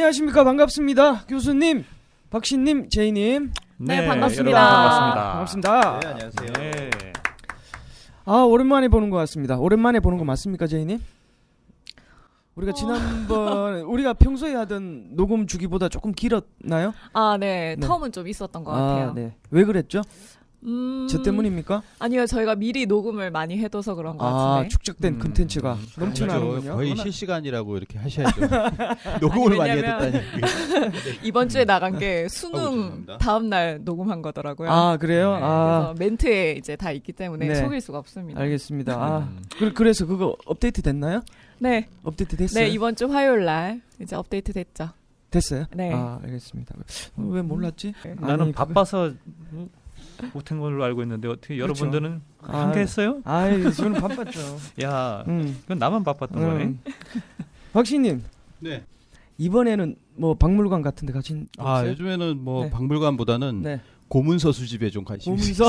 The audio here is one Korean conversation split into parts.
안녕하십니까 반갑습니다 교수님 박신님 제이님 네, 네 반갑습니다. 반갑습니다. 반갑습니다. 네 안녕하세요. 네. 아 오랜만에 보는 것 같습니다. 오랜만에 보는 거 맞습니까 제이님? 우리가 어. 지난번 우리가 평소에 하던 녹음 주기보다 조금 길었나요? 아, 네. 네. 텀은 좀 있었던 것 아, 같아요. 네. 왜 그랬죠? 음... 저 때문입니까? 아니요, 저희가 미리 녹음을 많이 해둬서 그런 것 아, 같은데. 축적된 음. 컨텐츠가 음. 넘쳐나는군요. 거의 워낙... 실시간이라고 이렇게 하셔야죠. 녹음을 아니, 많이 해뒀다니. 이번 주에 나간 게 수능 다음 날 녹음한 거더라고요. 아 그래요? 네, 아 멘트에 이제 다 있기 때문에 네. 속일 수가 없습니다. 알겠습니다. 아, 음. 그, 그래서 그거 업데이트 됐나요? 네. 업데이트 네, 됐어요. 네 이번 주 화요일 날 이제 업데이트 됐죠. 됐어요? 네. 아, 알겠습니다. 왜 몰랐지? 네. 나는 아니, 바빠서 못한 걸로 알고 있는데 어떻게 그렇 여러분들은 아, 함께했어요? 아, 저는 바빴죠. 야, 음. 그건 나만 바빴던 음. 거네. 박신님. 네. 이번에는 뭐 박물관 같은데 가신. 아 없어요? 요즘에는 뭐 네. 박물관보다는 네. 고문서 수집에 좀 관심이 고문서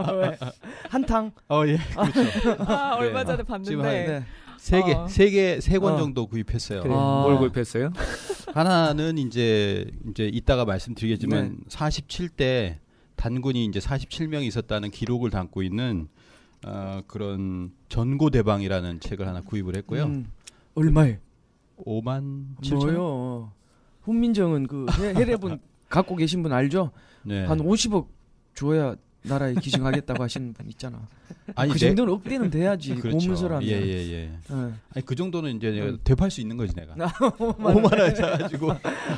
한탕. 어 예. 그렇죠. 아 얼마 네. 전에 봤는데. 네. 세개세개세권 어. 어. 정도 구입했어요. 그래. 아. 뭘 구입했어요? 하나는 이제 이제 이따가 말씀드리겠지만 47대 단군이 이제 47명이 있었다는 기록을 담고 있는 어, 그런 전고대방이라는 책을 하나 구입을 했고요. 음, 얼마에? 5만 7천. 뭐요? 훈민정은 그 해례분 갖고 계신 분 알죠? 네. 한 50억 줘야 나라에 기증하겠다고 하시는 분 있잖아. 아니, 그 네. 정도는 억대는 돼야지 그렇죠. 고문서라면. 예예예. 예, 예. 네. 아니 그 정도는 이제 내가 음. 되팔 수 있는 거지 내가. 5만 아, 원 사가지고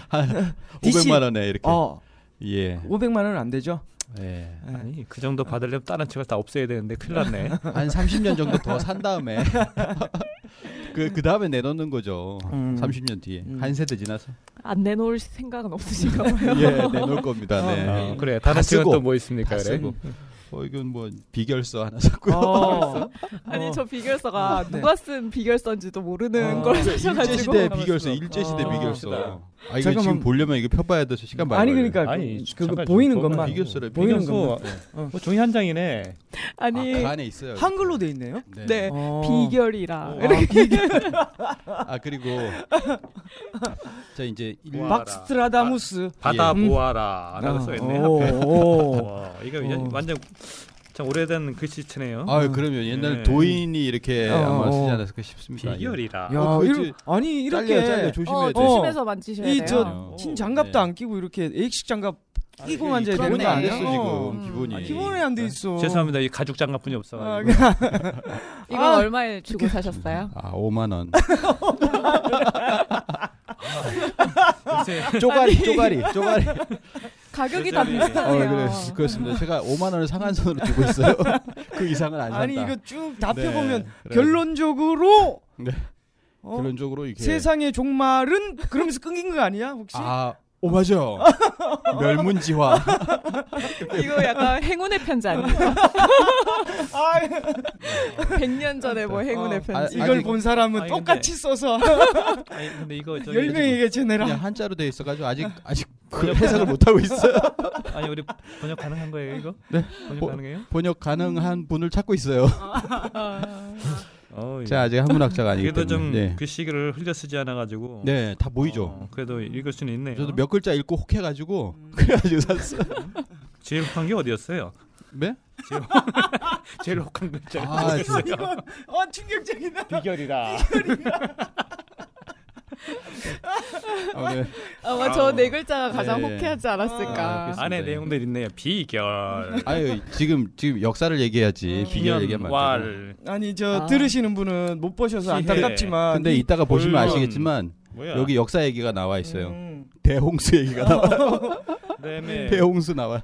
한 500만 원에 이렇게. 어. 예. 500만 원은 안 되죠? 예. 예. 아니 그 정도 받으려면 다른 책을 다 없애야 되는데 큰일 났네. 한 30년 정도 더 산 다음에 그, 그 다음에 내놓는 거죠. 음. 30년 뒤에. 음. 한 세대 지나서. 안 내놓을 생각은 없으신가 봐요. 예, 내놓을 겁니다. 아, 네. 어, 그래. 다른 책은 또 뭐 있습니까? 그래. 쓰고. 어 이건 뭐 비결서 하나 샀고요. 어. 아니 어. 저 비결서가 아, 네. 누가 쓴 비결서인지도 모르는 어. 걸 사셔가지고 일제시대 비결서, 일제시대 어. 비결서. 아 이거 지금 보려면 이게 펴봐야 돼서 시간 많이 아니 그러니까 아니, 그, 거 보이는 것만 비교서래 보이는 거 어. 뭐 종이 한 장이네 아니 아, 그 안에 있어요 한글로 돼 네. 있네요 네, 네. 어. 비결이라 오, 이렇게 아, 비결. 아 그리고 자 이제 박스트라다무스 바다 예. 보아라 라고 써있네 요 이거 완전 참 오래된 글씨체네요. 아, 어. 그러면 옛날 네. 도인이 이렇게 어, 아마 어. 쓰지 않았을까 싶습니다. 비결이라. 어, 야, 어, 이러, 아니 이렇게 잘려, 잘려, 조심해야 어, 조심해서 만지셔야 돼요. 이저흰 장갑도 네. 안 끼고 이렇게 A식 장갑 아, 끼고 만져야 되는 거 아니야? 기 지금 기본이. 아, 기본이 안 돼 있어. 죄송합니다. 이 가죽 장갑뿐이 없어 가 아, 네. 이거 아, 얼마에 주고 사셨어요? 아, 5만 원. 아. 쪼가리, 쪼가리, 쪼가리. 가격이 다 비슷하네요. 어, 그래, 그렇습니다. 제가 5만 원을 상한선으로 두고 있어요. 그 이상은 안 산다. 아니 이거 쭉다 펴보면 네, 그 결론적으로 네. 어, 결론적으로 이게 세상의 종말은 그러면서 끊긴 거 아니야 혹시? 아오 맞아. 멸문지화. 이거 약간 행운의 편지 아니에요? 아, 예. 백년 전에 뭐 행운의 아, 편지. 아, 이걸 아니, 본 사람은 아니, 똑같이 써서 아니, 근데 이거 열 명에게 전해라. 한자로 돼 있어가지고 아직 아직 그 해석을 못 하고 있어요. 아니 우리 번역 가능한 거예요 이거? 네. 번역 가능해요? 번역 가능한 분을 찾고 있어요. 아, 제가 아직 한문학자가 아니기 그래도 때문에. 네. 그래도 좀 글씨를 흘려 쓰지 않아 가지고. 네, 다 보이죠. 어, 그래도 읽을 수는 있네요. 저도 몇 글자 읽고 혹해 가지고 음. 그래 가지고 샀어요. 제일 혹한 게 어디였어요? 네? 제일, 제일 혹한 글자. 아, 진짜. 이건 어 충격적이다. 비결이다. 비결이다. 아, 네. 아마 저 네 글자가 가장 네. 호쾌하지 않았을까. 아, 안에 내용들 있네요. 비결. 아유 지금 지금 역사를 얘기해야지 음. 비결 얘기하 왈. 아니 저 아. 들으시는 분은 못 보셔서 안타깝지만. 근데 이따가 보시면 아시겠지만 뭐야? 여기 역사 얘기가 나와 있어요. 음. 대홍수 얘기가 나와. 네, 네. 대홍수 나와.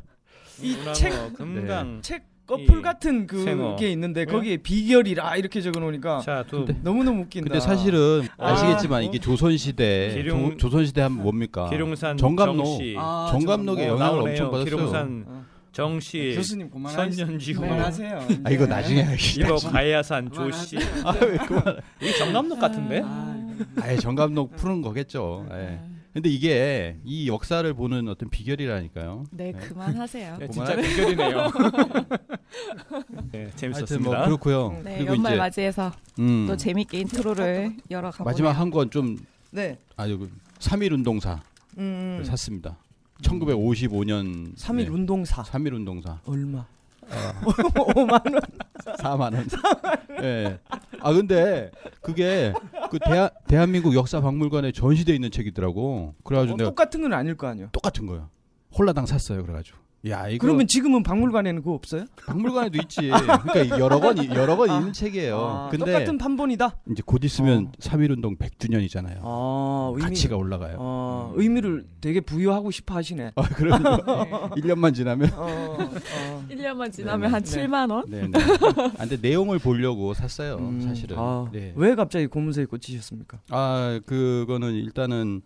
이책 금강 네. 책 커플 같은 그게 있는데 예? 거기에 비결이라 이렇게 적어놓으니까 자, 두, 너무 너무 웃긴다. 근데 사실은 아, 시겠지만 이게 조선시대 기룡, 조, 선시대 하면 뭡니까? 기룡산 정감로 아, 정감록의 뭐, 영향을 어, 나오네요. 엄청 받았어요. 기룡산 어. 정씨 아, 교수님 그만하세요. 아 이거 나중에 네. 아, 이거 가야산 조씨 아왜 그만 이 정감록 같은데? 아, 예 정감록 푸른 거겠죠. 예. 근데 이게 이 역사를 보는 어떤 비결이라니까요. 네, 네. 그만하세요. 네, 진짜 비결이네요. 네, 재밌었습니다. 뭐 그렇고요. 네, 그리고 연말 이제, 맞이해서 음. 또 재밌게 인트로를 열어 가보 마지막 한건좀 네. 아주 3일 그 운동사 음. 음. 샀습니다. 1955년 3일 운동사. 3일 운동사. 얼마? 어. 5만 원. 4만 원. 4만 예. 아 근데 그게 그 대하, 대한민국 역사 박물관에 전시돼 있는 책이더라고. 그래가지고 어, 똑같은 건 아닐 거아니에요 똑같은 거야. 홀라당 샀어요. 그래가지고. 야, 이거... 그러면 지금은 박물관에는 그거 없어요? 박물관에도 있지. 그러니까 여러 권 여러 권 아, 있는 책이에요. 아, 근데 똑같은 판본이다. 이제 곧 있으면 어. 사일운동 100주년이잖아요. 아, 의미, 가치가 올라가요. 어, 의미를 되게 부여하고 싶어 하시네. 아, 그럼요. 네. 1년만 지나면 어, 어. 1년만 지나면 네. 한 네. 7만 원? 네. 네. 아, 근데 내용을 보려고 샀어요, 음, 사실은. 아, 네. 왜 갑자기 고문서에 꽂히셨습니까? 아, 그거는 일단은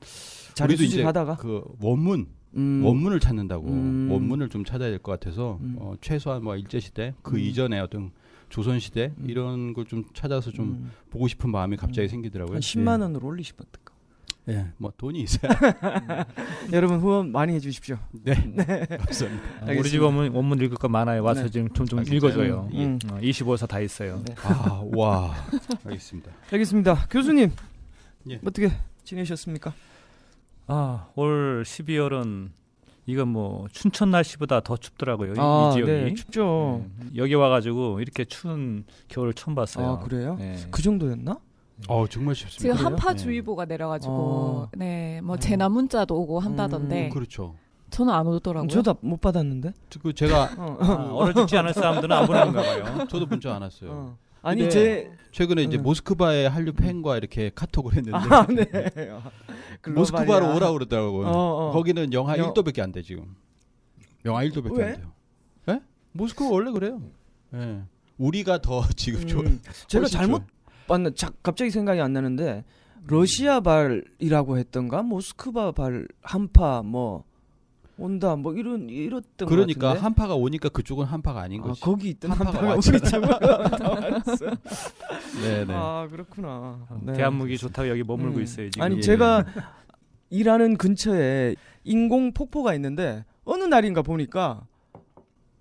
자료 수집하다가 그 원문 음. 원문을 찾는다고 음. 원문을 좀 찾아야 될 것 같아서 음. 어, 최소한 뭐 일제 시대 그 음. 이전에 어떤 조선 시대 음. 이런 걸 좀 찾아서 좀 음. 보고 싶은 마음이 갑자기 생기더라고요. 한 10만 예. 원으로 올리시면 어떨까? 예, 예 뭐 돈이 있어야. 여러분 후원 많이 해주십시오. 네, 네. 감사합니다. 우리 집 원문 원문 읽을 거 많아요. 와서 네. 지금 좀좀 아, 읽어줘요. 음. 어, 25사 다 있어요. 네. 아, 와, 알겠습니다. 알겠습니다. 교수님, 예. 어떻게 지내셨습니까? 아, 올 12월은 이건 뭐 춘천 날씨보다 더 춥더라고요. 아, 이, 네, 지역이 네, 춥죠. 네. 여기 와가지고 이렇게 추운 겨울 처음 봤어요. 아 그래요? 네. 그 정도였나? 어 정말 쉽습니다. 지금 한파주의보가 내려가지고 아. 네뭐 아. 재난 문자도 오고 한다던데. 음, 그렇죠. 저는 안 오더라고요. 저도 못 받았는데. 그 제가 어. 아, 얼어 죽지 않을 사람들은 안 보내는가 봐요. 저도 문자 안 왔어요. 어. 아니 제 최근에 이제 음. 네. 모스크바의 한류 팬과 음. 이렇게 카톡을 했는데 아, 네. 모스크바로 오라 고 그러더라고요. 어, 어. 거기는 영하 여... 1도밖에 안 돼 지금. 영하 1도밖에 왜? 안 돼요. 예? 모스크바 원래 그래요. 예. 우리가 더 지금 좀 음. 제가 잘못 맞나 갑자기 생각이 안 나는데 러시아 음. 발이라고 했던가 모스크바 발 한파 뭐 온다 뭐 이런 이렇던 그러니까 같은데? 한파가 오니까 그쪽은 한파가 아닌 아, 거지. 거기 있던 한파가, 한파가 뭐. 네네. 아 그렇구나. 어, 네. 대한무기 좋다고 여기 머물고 음. 있어요 지금. 아니 예. 제가 일하는 근처에 인공 폭포가 있는데 어느 날인가 보니까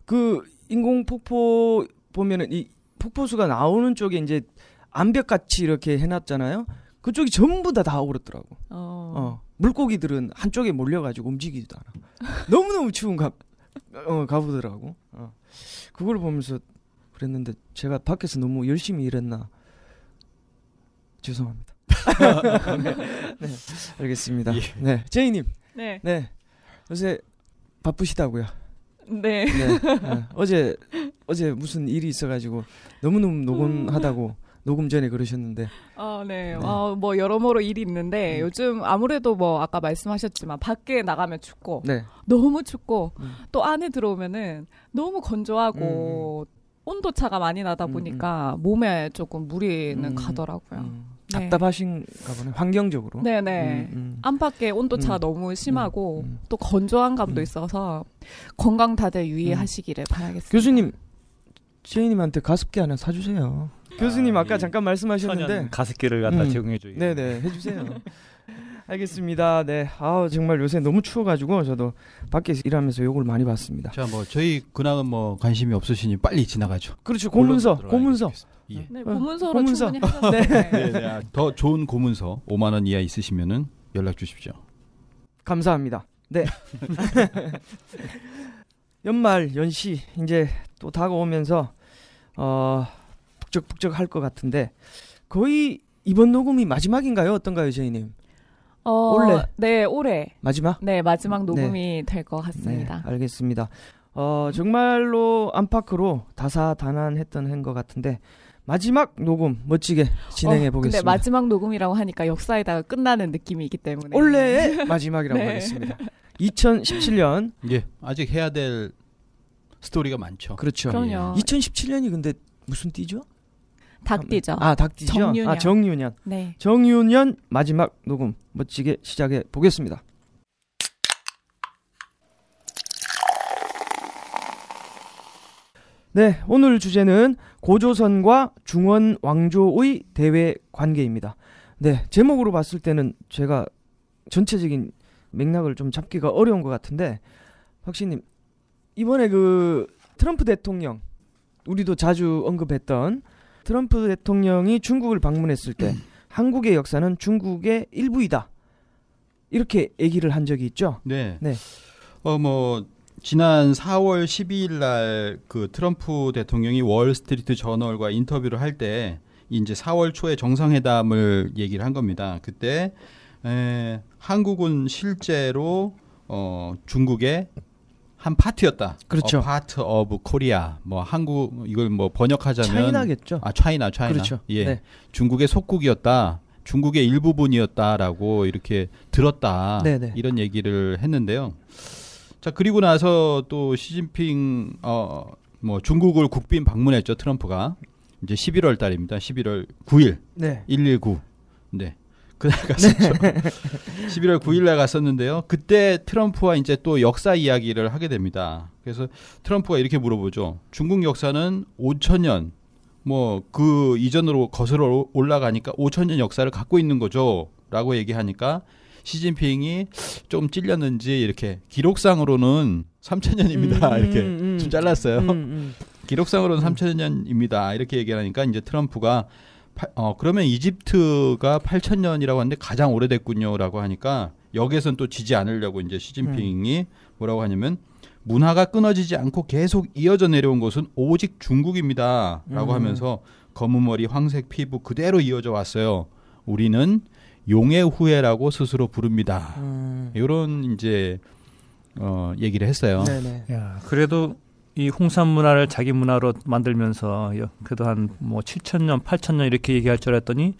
그 인공 폭포 보면은 이 폭포수가 나오는 쪽에 이제 암벽 같이 이렇게 해놨잖아요. 그쪽이 전부 다 다 오르더라고. 어. 어. 물고기들은 한쪽에 몰려가지고 움직이지도 않아. 너무너무 추운 가, 어, 가보더라고. 어. 그걸 보면서 그랬는데 제가 밖에서 너무 열심히 일했나. 죄송합니다. 네, 네, 알겠습니다. 예. 네, 제이님. 네. 네. 요새 바쁘시다고요. 네. 네. 아, 어제 어제 무슨 일이 있어가지고 너무너무 노곤하다고 녹음 전에 그러셨는데. 어, 네. 네. 어, 뭐 여러모로 일이 있는데 음. 요즘 아무래도 뭐 아까 말씀하셨지만 밖에 나가면 춥고 네. 너무 춥고 음. 또 안에 들어오면은 너무 건조하고 음. 음. 온도 차가 많이 나다 음, 음. 보니까 몸에 조금 무리는 가더라고요. 네. 답답하신가 보네 환경적으로 네네 안팎의 온도차가 너무 심하고 또 건조한 감도 있어서 건강 다들 유의하시기를 바라겠습니다 교수님 제이님한테 가습기 하나 사주세요 교수님 아까 잠깐 말씀하셨는데 가습기를 갖다 음. 제공해줘요. 네네 해주세요. 알겠습니다. 네. 아 정말 요새 너무 추워가지고 저도 밖에 일하면서 욕을 많이 받습니다. 자, 뭐 저희 근황은 뭐 관심이 없으시니 빨리 지나가죠. 그렇죠. 고문서, 고문서. 예. 네, 네, 고문서로 고문서. 네. 네, 네. 네 아, 더 좋은 고문서 5만 원 이하 있으시면은 연락 주십시오. 감사합니다. 네. 연말 연시 이제 또 다가오면서 어 북적북적 할것 같은데 거의 이번 녹음이 마지막인가요? 어떤가요, 제이님? 어, 올해. 네, 올해. 마지막? 네, 마지막 네. 녹음이 네. 될것 같습니다. 네, 알겠습니다. 어, 정말로 안팎으로 다사다난했던 행거 같은데 마지막 녹음 멋지게 진행해 어, 보겠습니다. 근데 마지막 녹음이라고 하니까 역사에다가 끝나는 느낌이 있기 때문에 올해의 네. 마지막이라고 네. 하겠습니다. 2017년 예 아직 해야 될 스토리가 많죠. 그렇죠. 그럼요. 2017년이 근데 무슨 띠죠? 닭띠죠. 아, 닭띠죠. 정유년. 아, 정유년. 네. 정유년 마지막 녹음 멋지게 시작해 보겠습니다. 네, 오늘 주제는 고조선과 중원 왕조의 대외 관계입니다. 네, 제목으로 봤을 때는 제가 전체적인 맥락을 좀 잡기가 어려운 것 같은데 박씨님 이번에 그 트럼프 대통령 우리도 자주 언급했던 트럼프 대통령이 중국을 방문했을 때 음. 한국의 역사는 중국의 일부이다. 이렇게 얘기를 한 적이 있죠. 네. 네. 어, 뭐, 지난 4월 12일 날그 트럼프 대통령이 월스트리트 저널과 인터뷰를 할 때 이제 4월 초에 정상회담을 얘기를 한 겁니다. 그때 에, 한국은 실제로 어, 중국의 한 파트였다. 그렇죠. 파트 오브 코리아. 뭐 한국 이걸 뭐 번역하자면 차이나겠죠. 아, 차이나 차이나. 그렇죠. 예. 네. 중국의 속국이었다. 중국의 일부분이었다라고 이렇게 들었다. 네네. 네. 이런 얘기를 했는데요. 자, 그리고 나서 또 시진핑 어 뭐 중국을 국빈 방문했죠. 트럼프가. 이제 11월 달입니다. 11월 9일. 네. 119. 네. 그날 갔었죠. 11월 9일날 갔었는데요. 그때 트럼프와 이제 또 역사 이야기를 하게 됩니다. 그래서 트럼프가 이렇게 물어보죠. 중국 역사는 5천년 뭐 그 이전으로 거슬러 올라가니까 5천년 역사를 갖고 있는 거죠라고 얘기하니까 시진핑이 좀 찔렸는지 이렇게 기록상으로는 3천년입니다 음, 음, 이렇게 음, 음, 좀 잘랐어요. 음, 음. 기록상으로는 3천년입니다 이렇게 얘기하니까 이제 트럼프가 어, 그러면 이집트가 8천년이라고 0 0 하는데 가장 오래됐군요라고 하니까 여기에선 또 지지 않으려고 이제 시진핑이 음. 뭐라고 하냐면 문화가 끊어지지 않고 계속 이어져 내려온 것은 오직 중국입니다라고 음. 하면서 검은 머리 황색 피부 그대로 이어져 왔어요. 우리는 용의 후예라고 스스로 부릅니다. 음. 이런 이제 어 얘기를 했어요. 네네. 야, 그래도 이 홍산 문화를 자기 문화로 만들면서 그래도 한 뭐 7천 년, 8천 년 이렇게 얘기할 줄 알았더니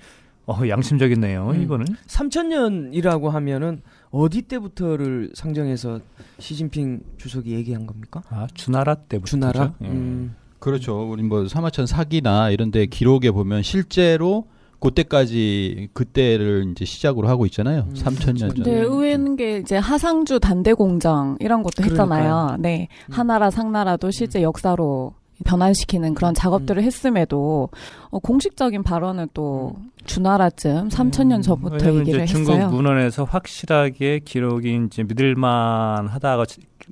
어, 양심적이네요 음. 이거는. 3천 년이라고 하면은 어디 때부터를 상정해서 시진핑 주석이 얘기한 겁니까? 아 주나라 때부터. 주나라. 음. 음. 그렇죠. 우리 뭐 사마천 사기나 이런 데 기록에 보면 실제로 그때까지 그때를 이제 시작으로 하고 있잖아요. 음. 3천년 전에. 근 의외인 게 이제 하상주 단대 공장 이런 것도 했잖아요. 네. 음. 하나라 상나라도 음. 실제 역사로 변환시키는 그런 음. 작업들을 음. 했음에도 어, 공식적인 발언을 또 음. 주나라쯤 3천년 전부터 얘기를 이제 했어요. 중국 문헌에서 확실하게 기록이 이제 믿을만하다가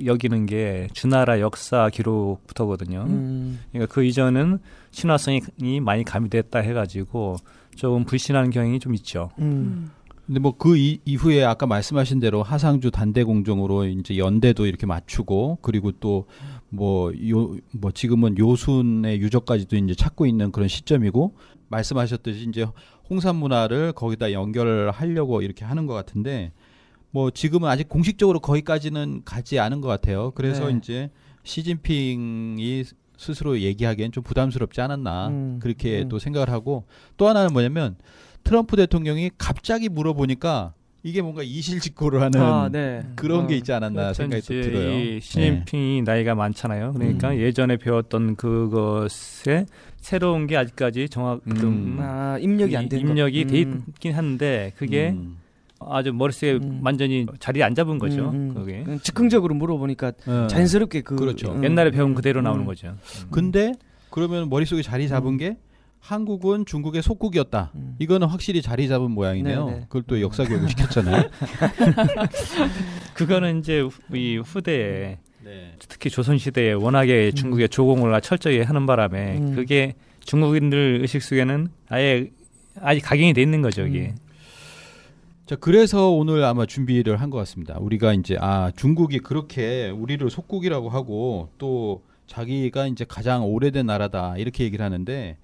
여기는 게 주나라 역사 기록부터거든요. 음. 그러니까 그 이전은 신화성이 많이 가미됐다 해가지고 좀 불신하는 경향이 좀 있죠. 음. 음. 근데 뭐 그 이후에 아까 말씀하신 대로 하상주 단대 공정으로 이제 연대도 이렇게 맞추고 그리고 또 뭐요뭐 뭐 지금은 요순의 유적까지도 이제 찾고 있는 그런 시점이고 말씀하셨듯이 이제 홍산 문화를 거기다 연결하려고 이렇게 하는 것 같은데 뭐 지금은 아직 공식적으로 거기까지는 가지 않은 것 같아요. 그래서 네. 이제 시진핑이 스스로 얘기하기엔 좀 부담스럽지 않았나 음. 그렇게 음. 또 생각을 하고 또 하나는 뭐냐면 트럼프 대통령이 갑자기 물어보니까 이게 뭔가 이실직고를 하는 아, 네. 그런 게 어. 있지 않았나 그렇죠. 생각이 또 들어요. 이 시진핑이 네. 나이가 많잖아요. 그러니까 음. 예전에 배웠던 그것에 새로운 게 아직까지 정확 음. 아, 입력이 안된 입력이 거. 돼 음. 있긴 한데 그게 음. 아주 머릿속에 음. 완전히 자리에 안 잡은 거죠. 음, 음. 그게 즉흥적으로 물어보니까 어. 자연스럽게 그 그렇죠. 음. 옛날에 배운 음. 그대로 나오는 음. 거죠. 근데 그러면 머릿속에 자리 잡은 게 한국은 중국의 속국이었다. 이거는 확실히 자리 잡은 모양이네요. 네네. 네. 그걸 또 역사 교육을 시켰잖아요. 그거는 이제 이 후대에 네. 특히 조선 시대에 워낙에 중국의 조공을 아, 철저히 하는 바람에 그게 중국인들 의식 속에는 아예 아직 각인이 돼 있는 거죠, 이게. 자, 그래서 오늘 아마 준비를 한 것 같습니다. 우리가 이제 아, 중국이 그렇게 우리를 속국이라고 하고 또 자기가 이제 가장 오래된 나라다 이렇게 얘기를 하는데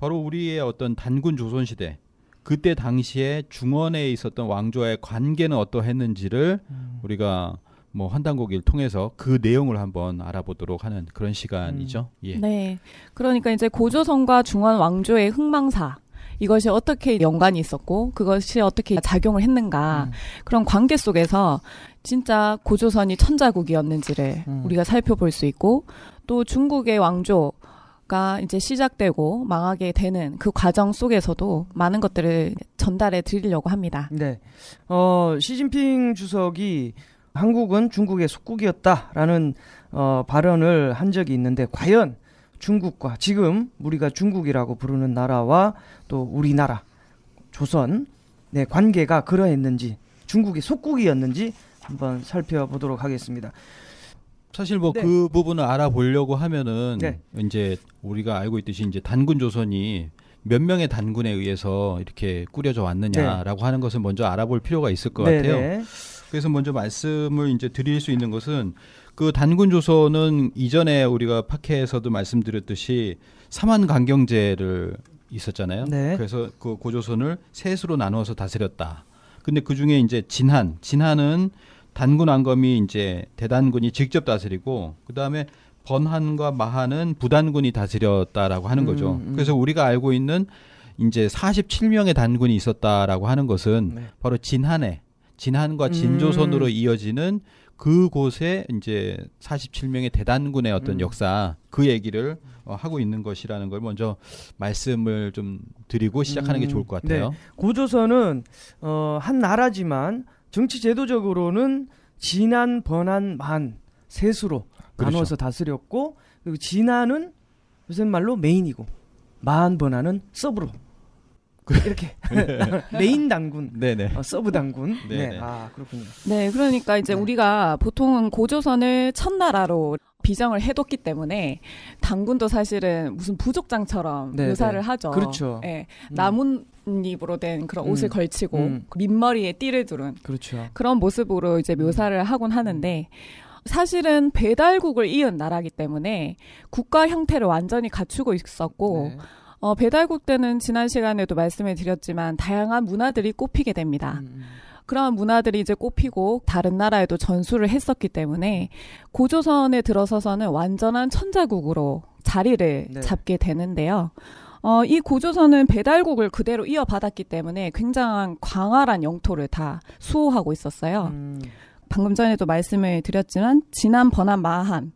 바로 우리의 어떤 단군 조선 시대 그때 당시에 중원에 있었던 왕조와의 관계는 어떠했는지를 음. 우리가 뭐 환단고기를 통해서 그 내용을 한번 알아보도록 하는 그런 시간이죠. 음. 예. 네. 그러니까 이제 고조선과 중원 왕조의 흥망사 이것이 어떻게 연관이 있었고 그것이 어떻게 작용을 했는가 음. 그런 관계 속에서 진짜 고조선이 천자국이었는지를 음. 우리가 살펴볼 수 있고 또 중국의 왕조 가 이제 시작되고 망하게 되는 그 과정 속에서도 많은 것들을 전달해 드리려고 합니다. 네. 어, 시진핑 주석이 한국은 중국의 속국이었다라는 어, 발언을 한 적이 있는데 과연 중국과 지금 우리가 중국이라고 부르는 나라와 또 우리나라 조선 네 관계가 그러했는지 중국의 속국이었는지 한번 살펴보도록 하겠습니다. 사실 뭐그 네. 그 부분을 알아보려고 하면은 네. 이제 우리가 알고 있듯이 이제 단군 조선이 몇 명의 단군에 의해서 이렇게 꾸려져 왔느냐라고 네. 하는 것을 먼저 알아볼 필요가 있을 것 네, 같아요. 네. 그래서 먼저 말씀을 이제 드릴 수 있는 것은 그 단군 조선은 이전에 우리가 파케에서도 말씀드렸듯이 삼한 강경제를 있었잖아요. 네. 그래서 그 고조선을 셋으로 나누어서 다스렸다. 근데 그 중에 이제 진한, 진한은 단군 안검이 이제 대단군이 직접 다스리고 그 다음에 번한과 마한은 부단군이 다스렸다라고 하는 거죠. 음, 음. 그래서 우리가 알고 있는 이제 47명의 단군이 있었다라고 하는 것은 네. 바로 진한의 진한과 진조선으로 음. 이어지는 그곳에 이제 47명의 대단군의 어떤 음. 역사 그 얘기를 어, 하고 있는 것이라는 걸 먼저 말씀을 좀 드리고 시작하는 음. 게 좋을 것 같아요. 네. 고조선은 어, 한 나라지만 정치 제도적으로는 진한, 번한, 만 셋으로 그렇죠. 나눠서 다스렸고 그리고 진한은 요새 말로 메인이고 만 번한은 서브로 이렇게 네. 메인 당군 네네. 네. 어, 서브 당군 네네. 네. 네, 아 그렇군요. 네, 그러니까 이제 네. 우리가 보통은 고조선을 첫나라로 비정을 해뒀기 때문에 당군도 사실은 무슨 부족장처럼 네, 묘사를 하죠. 그렇죠. 네. 음. 나뭇잎으로 된 그런 옷을 음. 걸치고 음. 민머리에 띠를 두른 그렇죠. 그런 모습으로 이제 음. 묘사를 하곤 하는데 사실은 배달국을 이은 나라기 때문에 국가 형태를 완전히 갖추고 있었고 네. 어, 배달국 때는 지난 시간에도 말씀을 드렸지만 다양한 문화들이 꼽히게 됩니다. 음, 음. 그런 문화들이 이제 꼽히고 다른 나라에도 전수를 했었기 때문에 고조선에 들어서서는 완전한 천자국으로 자리를 네. 잡게 되는데요. 어, 이 고조선은 배달국을 그대로 이어받았기 때문에 굉장한 광활한 영토를 다 수호하고 있었어요. 음. 방금 전에도 말씀을 드렸지만 지난 번한 마한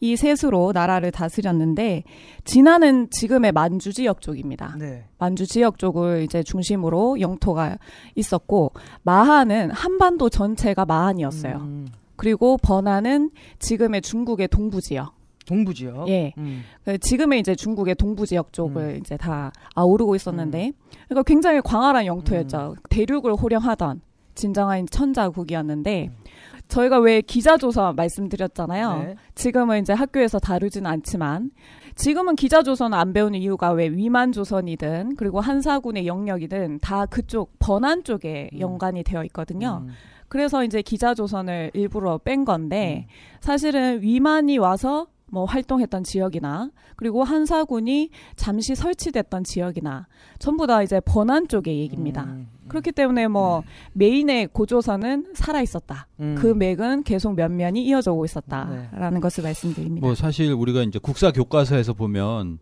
이 셋으로 나라를 다스렸는데 진안은 지금의 만주 지역 쪽입니다. 네. 만주 지역 쪽을 이제 중심으로 영토가 있었고 마하는 한반도 전체가 마한이었어요. 음. 음. 그리고 번안은 지금의 중국의 동부 지역. 동부 지역. 예. 음. 그 지금의 이제 중국의 동부 지역 쪽을 음. 이제 다 아우르고 있었는데, 음. 그러니까 굉장히 광활한 영토였죠. 음. 대륙을 호령하던 진정한 천자국이었는데 저희가 왜 기자조사 말씀드렸잖아요. 네. 지금은 이제 학교에서 다루진 않지만 지금은 기자조선 안 배우는 이유가 왜 위만조선이든 그리고 한사군의 영역이든 다 그쪽 번안 쪽에 음. 연관이 되어 있거든요. 음. 그래서 이제 기자조선을 일부러 뺀 건데 음. 사실은 위만이 와서 뭐 활동했던 지역이나 그리고 한사군이 잠시 설치됐던 지역이나 전부 다 이제 번안 쪽의 얘기입니다. 음, 음. 그렇기 때문에 뭐 네. 메인의 고조선은 살아 있었다. 음. 그 맥은 계속 몇 면이 이어져 오고 있었다라는 네. 것을 말씀드립니다. 뭐 사실 우리가 이제 국사 교과서에서 보면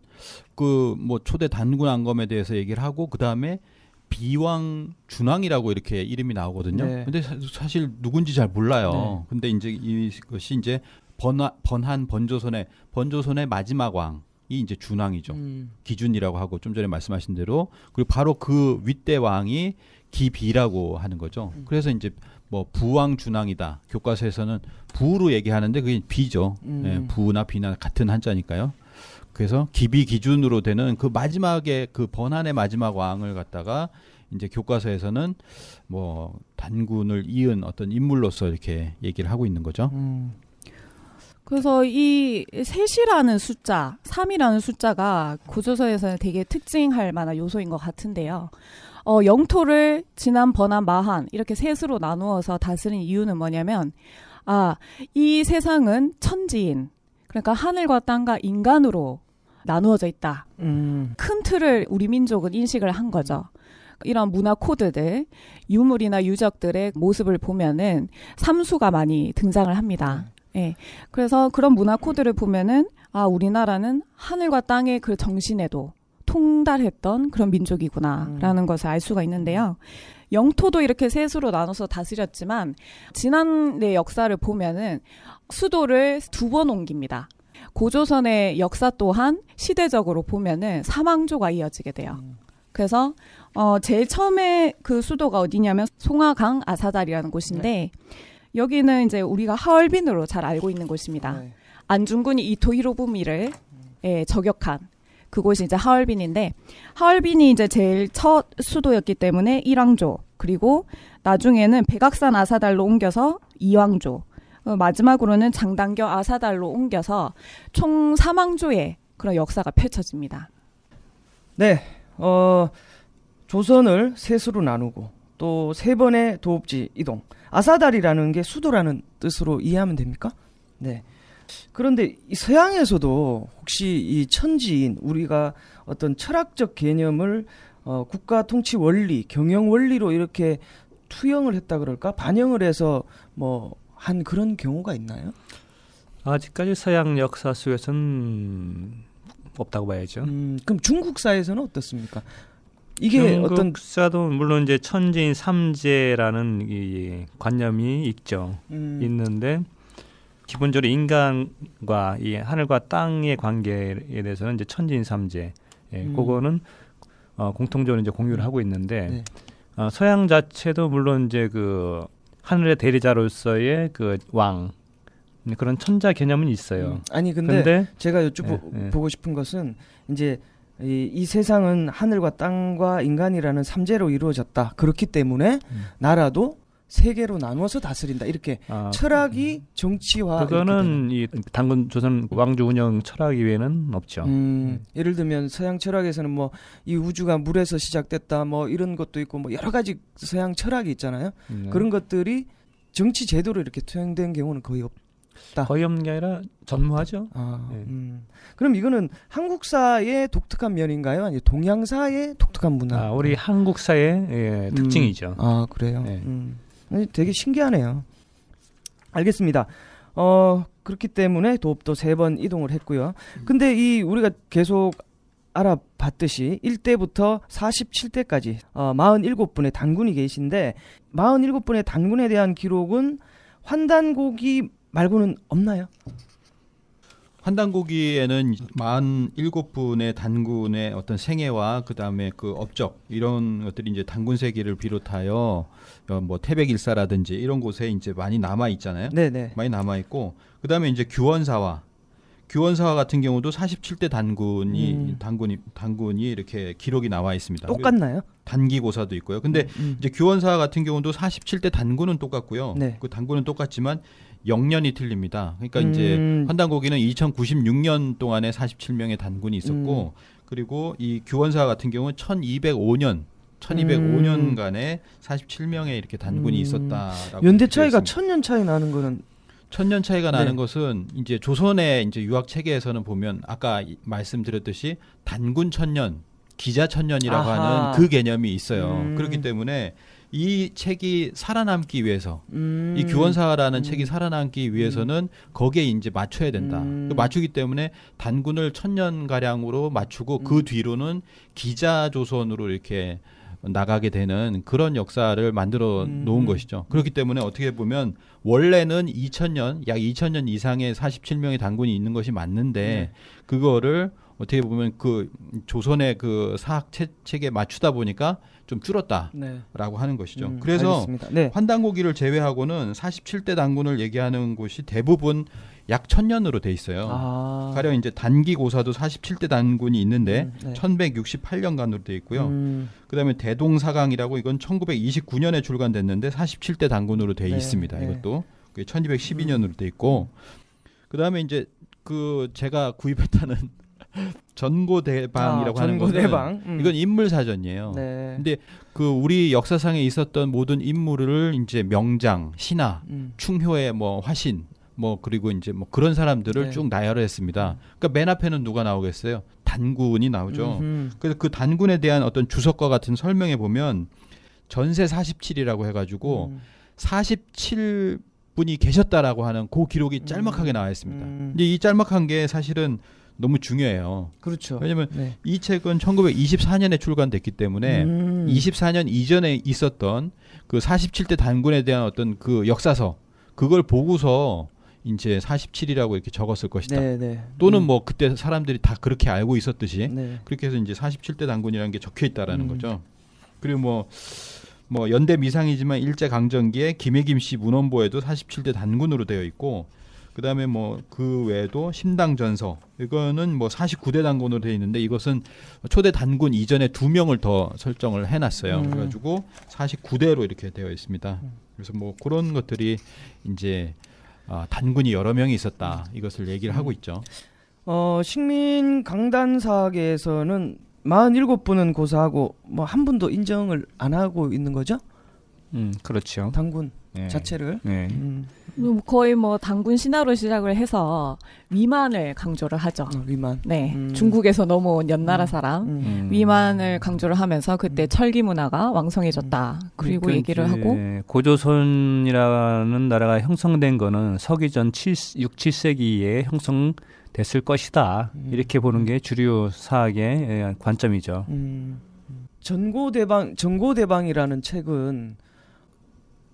그 뭐 초대 단군 안검에 대해서 얘기를 하고 그다음에 비왕 준왕이라고 이렇게 이름이 나오거든요. 네. 근데 사, 실 누군지 잘 몰라요. 네. 근데 이제 이것이 이제 번하, 번한 번조선의 번조선의 마지막 왕이 이제 준왕이죠. 음. 기준이라고 하고 좀 전에 말씀하신 대로 그리고 바로 그 윗대 왕이 기비라고 하는 거죠. 음. 그래서 이제 뭐 부왕 준왕이다. 교과서에서는 부로 얘기하는데 그게 비죠. 음. 예, 부나 비나 같은 한자니까요. 그래서 기비 기준으로 되는 그 마지막에 그 번안의 마지막 왕을 갖다가 이제 교과서에서는 뭐 단군을 이은 어떤 인물로서 이렇게 얘기를 하고 있는 거죠. 음. 그래서 이 3이라는 숫자, 3이라는 숫자가 고조서에서는 되게 특징할 만한 요소인 것 같은데요. 어, 영토를 지난 번안 마한 이렇게 셋으로 나누어서 다스린 이유는 뭐냐면 아, 이 세상은 천지인. 그러니까 하늘과 땅과 인간으로 나누어져 있다. 음. 큰 틀을 우리 민족은 인식을 한 거죠. 이런 문화 코드들, 유물이나 유적들의 모습을 보면은 삼수가 많이 등장을 합니다. 네. 그래서 그런 문화 코드를 보면은 아 우리나라는 하늘과 땅의 그 정신에도 통달했던 그런 민족이구나라는 음. 것을 알 수가 있는데요. 영토도 이렇게 셋으로 나눠서 다스렸지만 지난 내 역사를 보면은 수도를 두 번 옮깁니다. 고조선의 역사 또한 시대적으로 보면은 사망조가 이어지게 돼요. 음. 그래서 어 제일 처음에 그 수도가 어디냐면 송화강 아사달이라는 네. 곳인데 네. 여기는 이제 우리가 하얼빈으로 잘 알고 있는 곳입니다. 네. 안중근이 이토 히로부미를 예, 저격한 그곳이 이제 하얼빈인데 하얼빈이 이제 제일 첫 수도였기 때문에 일왕조 그리고 나중에는 백악산 아사달로 옮겨서 이왕조 어, 마지막으로는 장단교 아사달로 옮겨서 총 3왕조의 그런 역사가 펼쳐집니다. 네, 어, 조선을 셋으로 나누고 또 세 번의 도읍지 이동 아사달이라는 게 수도라는 뜻으로 이해하면 됩니까? 네. 그런데 이 서양에서도 혹시 이 천지인 우리가 어떤 철학적 개념을 어, 국가 통치 원리, 경영 원리로 이렇게 투영을 했다 그럴까 반영을 해서 뭐 한 그런 경우가 있나요? 아직까지 서양 역사 속에서는 없다고 봐야죠. 음, 그럼 중국사에서는 어떻습니까? 이게 어떤 사도 물론 이제 천재인 삼재라는 이 관념이 있죠. 음. 있는데 기본적으로 인간과 이 하늘과 땅의 관계에 대해서는 이제 천지인 삼재. 예, 음. 그거는 어, 공통적으로 이제 공유를 하고 있는데 네. 어, 서양 자체도 물론 이제 그 하늘의 대리자로서의 그왕 그런 천자 개념은 있어요. 음. 아니 근데, 근데 제가 여쭤보고 예, 예. 싶은 것은 이제 이, 이, 세상은 하늘과 땅과 인간이라는 삼재로 이루어졌다. 그렇기 때문에 음. 나라도 세계로 나누어서 다스린다. 이렇게 아, 음. 철학이 음. 정치화 그거는 이 당군 조선 왕조 운영 철학 이외에는 없죠. 음, 예를 들면 서양 철학에서는 뭐 이 우주가 물에서 시작됐다 뭐 이런 것도 있고 뭐 여러 가지 서양 철학이 있잖아요. 네. 그런 것들이 정치 제도로 이렇게 투영된 경우는 거의 없죠 다. 거의 없는 게 아니라 전무하죠. 아, 네. 음. 그럼 이거는 한국사의 독특한 면인가요? 아니 동양사의 독특한 문화? 아, 우리 한국사의 예, 음. 특징이죠. 음. 아 그래요. 네. 음. 되게 신기하네요. 알겠습니다. 어 그렇기 때문에 도읍도 세번 이동을 했고요. 음. 근데 이 우리가 계속 알아봤듯이 1대부터 47대까지 어, 47분의 단군이 계신데 47분의 단군에 대한 기록은 환단곡이 말고는 없나요? 환단고기에는 47분의 단군의 어떤 생애와 그다음에 그 업적 이런 것들이 이제 단군 세기를 비롯하여 어, 뭐 태백일사라든지 이런 곳에 이제 많이 남아 있잖아요. 네네. 네. 많이 남아 있고 그다음에 이제 규원사와 규원사와 같은 경우도 47대 단군이 음. 단군이 단군이 이렇게 기록이 나와 있습니다. 똑같나요? 단기 고사도 있고요. 근데 음. 음. 이제 규원사 와 같은 경우도 47대 단군은 똑같고요. 네. 그 단군은 똑같지만 영년이 틀립니다. 그러니까 음. 이제 환단고기는 2096년 동안에 47명의 단군이 있었고 음. 그리고 이 규원사 같은 경우는 1205년 1205년간에 47명의 이렇게 단군이 음. 있었다라고 연대 차이가 천년 차이 나는 거는 천년 차이가 나는 네. 것은 이제 조선의 이제 유학 체계에서는 보면 아까 말씀드렸듯이 단군 천년 기자 천년이라고 하 하는 그 개념이 있어요. 음. 그렇기 때문에 이 책이 살아남기 위해서 음. 이 규원사라는 음. 책이 살아남기 위해서는 음. 거기에 이제 맞춰야 된다. 음. 그 맞추기 때문에 단군을 천년 가량으로 맞추고 그 음. 뒤로는 기자 조선으로 이렇게 나가게 되는 그런 역사를 만들어 음. 놓은 것이죠. 그렇기 때문에 어떻게 보면 원래는 2000년 약 2000년 이상의 47명의 단군이 있는 것이 맞는데 네. 그거를 어떻게 보면 그 조선의 그 사학 책에 맞추다 보니까 좀 줄었다라고 네. 하는 것이죠. 음, 그래서 네. 환단고기를 제외하고는 47대 단군을 얘기하는 곳이 대부분 약 천년으로 돼 있어요. 아. 가령 이제 단기 고사도 47대 단군이 있는데 음, 네. 1168년간으로 돼 있고요. 음. 그다음에 대동사강이라고 이건 1929년에 출간됐는데 47대 단군으로 돼 네, 있습니다. 네. 이것도 그게 1212년으로 음. 돼 있고 그다음에 이제 그 제가 구입했다는 전고대방이라고 아, 하는 전고대방. 음. 이건 인물 사전이에요. 네. 근데 그 우리 역사상에 있었던 모든 인물을 이제 명장, 신하, 음. 충효의 뭐 화신 뭐 그리고 이제 뭐 그런 사람들을 네. 쭉 나열을 했습니다. 그러니까 맨 앞에는 누가 나오겠어요? 단군이 나오죠. 음흠. 그래서 그 단군에 대한 어떤 주석과 같은 설명에 보면 전세 47이라고 해가지고 음. 47 분이 계셨다라고 하는 그 기록이 음. 짤막하게 나와 있습니다. 음. 근데 이 짤막한 게 사실은 너무 중요해요. 그렇죠. 왜냐하면 네. 이 책은 1924년에 출간됐기 때문에 음. 24년 이전에 있었던 그 47대 단군에 대한 어떤 그 역사서 그걸 보고서 이제 47이라고 이렇게 적었을 것이다. 네네. 네. 또는 음. 뭐 그때 사람들이 다 그렇게 알고 있었듯이 네. 그렇게 해서 이제 47대 단군이라는 게 적혀 있다라는 음. 거죠. 그리고 뭐뭐 뭐 연대 미상이지만 일제 강점기에 김해김씨 문헌보에도 47대 단군으로 되어 있고 그다음에 뭐 그 외에도 심당 전서 이거는 뭐 49대 단군으로 돼 있는데 이것은 초대 단군 이전에 두 명을 더 설정을 해놨어요. 음. 그래가지고 49대로 이렇게 되어 있습니다. 그래서 뭐 그런 것들이 이제 아, 단군이 여러 명이 있었다 이것을 얘기를 하고 있죠. 어, 식민 강단사학에서는 47분은 고사하고 뭐 한 분도 인정을 안 하고 있는 거죠? 음, 그렇죠. 단군. 네. 자체를 네. 음. 거의 뭐 당군 신화로 시작을 해서 위만을 강조를 하죠. 어, 위만. 네, 음. 중국에서 넘어온 연나라 음. 사람 음. 음. 위만을 강조를 하면서 그때 철기 문화가 왕성해졌다. 그리고 그러니까 얘기를 하고 고조선이라는 나라가 형성된 거는 서기 전 7, 6, 7세기에 형성됐을 것이다. 이렇게 보는 게 주류 사학의 예, 관점이죠. 전고대방 전고대방이라는 책은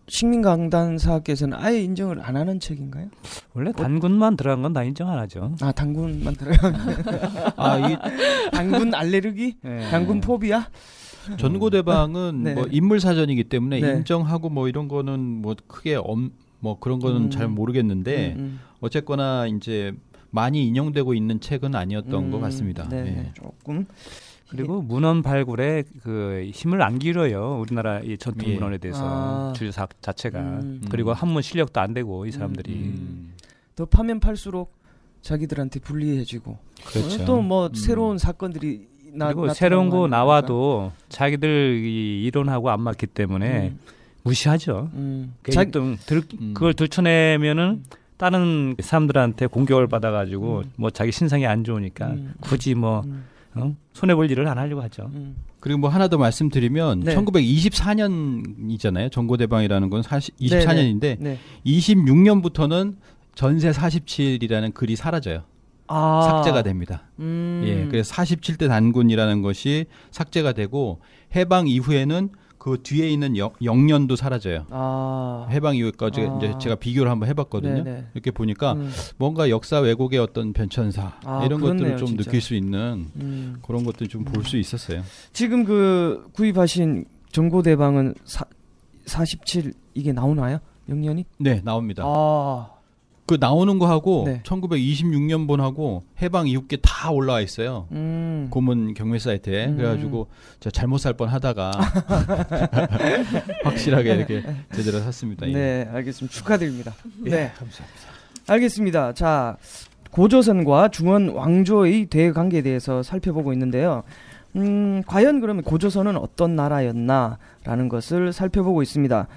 식민 강단사께서는 아예 인정을 안 하는 책인가요? 원래 뭐 단군만 들어간 건 다 인정 안 하죠. 아 단군만 들어간. 아 단군 알레르기? 네. 단군 포비아? 전고대방은 네. 뭐 인물 사전이기 때문에 네. 인정하고 뭐 이런 거는 뭐 크게 엄, 뭐 그런 거는 음. 잘 모르겠는데 음, 음. 어쨌거나 이제 많이 인용되고 있는 책은 아니었던 음, 것 같습니다. 네. 예. 조금 그리고 문헌 발굴에 그 힘을 안기울요 우리나라 이 전통 예. 문헌에 대해서 아. 주사 자체가 음. 그리고 음. 한문 실력도 안 되고 이 사람들이 음. 더 파면 팔수록 자기들한테 불리해지고 그렇죠. 또뭐 음. 새로운 사건들이 나, 그리고 새로운 거 나와도 그러니까. 자기들 이 이론하고 안 맞기 때문에 음. 무시하죠. 음. 자기 좀 들, 음. 그걸 들춰내면은 음. 다른 사람들한테 공격을 받아가지고 뭐 자기 신상이 안 좋으니까 굳이 뭐. 어? 손해 볼 일을 안 하려고 하죠. 음. 그리고 뭐 하나 더 말씀드리면 네. 1924년이잖아요. 정고대방이라는 건 40, 24년인데 네. 26년부터는 전세 47이라는 글이 사라져요. 아. 삭제가 됩니다. 음. 예, 그래서 47대 단군이라는 것이 삭제가 되고 해방 이후에는 그 뒤에 있는 영년도 사라져요. 아. 해방 이후까지 아. 이제 제가 비교를 한번 해봤거든요. 네네. 네. 이렇게 보니까 음. 뭔가 역사 왜곡의 어떤 변천사 아, 이런 그렇네요, 것들을 좀 진짜. 느낄 수 있는 음. 그런 것들 좀 볼수 음. 있었어요. 지금 그 구입하신 정고대방은 사, 47 이게 나오나요? 영년이? 네 나옵니다. 아. 그 나오는 거하고 네. 1926년본하고 해방 이후께 다 올라와 있어요. 음. 고문 경매 사이트에. 음. 그래가지고 저 잘못 살 뻔 하다가 확실하게 이렇게 제대로 샀습니다. 네, 알겠습니다. 축하드립니다. 네, 네. 감사합니다. 알겠습니다. 자, 고조선과 중원 왕조의 대관계에 대해서 살펴보고 있는데요. 음, 과연 그러면 고조선은 어떤 나라였나라는 것을 살펴보고 있습니다.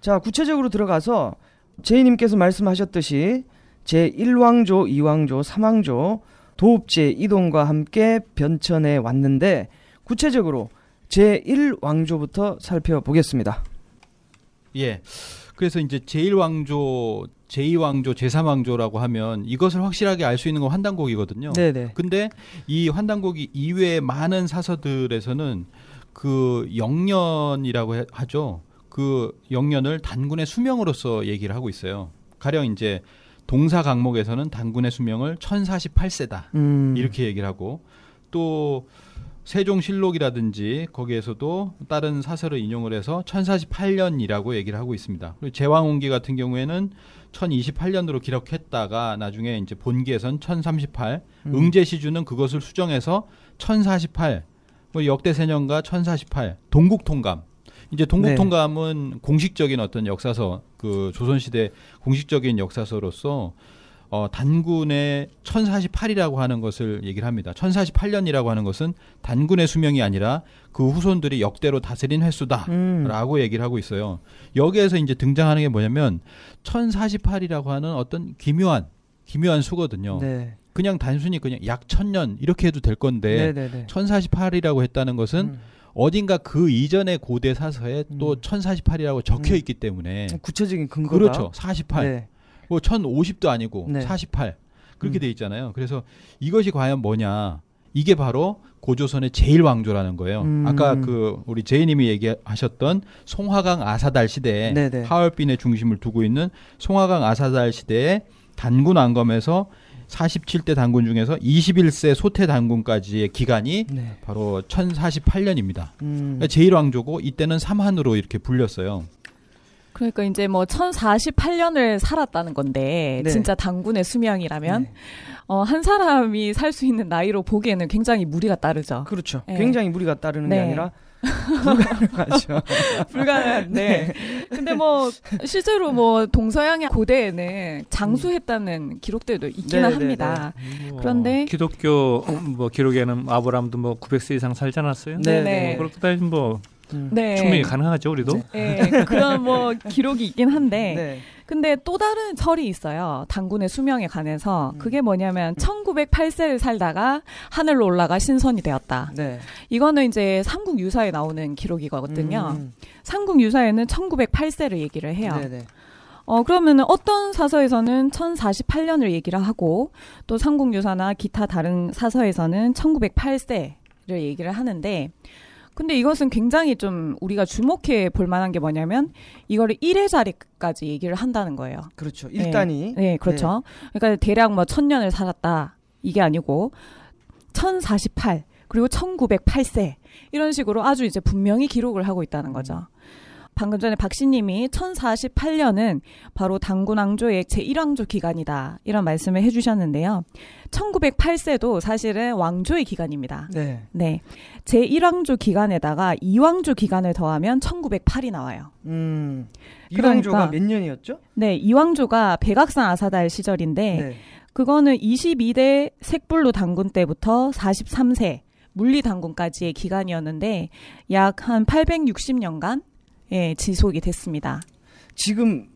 자, 구체적으로 들어가서 제이님께서 말씀하셨듯이 제1왕조, 2왕조, 3왕조 도읍제 이동과 함께 변천에 왔는데 구체적으로 제1왕조부터 살펴보겠습니다. 예. 그래서 이제 제1왕조, 제2왕조, 제3왕조라고 하면 이것을 확실하게 알 수 있는 건 환단곡이거든요. 네네. 근데 이 환단곡이 이외의 많은 사서들에서는 그 영년이라고 하죠. 그 영년을 단군의 수명으로서 얘기를 하고 있어요. 가령 이제 동사 강목에서는 단군의 수명을 1048세다. 음. 이렇게 얘기를 하고 또 세종실록이라든지 거기에서도 다른 사설을 인용을 해서 1048년이라고 얘기를 하고 있습니다. 그리고 제왕옹기 같은 경우에는 1028년으로 기록했다가 나중에 이제 본기에선 1038, 음. 응제시주는 그것을 수정해서 1048, 뭐역대세년과 1048, 동국통감 이제 동국통감은 네. 공식적인 어떤 역사서 그 조선시대 공식적인 역사서로서 어, 단군의 1048이라고 하는 것을 얘기를 합니다. 1048년이라고 하는 것은 단군의 수명이 아니라 그 후손들이 역대로 다스린 횟수다라고 음. 얘기를 하고 있어요. 여기에서 이제 등장하는 게 뭐냐면 1048이라고 하는 어떤 기묘한 기묘한 수거든요. 네. 그냥 단순히 그냥 약 천년 이렇게 해도 될 건데 네 1048이라고 했다는 것은 음. 어딘가 그 이전의 고대 사서에 음. 또 1048이라고 적혀 음. 있기 때문에 구체적인 근거가 그렇죠. 48. 네. 뭐 1050도 아니고 네. 48. 그렇게 음. 돼 있잖아요. 그래서 이것이 과연 뭐냐? 이게 바로 고조선의 제일 왕조라는 거예요. 음. 아까 그 우리 제이님이 얘기하셨던 송화강 아사달 시대에 네네. 하얼빈의 중심을 두고 있는 송화강 아사달 시대에 단군 왕검에서 47대 단군 중에서 21세 소태 단군까지의 기간이 네. 바로 1048년입니다. 음. 그러니까 제1왕조고 이때는 삼한으로 이렇게 불렸어요. 그러니까 이제 뭐 1048년을 살았다는 건데 네. 진짜 단군의 수명이라면 네. 어, 한 사람이 살 수 있는 나이로 보기에는 굉장히 무리가 따르죠. 그렇죠. 예. 굉장히 무리가 따르는 게 네. 아니라 불가능하죠. 불가능한데. 네. 근데 뭐 실제로 뭐 동서양의 고대에는 장수했다는 음. 기록들도 있기는 네네네. 네, 합니다. 네. 뭐 그런데 기독교 뭐 기록에는 아브라함도 뭐 900세 이상 살지 않았어요? 네네. 네. 뭐 그렇게 따지뭐 네. 네. 충분히 가능하죠, 우리도. 네. 네. 그런 뭐 기록이 있긴 한데. 네. 근데 또 다른 설이 있어요. 당군의 수명에 관해서. 음. 그게 뭐냐면 1908세를 살다가 하늘로 올라가 신선이 되었다. 네. 이거는 이제 삼국 유사에 나오는 기록이거든요. 음. 삼국 유사에는 1908세를 얘기를 해요. 네네. 어, 그러면 어떤 사서에서는 1048년을 얘기를 하고 또 삼국유사나 기타 다른 사서에서는 1908세를 얘기를 하는데 근데 이것은 굉장히 좀 우리가 주목해 볼 만한 게 뭐냐면 이거를 1회자리까지 얘기를 한다는 거예요. 그렇죠. 네. 일단이. 네, 네 그렇죠. 네. 그러니까 대략 뭐 천년을 살았다. 이게 아니고 1048 그리고 1908세 이런 식으로 아주 이제 분명히 기록을 하고 있다는 음. 거죠. 방금 전에 박씨님이 1048년은 바로 당군왕조의 제1왕조 기간이다. 이런 말씀을 해주셨는데요. 1908세도 사실은 왕조의 기간입니다. 네. 네. 제1왕조 기간에다가 2왕조 기간을 더하면 1908이 나와요. 음. 2왕조가 그러니까, 몇 년이었죠? 네. 2왕조가 백악산 아사달 시절인데, 네. 그거는 22대 색불로 당군 때부터 43세 물리 당군까지의 기간이었는데 약 한 860년간 예, 지속이 됐습니다. 지금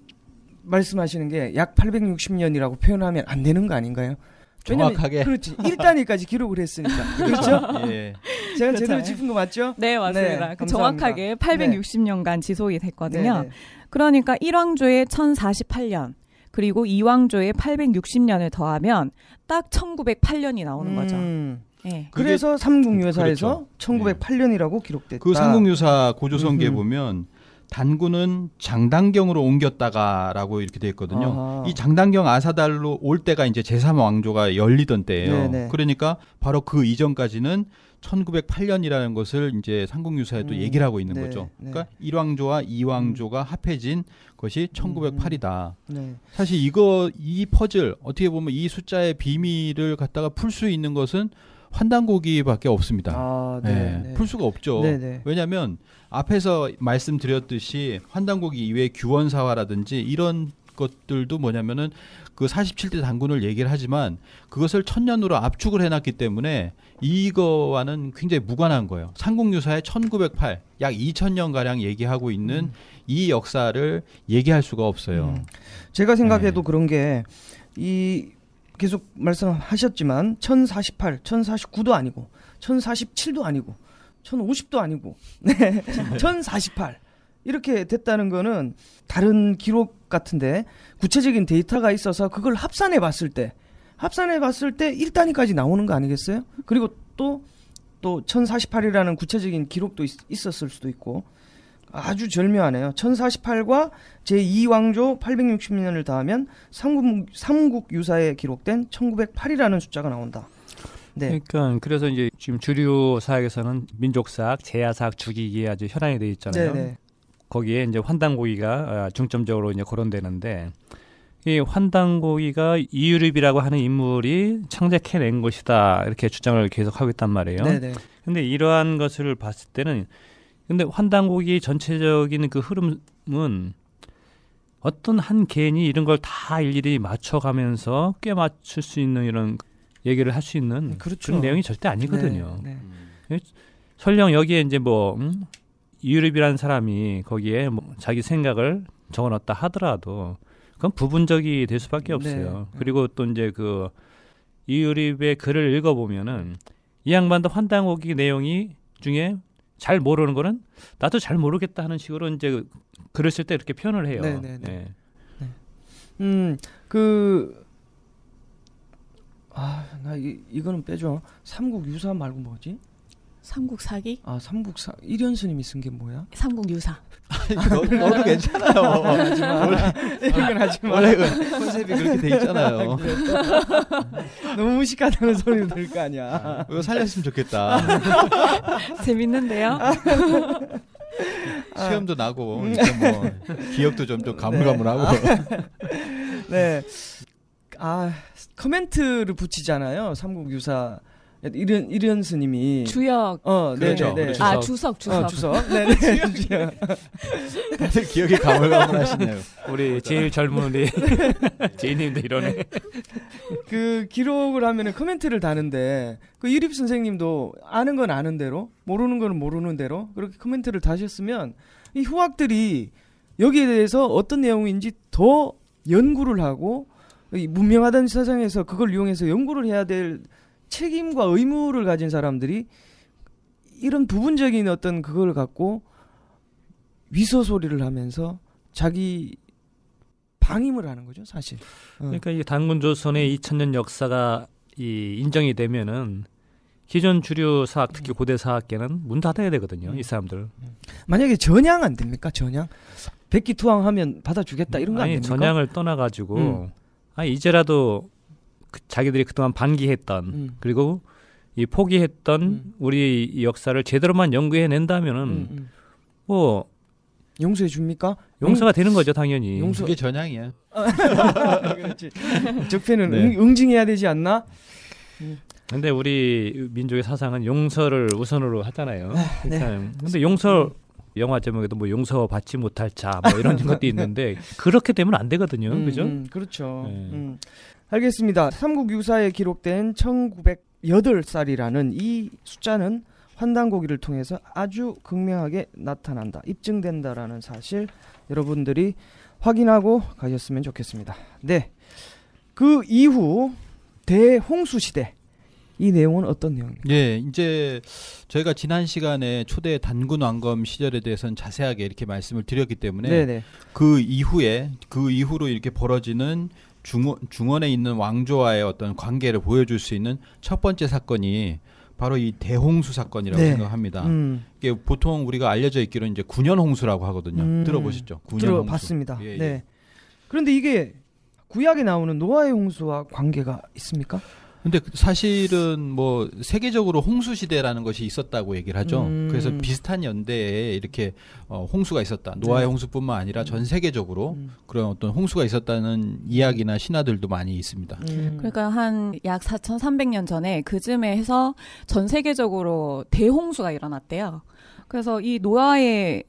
말씀하시는 게 약 860년이라고 표현하면 안 되는 거 아닌가요? 정확하게. 그렇지. 1단위까지 기록을 했으니까. 그렇죠? 예. 제가 그렇잖 제대로 짚은 거 맞죠? 네, 맞습니다. 네, 그 정확하게 860년간 네. 지속이 됐거든요. 네, 네. 그러니까 1왕조의 1048년, 그리고 2왕조의 860년을 더하면 딱 1908년이 나오는 거죠. 음. 네. 그래서 삼국유사에서 그렇죠. 1908년이라고 기록됐다. 그 삼국유사 고조선계 보면 단군은 장단경으로 옮겼다가라고 이렇게 돼 있거든요. 아하. 이 장단경 아사달로 올 때가 이제 제3왕조가 열리던 때예요. 네네. 네. 그러니까 바로 그 이전까지는 1908년이라는 것을 이제 삼국유사에도 음, 얘기를 하고 있는 네, 거죠. 네. 그러니까 네. 1왕조와 2왕조가 음. 합해진 것이 1908이다. 음, 네. 사실 이거 이 퍼즐 어떻게 보면 이 숫자의 비밀을 갖다가 풀 수 있는 것은 환단고기밖에 없습니다. 아, 네, 예, 네. 풀 수가 없죠. 네, 네. 왜냐하면 앞에서 말씀드렸듯이 환단고기 이외에 규원사화라든지 이런 것들도 뭐냐면은 그 47대 단군을 얘기를 하지만 그것을 천년으로 압축을 해놨기 때문에 이거와는 굉장히 무관한 거예요. 삼국유사의 1908, 약 2000년가량 얘기하고 있는 음. 이 역사를 얘기할 수가 없어요. 음. 제가 생각해도 네. 그런 게이 계속 말씀하셨지만 1048, 1049도 아니고 1047도 아니고 1050도 아니고 네. 1048 이렇게 됐다는 거는 다른 기록 같은데 구체적인 데이터가 있어서 그걸 합산해 봤을 때 합산해 봤을 때 1단위까지 나오는 거 아니겠어요? 그리고 또또 또 1048이라는 구체적인 기록도 있, 있었을 수도 있고 아주 절묘하네요. 1048과 제2왕조 860년을 다하면 삼국, 삼국 유사에 기록된 1908이라는 숫자가 나온다. 네. 그러니까 그래서 이제 지금 주류 사학에서는 민족사학, 제야사학 죽이기에 아주 현황이 되어 있잖아요. 네네. 네. 거기에 이제 환단고기가 아, 중점적으로 이제 거론되는데 이 환단고기가 이유립이라고 하는 인물이 창작해낸 것이다 이렇게 주장을 계속 하고 있단 말이에요. 네네. 네. 근데 이러한 것을 봤을 때는 근데 환단곡이 전체적인 그 흐름은 어떤 한 개인이 이런 걸 다 일일이 맞춰가면서 꽤 맞출 수 있는 이런 얘기를 할 수 있는 네, 그렇죠. 그런 내용이 절대 아니거든요. 네, 네. 음. 설령 여기에 이제 뭐 음, 이유립이라는 사람이 거기에 뭐 자기 생각을 적어놨다 하더라도 그건 부분적이 될 수밖에 네, 없어요. 네, 그리고 또 이제 그 이유립의 글을 읽어보면은 이 양반도 환당곡이 내용이 중에 잘 모르는 거는 나도 잘 모르겠다 하는 식으로 이제 그랬을때 이렇게 표현을 해요. 네네 네, 네. 네. 음, 그 아, 나 이, 이거는 빼줘. 삼국 유사 말고 뭐지? 삼국사기? 아, 삼국사 일현스님이 쓴 게 뭐야? 삼국유사. 너도 괜찮아요. 이건 아, 하지만 원래 그 컨셉이 그렇게 돼 있잖아요. 아, 너무 무식하다는 소리들거 아니야. 아, 이거 살렸으면 좋겠다. 재밌는데요. 시험도 나고 뭐 기억도 좀좀 가물가물하고. 네. 네. 아, 커멘트를 붙이잖아요. 삼국유사 이른 이른 스님이 주역 어 그렇죠. 네네 주석. 그렇죠. 아 주석 주석 어, 주석 네 다들 기억이 가물가물하시네요 우리 제일 네. 젊은 우리 제이님도 이러네 그 기록을 하면은 커멘트를 다는데 그 유립 선생님도 아는 건 아는 대로 모르는 건 모르는 대로 그렇게 커멘트를 다셨으면 이 후학들이 여기에 대해서 어떤 내용인지 더 연구를 하고 이 문명하던 세상에서 그걸 이용해서 연구를 해야 될 책임과 의무를 가진 사람들이 이런 부분적인 어떤 그걸 갖고 위서 소리를 하면서 자기 방임을 하는 거죠, 사실. 어. 그러니까 이당군 조선의 2000년 음. 역사가 이 인정이 되면은 기존 주류 사학 특히 음. 고대 사학계는 문 닫아야 되거든요, 이 음. 사람들. 만약에 전향 안 됩니까? 전향? 백기 투항하면 받아주겠다 이런 거 아니, 전향을 떠나 가지고 음. 아 이제라도 그 자기들이 그동안 반기했던 음. 그리고 이 포기했던 음. 우리 역사를 제대로만 연구해낸다면은 음, 음. 뭐 용서해 줍니까? 용서가 되는 거죠, 당연히. 용서... 게 전향이야. 적폐는 네. 응, 징해야 되지 않나? 음. 근데 우리 민족의 사상은 용서를 우선으로 하잖아요. 아, 네. 근데 용서 영화 제목에도 뭐 용서 받지 못할 자뭐 이런 것도 있는데 그렇게 되면 안 되거든요. 음, 그죠? 음, 그렇죠. 네. 음. 알겠습니다. 삼국 유사에 기록된 1908살이라는 이 숫자는 환단고기를 통해서 아주 극명하게 나타난다. 입증된다라는 사실 여러분들이 확인하고 가셨으면 좋겠습니다. 네. 그 이후 대홍수 시대 이 내용은 어떤 내용입니까? 예, 이제 저희가 지난 시간에 초대 단군 왕검 시절에 대해서는 자세하게 이렇게 말씀을 드렸기 때문에 네네. 그 이후에 그 이후로 이렇게 벌어지는 중원, 중원에 있는 왕조와의 어떤 관계를 보여줄 수 있는 첫 번째 사건이 바로 이 대홍수 사건이라고 네. 생각합니다. 음. 이게 보통 우리가 알려져 있기로 이제 군현 홍수라고 하거든요. 음. 들어보셨죠? 9년 들어봤습니다. 홍수. 예, 예. 네. 그런데 이게 구약에 나오는 노아의 홍수와 관계가 있습니까? 근데 그 사실은 뭐 세계적으로 홍수 시대라는 것이 있었다고 얘기를 하죠. 음. 그래서 비슷한 연대에 이렇게 어, 홍수가 있었다. 노아의 네. 홍수뿐만 아니라 전 음. 세계적으로 음. 그런 어떤 홍수가 있었다는 이야기나 신화들도 많이 있습니다. 음. 그러니까 한 약 4,300년 전에 그쯤에 해서 전 세계적으로 대홍수가 일어났대요. 그래서 이 노아의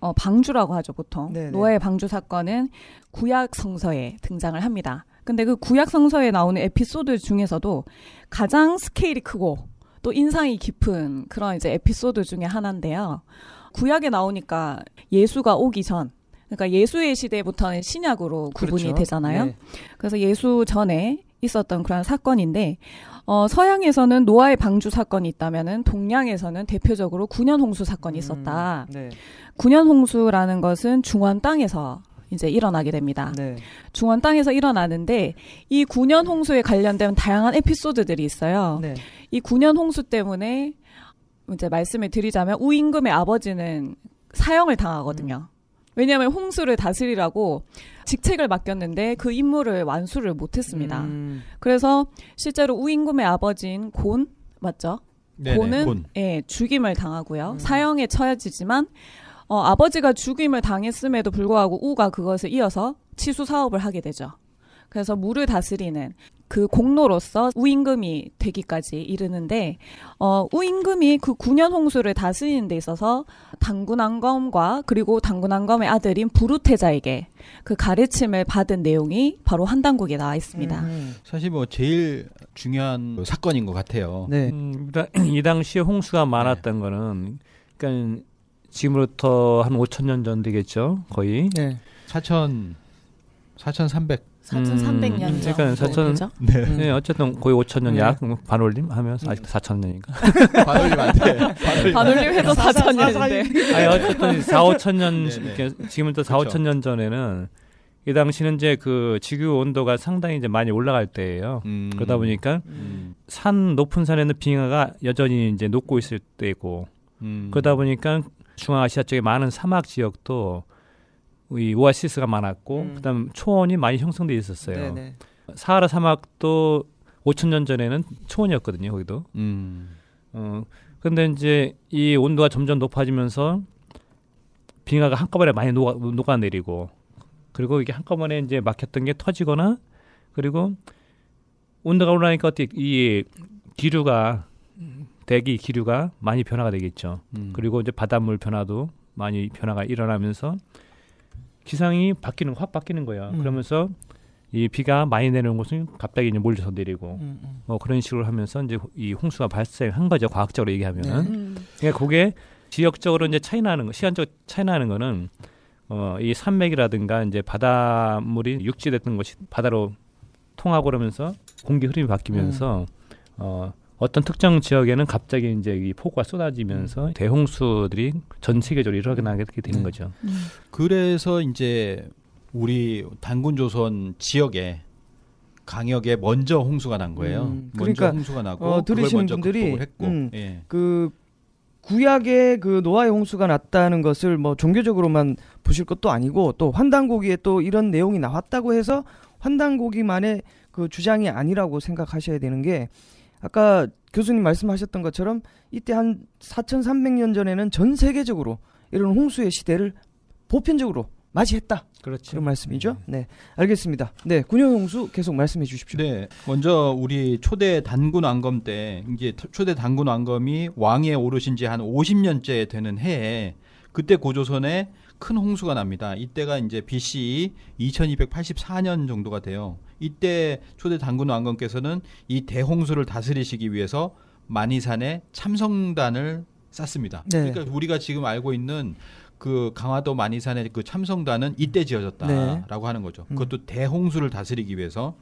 어, 방주라고 하죠 보통 네네. 노아의 방주 사건은 구약 성서에 등장을 합니다. 근데 그 구약성서에 나오는 에피소드 중에서도 가장 스케일이 크고 또 인상이 깊은 그런 이제 에피소드 중에 하나인데요. 구약에 나오니까 예수가 오기 전 그러니까 예수의 시대부터는 신약으로 구분이 그렇죠. 되잖아요. 네. 그래서 예수 전에 있었던 그런 사건인데 어, 서양에서는 노아의 방주 사건이 있다면은 동양에서는 대표적으로 군현 홍수 사건이 음, 있었다. 음, 네. 군현 홍수라는 것은 중원 땅에서 이제 일어나게 됩니다. 네. 중원 땅에서 일어나는데 이 9년 홍수에 관련된 다양한 에피소드들이 있어요. 네. 이 9년 홍수 때문에 이제 말씀을 드리자면 우임금의 아버지는 사형을 당하거든요. 음. 왜냐하면 홍수를 다스리라고 직책을 맡겼는데 그 임무를 완수를 못했습니다. 음. 그래서 실제로 우임금의 아버지인 곤 맞죠? 네네, 곤은 곤. 예, 죽임을 당하고요. 음. 사형에 처해지지만 어, 아버지가 죽임을 당했음에도 불구하고 우가 그것을 이어서 치수 사업을 하게 되죠. 그래서 물을 다스리는 그 공로로서 우임금이 되기까지 이르는데 어, 우임금이 그 9년 홍수를 다스리는 데 있어서 당군왕검과 그리고 당군왕검의 아들인 부르테자에게그 가르침을 받은 내용이 바로 한단국에 나와 있습니다. 음, 사실 뭐 제일 중요한 사건인 것 같아요. 네. 음, 그러니까 이 당시에 홍수가 많았던 네. 거는 그러니까 지금으로부터 한 5천 년 전 되겠죠. 거의. 네. 4천 4,300 4,300년 음, 그러니까 4천 네. 네. 음. 네. 어쨌든 거의 5천 년약 음, 반올림 하면 아직 4천 음. 년인가? 반올림 안 돼. 반올림 해도 4천 년인데. 아니 어쨌든 4, 5천 년 네, 지금부터 4, 그렇죠. 5천 년 전에는 이 당시는 이제 그 지구 온도가 상당히 이제 많이 올라갈 때예요. 음. 그러다 보니까 음. 산 높은 산에는 빙하가 여전히 이제 녹고 있을 때고 그러다 보니까 중앙아시아 쪽에 많은 사막 지역도 이 오아시스가 많았고 음. 그다음 초원이 많이 형성돼 있었어요. 네네. 네. 사하라 사막도 5천 년 전에는 초원이었거든요. 거기도. 음. 어, 근데 이제 이 온도가 점점 높아지면서 빙하가 한꺼번에 많이 녹아, 녹아내리고 그리고 이게 한꺼번에 이제 막혔던 게 터지거나 그리고 온도가 올라니까 어떻게 이 기류가 대기 기류가 많이 변화가 되겠죠. 음. 그리고 이제 바닷물 변화도 많이 변화가 일어나면서 기상이 바뀌는 확 바뀌는 거야. 음. 그러면서 이 비가 많이 내리는 곳은 갑자기 이제 몰려서 내리고 음, 음. 뭐 그런 식으로 하면서 이제 이 홍수가 발생한 거죠. 과학적으로 얘기하면은. 네. 음. 그러니까 그게 지역적으로 이제 차이 나는 거, 시간적 차이 나는 거는 어, 이 산맥이라든가 이제 바닷물이 육지됐던 것이 바다로 통하고 그러면서 공기 흐름이 바뀌면서 음. 어, 어떤 특정 지역에는 갑자기 이제 이 폭우가 쏟아지면서 음. 대홍수들이 전 세계적으로 일어나게 되는 네. 거죠. 음. 그래서 이제 우리 단군 조선 지역에 강역에 먼저 홍수가 난 거예요. 음, 그러니까 홍수가 나고 어, 들으시는 분들이 했고 음, 예. 그 구약의 그 노아의 홍수가 났다는 것을 뭐 종교적으로만 보실 것도 아니고 또 환단고기에 또 이런 내용이 나왔다고 해서 환단고기만의 그 주장이 아니라고 생각하셔야 되는 게 아까 교수님 말씀하셨던 것처럼 이때 한 4,300년 전에는 전 세계적으로 이런 홍수의 시대를 보편적으로 맞이했다. 그렇죠. 그런 말씀이죠. 네. 네. 알겠습니다. 네, 군현 홍수 계속 말씀해 주십시오. 네. 먼저 우리 초대 단군 왕검 때 이제 초대 단군 왕검이 왕에 오르신 지한 50년째 되는 해에 그때 고조선에 큰 홍수가 납니다. 이때가 이제 BC 2284년 정도가 돼요. 이때 초대 당군 왕건께서는 이 대홍수를 다스리시기 위해서 만이산에 참성단을 쌓습니다 네. 그러니까 우리가 지금 알고 있는 그 강화도 만이산의 그 참성단은 이때 지어졌다라고 네. 하는 거죠. 음. 그것도 음. 대홍수를 다스리기 위해서.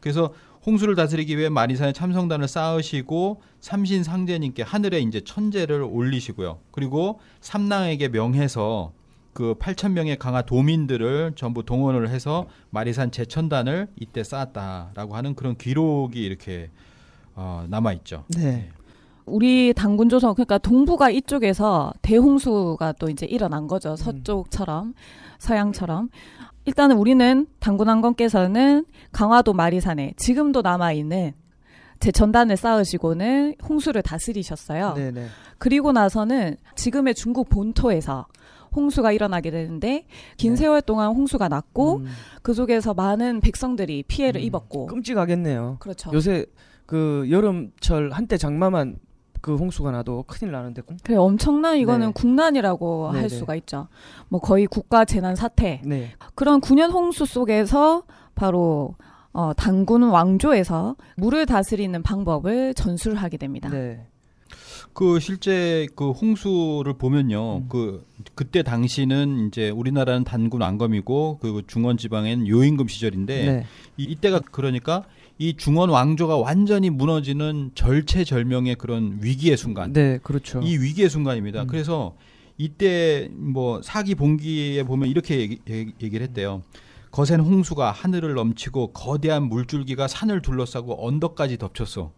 그래서 홍수를 다스리기 위해 만이산에 참성단을 쌓으시고 삼신상제님께 하늘에 이제 천재를 올리시고요. 그리고 삼랑에게 명해서 그 8천 명의 강화 도민들을 전부 동원을 해서 마리산 제천단을 이때 쌓았다라고 하는 그런 기록이 이렇게 어, 남아 있죠. 네. 네. 우리 당군 조선 그러니까 동부가 이쪽에서 대홍수가 또 이제 일어난 거죠. 음. 서쪽처럼 서양처럼 일단은 우리는 당군 왕건께서는 강화도 마리산에 지금도 남아 있는 제천단을 쌓으시고는 홍수를 다스리셨어요. 네네. 그리고 나서는 지금의 중국 본토에서 홍수가 일어나게 되는데 긴 네. 세월 동안 홍수가 났고 음. 그 속에서 많은 백성들이 피해를 음. 입었고 끔찍하겠네요. 그렇죠. 요새 그 여름철 한때 장마만 그 홍수가 나도 큰일 나는데. 그래 엄청난 이거는 네. 국난이라고 네네. 할 네, 네. 수가 있죠. 뭐 거의 국가 재난 사태. 네. 그런 9년 홍수 속에서 바로 어, 당군 왕조에서 물을 다스리는 방법을 전술하게 됩니다. 네. 그 실제 그 홍수를 보면요. 음. 그 그때 당시는 이제 우리나라는 단군 왕검이고 그 중원 지방엔 요임금 시절인데 네. 이, 이때가 그러니까 이 중원 왕조가 완전히 무너지는 절체절명의 그런 위기의 순간. 네, 그렇죠. 이 위기의 순간입니다. 음. 그래서 이때 뭐 사기 봉기에 보면 이렇게 얘기, 얘기를 했대요. 거센 홍수가 하늘을 넘치고 거대한 물줄기가 산을 둘러싸고 언덕까지 덮쳤어.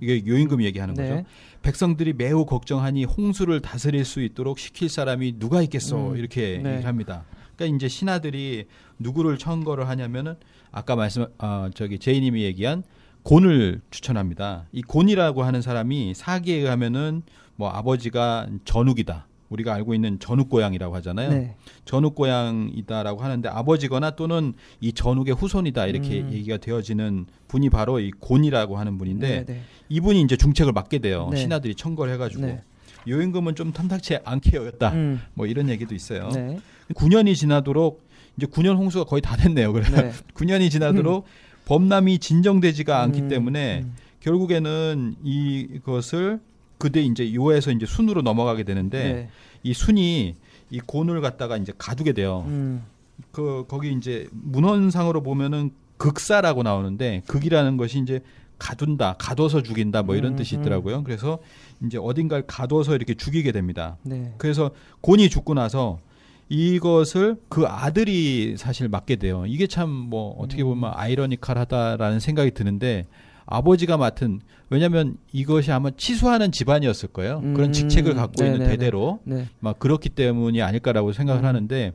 이게 요임금 얘기하는 네. 거죠. 백성들이 매우 걱정하니 홍수를 다스릴 수 있도록 시킬 사람이 누가 있겠어 음. 이렇게 네. 얘기를 합니다. 그러니까 이제 신하들이 누구를 천거를 하냐면은 아까 말씀 어, 저기 제이님이 얘기한 곤을 추천합니다. 이 곤이라고 하는 사람이 사기에 가면은뭐 아버지가 전욱이다. 우리가 알고 있는 전욱고향이라고 하잖아요. 네. 전욱고향이다라고 하는데 아버지거나 또는 이 전욱의 후손이다 이렇게 음. 얘기가 되어지는 분이 바로 이 곤이라고 하는 분인데 네네. 네. 이분이 이제 중책을 맡게 돼요. 네. 신하들이 청거를 해가지고 네. 요임금은 좀 탐탁치 않게 여겼다. 음. 뭐 이런 얘기도 있어요. 네. 9년이 지나도록 이제 9년 홍수가 거의 다 됐네요. 그래 네. 9년이 지나도록 음. 범람이 진정되지가 않기 음. 때문에 음. 결국에는 이것을 그때 이제 요에서 이제 순으로 넘어가게 되는데 네. 이 순이 이 곤을 갖다가 이제 가두게 돼요. 음. 그 거기 이제 문헌상으로 보면은 극사라고 나오는데 극이라는 것이 이제 가둔다, 가둬서 죽인다 뭐 이런 음, 뜻이 음. 있더라고요. 음. 그래서 이제 어딘가를 가둬서 이렇게 죽이게 됩니다. 네. 그래서 곤이 죽고 나서 이것을 그 아들이 사실 맡게 돼요. 이게 참 뭐 어떻게 음. 보면 아이러니컬하다라는 생각이 드는데 아버지가 맡은 왜냐하면 이것이 아마 치수하는 집안이었을 거예요. 음, 그런 직책을 갖고 네네네. 있는 대대로 네. 막 그렇기 때문이 아닐까라고 생각을 음. 하는데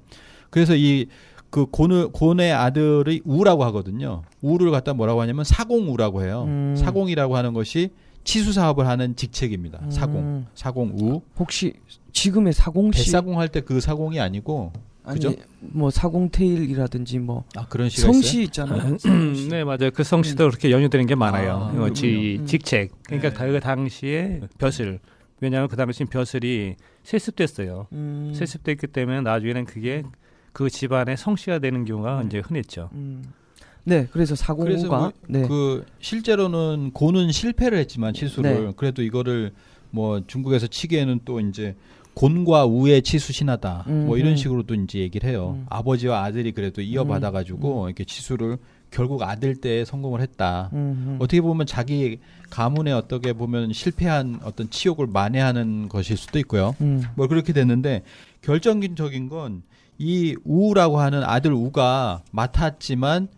그래서 이 그 고느, 고뇌 아들의 우라고 하거든요. 우를 갖다 뭐라고 하냐면 사공우라고 해요. 음. 사공이라고 하는 것이 치수 사업을 하는 직책입니다. 사공, 음. 사공우. 혹시 지금의 사공시? 대사공 할때 그 사공이 아니고 그죠? 뭐 사공태일이라든지 뭐 아, 그런 성씨 있잖아요. 네 맞아요. 그성씨도 네. 그렇게 연유되는 게 많아요. 아, 뭐 지 음. 직책. 그러니까 네. 그 당시에 벼슬. 왜냐하면 그 당시 벼슬이 세습됐어요. 음. 세습됐기 때문에 나중에는 그게 그 집안의 성씨가 되는 경우가 음. 이제 흔했죠. 음. 네, 그래서 사공우가 뭐 네. 그 실제로는 고는 실패를 했지만 실수를 네. 그래도 이거를 뭐 중국에서 치기에는 또 이제 곤과 우의 치수신하다. 뭐 음흠. 뭐 이런 식으로 도 이제 얘기를 해요. 음. 아버지와 아들이 그래도 이어받아 가지고 음. 음. 이렇게 치수를 결국 아들 때 성공을 했다. 음흠. 어떻게 보면 자기 가문에 어떻게 보면 실패한 어떤 치욕을 만회하는 것일 수도 있고요. 음. 뭐 그렇게 됐는데 결정적인 건 이 우라고 하는 아들 우가 맡았지만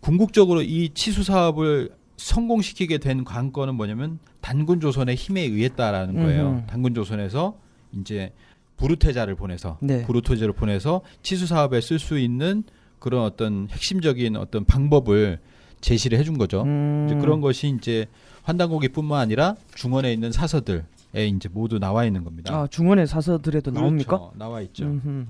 궁극적으로 이 치수 사업을 성공시키게 된 관건은 뭐냐면 단군 조선의 힘에 의했다라는 거예요. 음흠. 단군 조선에서 이제 부루테자를 보내서 네. 브루테자를 보내서 치수 사업에 쓸 수 있는 그런 어떤 핵심적인 어떤 방법을 제시를 해준 거죠. 음. 이제 그런 것이 이제 환단고기뿐만 아니라 중원에 있는 사서들에 이제 모두 나와 있는 겁니다. 아 중원의 사서들에도 그렇죠. 나옵니까? 나와 있죠. 음흠.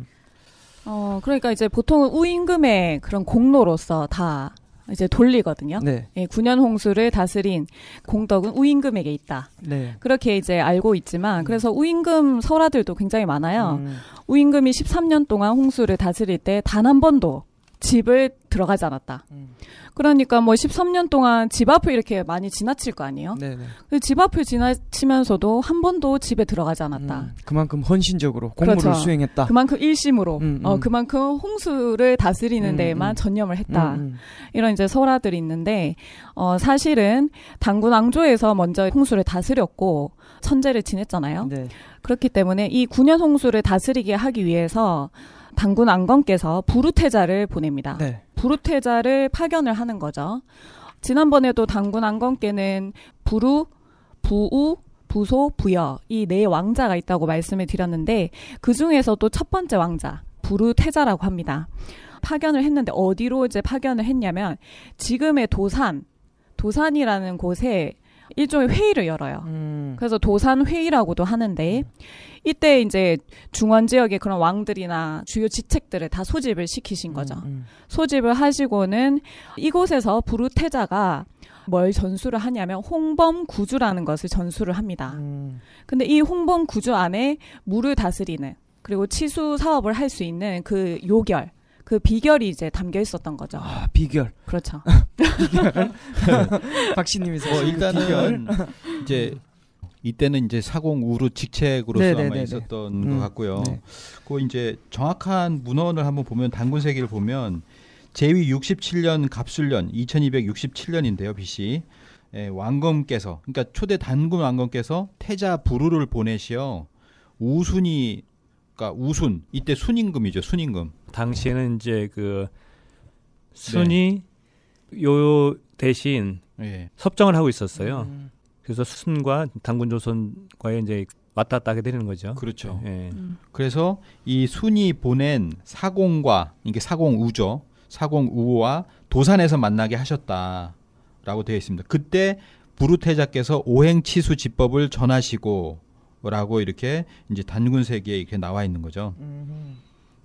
어 그러니까 이제 보통은 우임금의 그런 공로로서 다 이제 돌리거든요. 네. 예, 9년 홍수를 다스린 공덕은 우임금에게 있다. 네. 그렇게 이제 알고 있지만 음. 그래서 우임금 설화들도 굉장히 많아요. 음. 우임금이 13년 동안 홍수를 다스릴 때 단 한 번도 집을 들어가지 않았다. 음. 그러니까 뭐 13년 동안 집 앞을 이렇게 많이 지나칠 거 아니에요? 네네. 네. 그 집 앞을 지나치면서도 한 번도 집에 들어가지 않았다. 음. 그만큼 헌신적으로 공무를 그렇죠. 수행했다. 그만큼 일심으로, 음, 음. 어, 그만큼 홍수를 다스리는 음, 데에만 음. 전념을 했다. 이런 이제 설화들이 있는데, 어, 사실은 당군 왕조에서 먼저 홍수를 다스렸고, 천재를 지냈잖아요. 네. 그렇기 때문에 이 9년 홍수를 다스리게 하기 위해서 당군 안건께서 부르태자를 보냅니다. 네. 부르태자를 파견을 하는 거죠. 지난번에도 당군 안건께는 부루, 부우, 부소, 부여 이 네 왕자가 있다고 말씀을 드렸는데 그 중에서도 첫 번째 왕자 부르태자라고 합니다. 파견을 했는데 어디로 이제 파견을 했냐면 지금의 도산 도산이라는 곳에 일종의 회의를 열어요. 음. 그래서 도산 회의라고도 하는데 음. 이때 이제 중원 지역의 그런 왕들이나 주요 지책들을 다 소집을 시키신 음, 거죠. 음, 음. 소집을 하시고는 이곳에서 부르태자가 뭘 전수를 하냐면 홍범 구주라는 것을 전수를 합니다. 음. 근데 이 홍범 구주 안에 물을 다스리는 그리고 치수 사업을 할 수 있는 그 요결 그 비결이 이제 담겨 있었던 거죠. 아, 비결. 그렇죠. 박씨님이 어, 일단은 이제 이때는 이제 사공 우루 직책으로서 네, 네, 아마 네, 있었던 음. 것 같고요. 네. 그 이제 정확한 문헌을 한번 보면 단군 세기를 보면 제위 67년 갑술년 2267년인데요, BC. 예, 왕검께서 그러니까 초대 단군 왕검께서 태자 부루를 보내시어 우순이 그러니까 우순 이때 순임금이죠, 순임금. 당시에는 이제 그 순이 네. 요 대신 예. 섭정을 하고 있었어요. 음. 그래서 수순과 당군 조선과의 이제 왔다 갔다 하게 되는 거죠. 그렇죠. 예. 음. 그래서 이 순이 보낸 사공과 이게 사공우죠. 사공우와 도산에서 만나게 하셨다라고 되어 있습니다. 그때 부르태자께서 오행치수 지법을 전하시고라고 이렇게 이제 단군 세계에 이렇게 나와 있는 거죠. 음.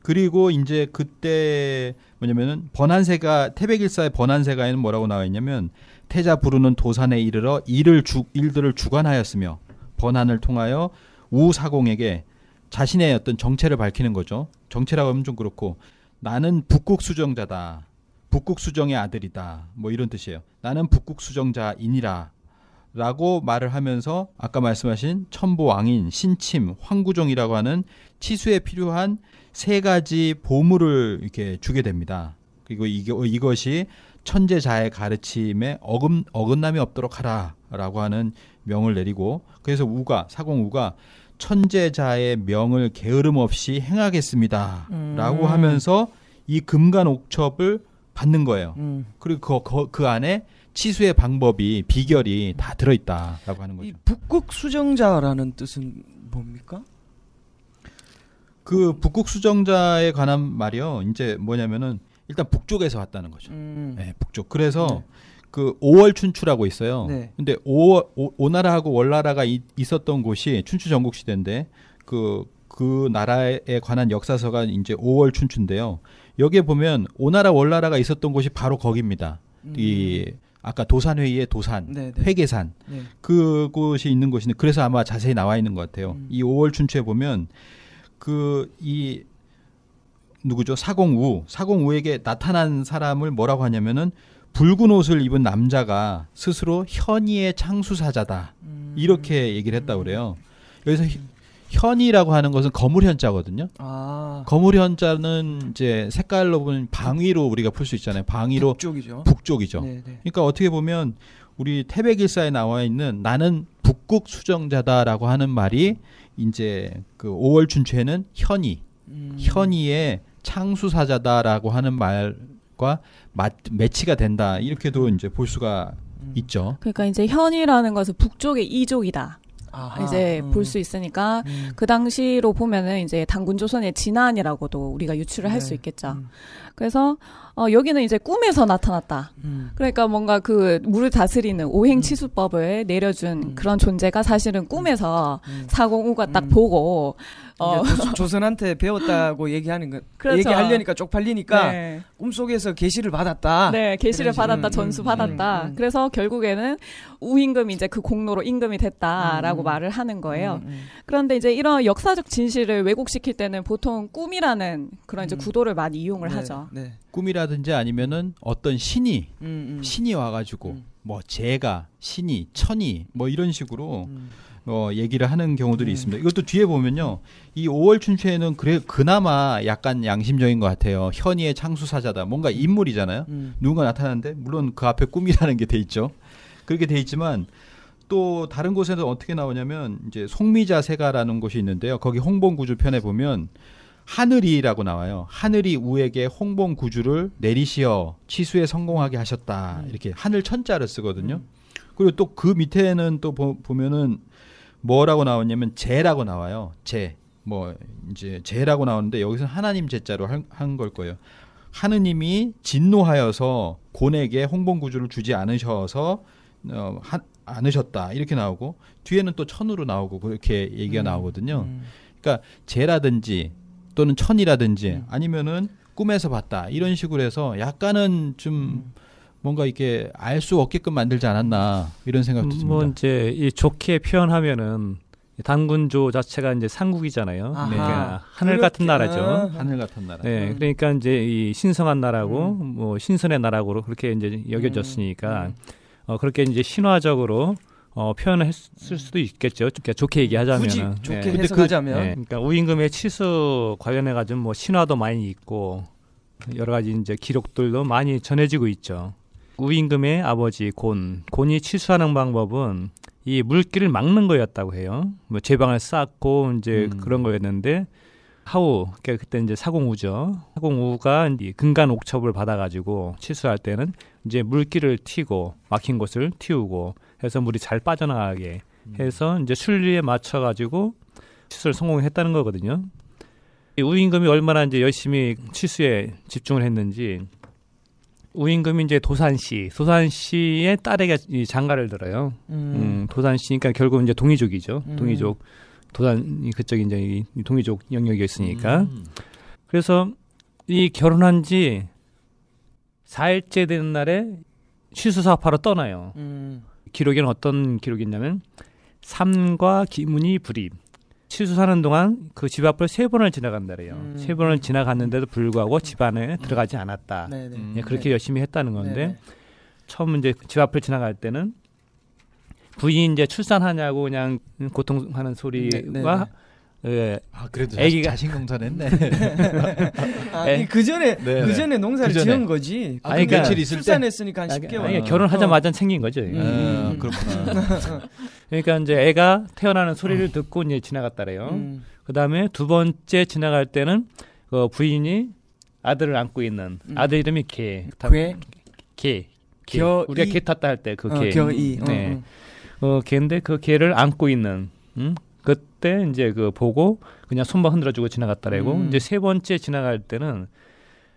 그리고 이제 그때 뭐냐면은 번안세가 태백일사의 번안세가에는 뭐라고 나와 있냐면 태자 부르는 도산에 이르러 일을 주, 일들을 주관하였으며 번안을 통하여 우사공에게 자신의 어떤 정체를 밝히는 거죠. 정체라고 하면 좀 그렇고 나는 북극 수정자다. 북극 수정의 아들이다. 뭐 이런 뜻이에요. 나는 북극 수정자이니라. 라고 말을 하면서 아까 말씀하신 천보왕인 신침 황구종이라고 하는 치수에 필요한 세 가지 보물을 이렇게 주게 됩니다. 그리고 이게, 어, 이것이 천재자의 가르침에 어금, 어긋남이 없도록 하라라고 하는 명을 내리고 그래서 우가 사공우가 천재자의 명을 게으름 없이 행하겠습니다라고 음. 하면서 이 금간옥첩을 받는 거예요. 음. 그리고 그, 그, 그 안에 치수의 방법이 비결이 다 들어있다라고 하는 거죠. 북극 수정자라는 뜻은 뭡니까? 그 북극 수정자에 관한 말이요. 이제 뭐냐면은 일단 북쪽에서 왔다는 거죠. 음. 네, 북쪽. 그래서 네. 그 5월 춘추라고 있어요. 네. 근데 5월 오, 오나라하고 월나라가 이, 있었던 곳이 춘추 전국 시대인데 그그 그 나라에 관한 역사서가 이제 5월 춘추인데요. 여기에 보면 오나라 월나라가 있었던 곳이 바로 거기입니다. 음. 이 아까 도산 회의의 네, 도산, 네네. 회계산 네. 그곳이 있는 곳인데 그래서 아마 자세히 나와 있는 것 같아요. 음. 이 5월 춘추에 보면 그이 누구죠? 사공우 사공우에게 나타난 사람을 뭐라고 하냐면은 붉은 옷을 입은 남자가 스스로 현이의 창수사자다 음. 이렇게 얘기를 했다 음. 그래요. 여기서 현이라고 하는 것은 거물 현자거든요. 아. 거물 현자는 이제 색깔로 보면 방위로 우리가 풀 수 있잖아요. 방위로 북쪽이죠. 북쪽이죠. 네, 네. 그러니까 어떻게 보면 우리 태백일사에 나와 있는 나는 북극 수정자다라고 하는 말이 이제 그 5월 춘추에는 현이 음. 현이의 창수사자다라고 하는 말과 맞, 매치가 된다 이렇게도 이제 볼 수가 음. 있죠. 그러니까 이제 현이라는 것은 북쪽의 이족이다. 아하. 이제 음. 볼수 있으니까 음. 그 당시로 보면은 이제 당군 조선의 진안이라고도 우리가 유추를 할수 네. 있겠죠. 음. 그래서 어, 여기는 이제 꿈에서 나타났다. 음. 그러니까 뭔가 그 물을 다스리는 오행치수법을 음. 내려준 음. 그런 존재가 사실은 꿈에서 음. 405가 딱 음. 보고 어. 조, 선한테 배웠다고 얘기하는 것. 그렇죠. 얘기하려니까 쪽팔리니까 네. 꿈속에서 계시를 받았다. 네, 계시를 받았다, 전수 음, 받았다. 그래서 결국에는 우임금이 이제 그 공로로 임금이 됐다라고 말을 하는 거예요. 그런데 이제 이런 역사적 진실을 왜곡시킬 때는 보통 꿈이라는 그런 이제 구도를 많이 이용을 네. 하죠. 네. 꿈이라든지 아니면은 어떤 신이 음, 음. 신이 와가지고 음. 뭐 제가 신이 천이 뭐 이런 식으로 음. 어, 얘기를 하는 경우들이 음. 있습니다. 이것도 뒤에 보면요, 이 5월 춘추에는 그래 그나마 약간 양심적인 것 같아요. 현이의 창수사자다. 뭔가 음. 인물이잖아요. 누군가 나타났는데 물론 그 앞에 꿈이라는 게 돼 있죠. 그렇게 돼 있지만 또 다른 곳에서 어떻게 나오냐면 이제 송미자세가라는 곳이 있는데요. 거기 홍본구조 편에 보면 하늘이라고 나와요. 하늘이 우에게 홍봉 구주를 내리시어 치수에 성공하게 하셨다. 음. 이렇게 하늘 천자를 쓰거든요. 음. 그리고 또 그 밑에는 또 보, 보면은 뭐라고 나왔냐면 제라고 나와요. 제. 뭐 이제 제라고 나오는데 여기서 하나님 제자로 한 걸 거예요. 하느님이 진노하여서 곤에게 홍봉 구주를 주지 않으셔서 어, 하, 않으셨다 이렇게 나오고 뒤에는 또 천으로 나오고 그렇게 얘기가 음, 나오거든요. 음. 그러니까 제라든지 또는 천이라든지 음. 아니면은 꿈에서 봤다 이런 식으로 해서 약간은 좀 음. 뭔가 이게 렇알수 없게끔 만들지 않았나 이런 생각도 음, 듭니다. 뭐 이제 이 좋게 표현하면은 단군조 자체가 이제 상국이잖아요. 아하, 그러니까 네. 하늘 같은 나라죠. 아. 하늘 같은 나라. 네, 그러니까 이제 이 신성한 나라고 음. 뭐 신선의 나라고 그렇게 이제 여겨졌으니까 음. 음. 어, 그렇게 이제 신화적으로 어, 표현을 했을 수도 있겠죠. 좋게, 네. 좋게 얘기하자면 굳이 좋게 네. 해석하자면 그, 네. 그러니까 우임금의 치수 관련해 가지고 뭐 신화도 많이 있고 여러 가지 이제 기록들도 많이 전해지고 있죠. 우임금의 아버지 곤 곤이 치수하는 방법은 이 물기를 막는 거였다고 해요. 뭐 제방을 쌓고 이제 음. 그런 거였는데 하우 그러니까 그때 이제 사공우죠. 사공우가 이제 근간 옥첩을 받아가지고 치수할 때는 이제 물기를 튀고 막힌 곳을 틔우고 해서 물이 잘 빠져나가게 음. 해서 이제 순리에 맞춰 가지고 시술 성공했다는 거거든요. 이 우임금이 얼마나 이제 열심히 치수에 집중을 했는지 우임금이 이제 도산시, 도산시의 딸에게 이 장가를 들어요. 음. 음 도산시니까 결국 이제 동이족이죠. 음. 동이족 도산 그쪽 이제 이 동이족 영역이 었으니까 음. 그래서 이 결혼한 지 4일째 되는 날에 취수 사업하러 떠나요. 음. 기록에는 어떤 기록이 있냐면 삶과 기문이 불입. 치수 사는 동안 그 집 앞을 세 번을 지나간다래요. 음. 세 번을 지나갔는데도 불구하고 집 안에 음. 들어가지 않았다. 음. 예, 그렇게 네 열심히 했다는 건데 네네. 처음 이제 집 앞을 지나갈 때는 부인 이제 출산하냐고 그냥 고통하는 음, 네, 소리와 네네. 예. 아 그래도 애기가 자신 공사를 했네. 아니 예. 그 전에 네, 네. 그 전에 농사를 그전에. 지은 거지. 아, 아니, 그러 그러니까 며칠 있을 출산했으니까 한 10개월. 아니, 결혼하자마자 어. 생긴 거죠. 음, 음. 아, 음. 그렇구나. 그러니까 이제 애가 태어나는 소리를 어. 듣고 이제 지나갔다래요. 음. 그다음에 두 번째 지나갈 때는 그 부인이 아들을 안고 있는 음. 아들 이름이 개. 괴. 개. 개. 우리가 개 탔다 할 때그 어, 개. 겨이. 네. 어, 어. 어, 개인데 그 개를 안고 있는 음? 그때 이제 그 보고 그냥 손만 흔들어주고 지나갔다라고 음. 이제 세 번째 지나갈 때는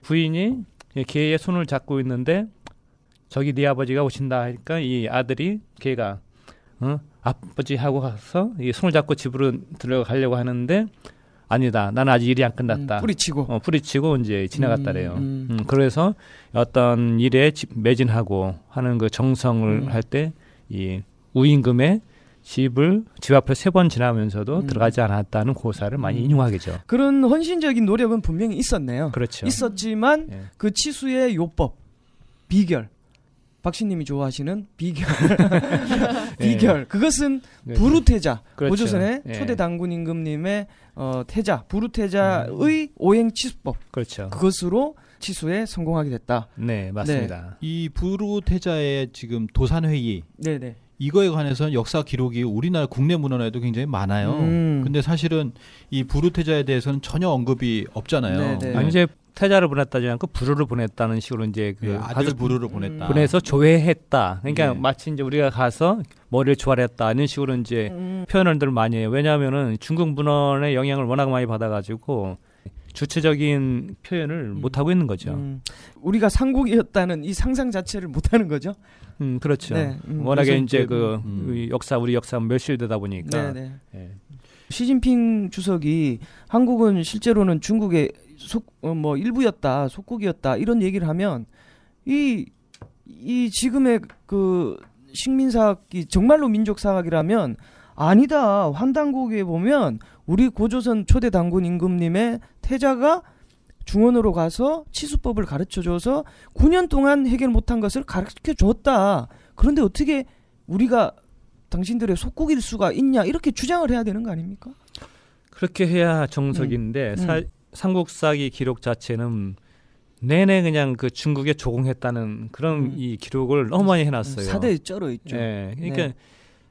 부인이 개의 손을 잡고 있는데 저기 네 아버지가 오신다 하니까 이 아들이 개가 어? 아버지 하고 가서 이 손을 잡고 집으로 들어가려고 하는데 아니다 나는 아직 일이 안 끝났다 음, 뿌리치고 어, 뿌리치고 이제 지나갔다래요 음, 음. 음 그래서 어떤 일에 매진하고 하는 그 정성을 음. 할때이우임금에 집을 집 앞을 세번 지나면서도 음. 들어가지 않았다는 고사를 많이 음. 인용하겠죠. 그런 헌신적인 노력은 분명히 있었네요. 그렇죠. 있었지만 예. 그 치수의 요법 비결 박신님이 좋아하시는 비결 비결 예. 그것은 부르태자 그렇죠. 고조선의 그렇죠. 예. 초대 당군 임금님의 어, 태자 부르태자의 음. 오행 치수법 그렇죠. 그것으로 치수에 성공하게 됐다. 네 맞습니다. 네. 이 부르태자의 지금 도산회의 네네. 네. 이거에 관해서는 역사 기록이 우리나라 국내 문헌에도 굉장히 많아요. 음. 근데 사실은 이 부르 태자에 대해서는 전혀 언급이 없잖아요. 네네. 네. 예. 아니 이제 태자를 보냈다지 않고 부르를 보냈다는 식으로 이제 그 예, 아들 부르를 보냈다. 보내서 조회했다. 그러니까 예. 마치 이제 우리가 가서 머리를 조아했다 이런 식으로 이제 음. 표현을 들 많이 해요. 왜냐하면은 중국 문헌의 영향을 워낙 많이 받아가지고 주체적인 표현을 음. 못 하고 있는 거죠. 음. 우리가 상국이었다는 이 상상 자체를 못 하는 거죠. 음 그렇죠. 네. 음, 워낙에 이제 그 음. 음. 역사 우리 역사 멸실되다 뭐 보니까 네, 네. 예. 시진핑 주석이 한국은 실제로는 중국의 속뭐 어, 일부였다 속국이었다 이런 얘기를 하면 이 이 지금의 그 식민사학이 정말로 민족사학이라면 아니다 환당국에 보면 우리 고조선 초대 당군 임금님의 태자가 중원으로 가서 치수법을 가르쳐줘서 9년 동안 해결 못한 것을 가르쳐줬다. 그런데 어떻게 우리가 당신들의 속국일 수가 있냐 이렇게 주장을 해야 되는 거 아닙니까? 그렇게 해야 정석인데 음. 음. 삼국사기 기록 자체는 내내 그냥 그 중국에 조공했다는 그런 음. 이 기록을 너무 많이 해놨어요. 사대 쩔어 있죠. 네. 그러니까 네.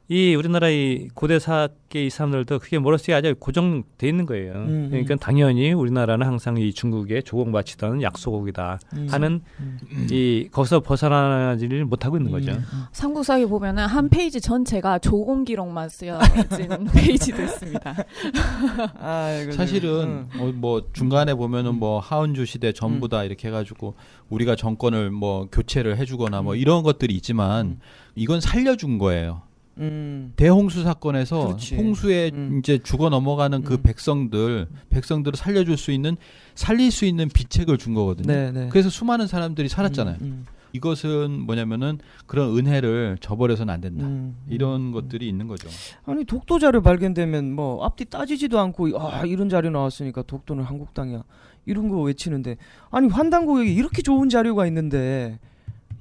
이 우리나라 의 고대 사학계 이 사람들도 그게 머릿속에 아주 고정돼 있는 거예요. 음, 음, 그러니까 당연히 우리나라는 항상 이 중국에 조공 바치던 약소국이다 음, 하는 음. 이 거기서 벗어나지를 못하고 있는 음. 거죠. 음. 삼국사기 보면은 한 페이지 전체가 조공 기록만 쓰여진 페이지도 있습니다. 아, 사실은 뭐, 뭐 중간에 보면은 뭐 하은주 시대 전부 다 이렇게 해가지고 우리가 정권을 뭐 교체를 해주거나 뭐 이런 것들이 있지만 이건 살려준 거예요. 음. 대홍수 사건에서 그렇지. 홍수에 음. 이제 죽어 넘어가는 그 음. 백성들 백성들을 살려줄 수 있는 살릴 수 있는 비책을 준 거거든요. 네네. 네. 그래서 수많은 사람들이 살았잖아요. 음, 음. 이것은 뭐냐면은 그런 은혜를 저버려서는 안 된다. 음, 이런 것들이 있는 거죠. 아니 독도자료 발견되면 뭐 앞뒤 따지지도 않고 아 이런 자료 나왔으니까 독도는 한국땅이야 이런 거 외치는데 아니 환당국에 이렇게 좋은 자료가 있는데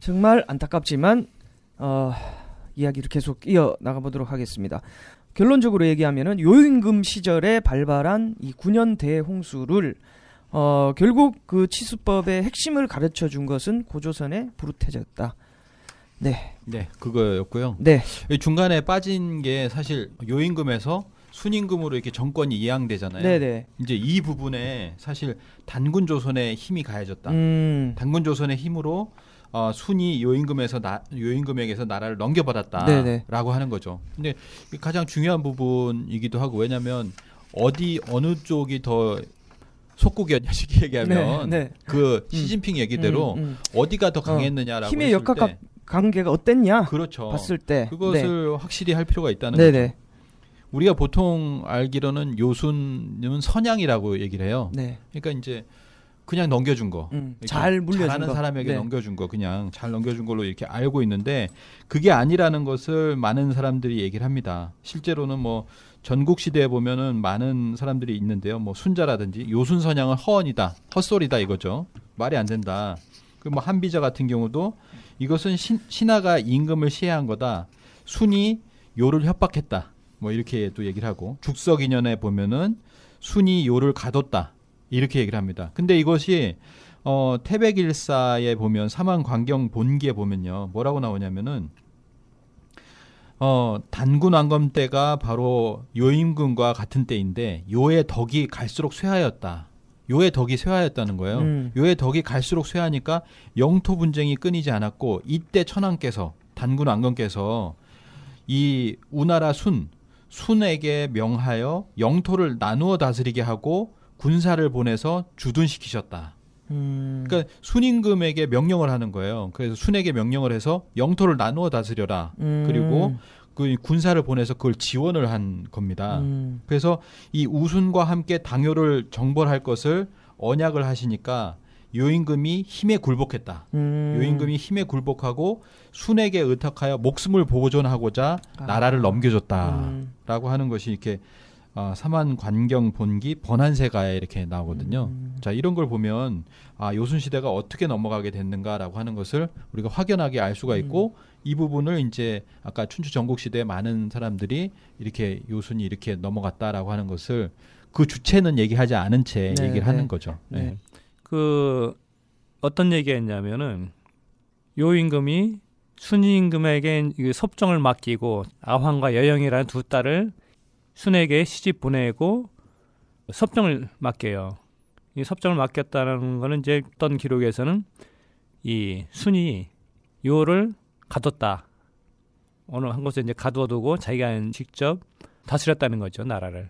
정말 안타깝지만 어. 이야기를 계속 이어 나가보도록 하겠습니다. 결론적으로 얘기하면은 요임금 시절에 발발한 이 9년 대홍수를 어, 결국 그 치수법의 핵심을 가르쳐 준 것은 고조선의 부르태졌다 네. 네, 그거였고요. 네. 중간에 빠진 게 사실 요임금에서 순임금으로 이렇게 정권이 이양되잖아요. 네네. 네. 이제 이 부분에 사실 단군 조선의 힘이 가해졌다. 음. 단군 조선의 힘으로 어, 순이 요임금에서 나, 요임금액에서 나라를 넘겨받았다라고 네네. 하는 거죠. 근데 가장 중요한 부분이기도 하고 왜냐하면 어디 어느 쪽이 더 속국이었냐 쉽게 얘기하면 네, 네. 그 음. 시진핑 얘기대로 음, 음, 어디가 더 어, 강했느냐라고 힘의 역학과 관계가 어땠냐 그렇죠. 봤을 때 그것을 네. 확실히 할 필요가 있다는 네 거죠. 우리가 보통 알기로는 요순은 선양이라고 얘기를 해요. 네. 그러니까 이제 그냥 넘겨준 거. 음, 잘 물려준 잘하는 거. 사람에게 네. 넘겨준 거. 그냥 잘 넘겨준 걸로 이렇게 알고 있는데 그게 아니라는 것을 많은 사람들이 얘기를 합니다. 실제로는 뭐 전국 시대에 보면은 많은 사람들이 있는데요. 뭐 순자라든지 요순 선양은 허언이다, 헛소리다 이거죠. 말이 안 된다. 그 뭐 한비자 같은 경우도 이것은 신, 신하가 임금을 시해한 거다. 순이 요를 협박했다. 뭐 이렇게 또 얘기를 하고 죽석 인연에 보면은 순이 요를 가뒀다. 이렇게 얘기를 합니다. 근데 이것이 어, 태백일사에 보면 사망 광경 본기에 보면요 뭐라고 나오냐면은 어, 단군 왕검 때가 바로 요임금과 같은 때인데 요의 덕이 갈수록 쇠하였다. 요의 덕이 쇠하였다는 거예요. 음. 요의 덕이 갈수록 쇠하니까 영토 분쟁이 끊이지 않았고 이때 천황께서 단군 왕검께서 이 우나라 순 순에게 명하여 영토를 나누어 다스리게 하고 군사를 보내서 주둔시키셨다. 음. 그러니까 순임금에게 명령을 하는 거예요. 그래서 순에게 명령을 해서 영토를 나누어 다스려라. 음. 그리고 그 군사를 보내서 그걸 지원을 한 겁니다. 음. 그래서 이 우순과 함께 당효를 정벌할 것을 언약을 하시니까 요임금이 힘에 굴복했다. 음. 요임금이 힘에 굴복하고 순에게 의탁하여 목숨을 보존하고자 아. 나라를 넘겨줬다라고 음. 하는 것이 이렇게 아, 사만 관경 본기 번안세가에 이렇게 나오거든요. 음. 자 이런 걸 보면 아 요순 시대가 어떻게 넘어가게 됐는가라고 하는 것을 우리가 확연하게 알 수가 음. 있고 음. 이 부분을 이제 아까 춘추 전국 시대 에 많은 사람들이 이렇게 요순이 이렇게 넘어갔다라고 하는 것을 그 주체는 얘기하지 않은 채 네, 얘기를 네. 하는 거죠. 네. 네. 그 어떤 얘기했냐면은 요 임금이 순임금에게 섭정을 맡기고 아황과 여영이라는 두 딸을 순에게 시집 보내고 섭정을 맡겨요. 이 섭정을 맡겼다는 거는 이제 어떤 기록에서는 이 순이 요를 가뒀다. 어느 한 곳에 이제 가두어두고 자기가 직접 다스렸다는 거죠 나라를.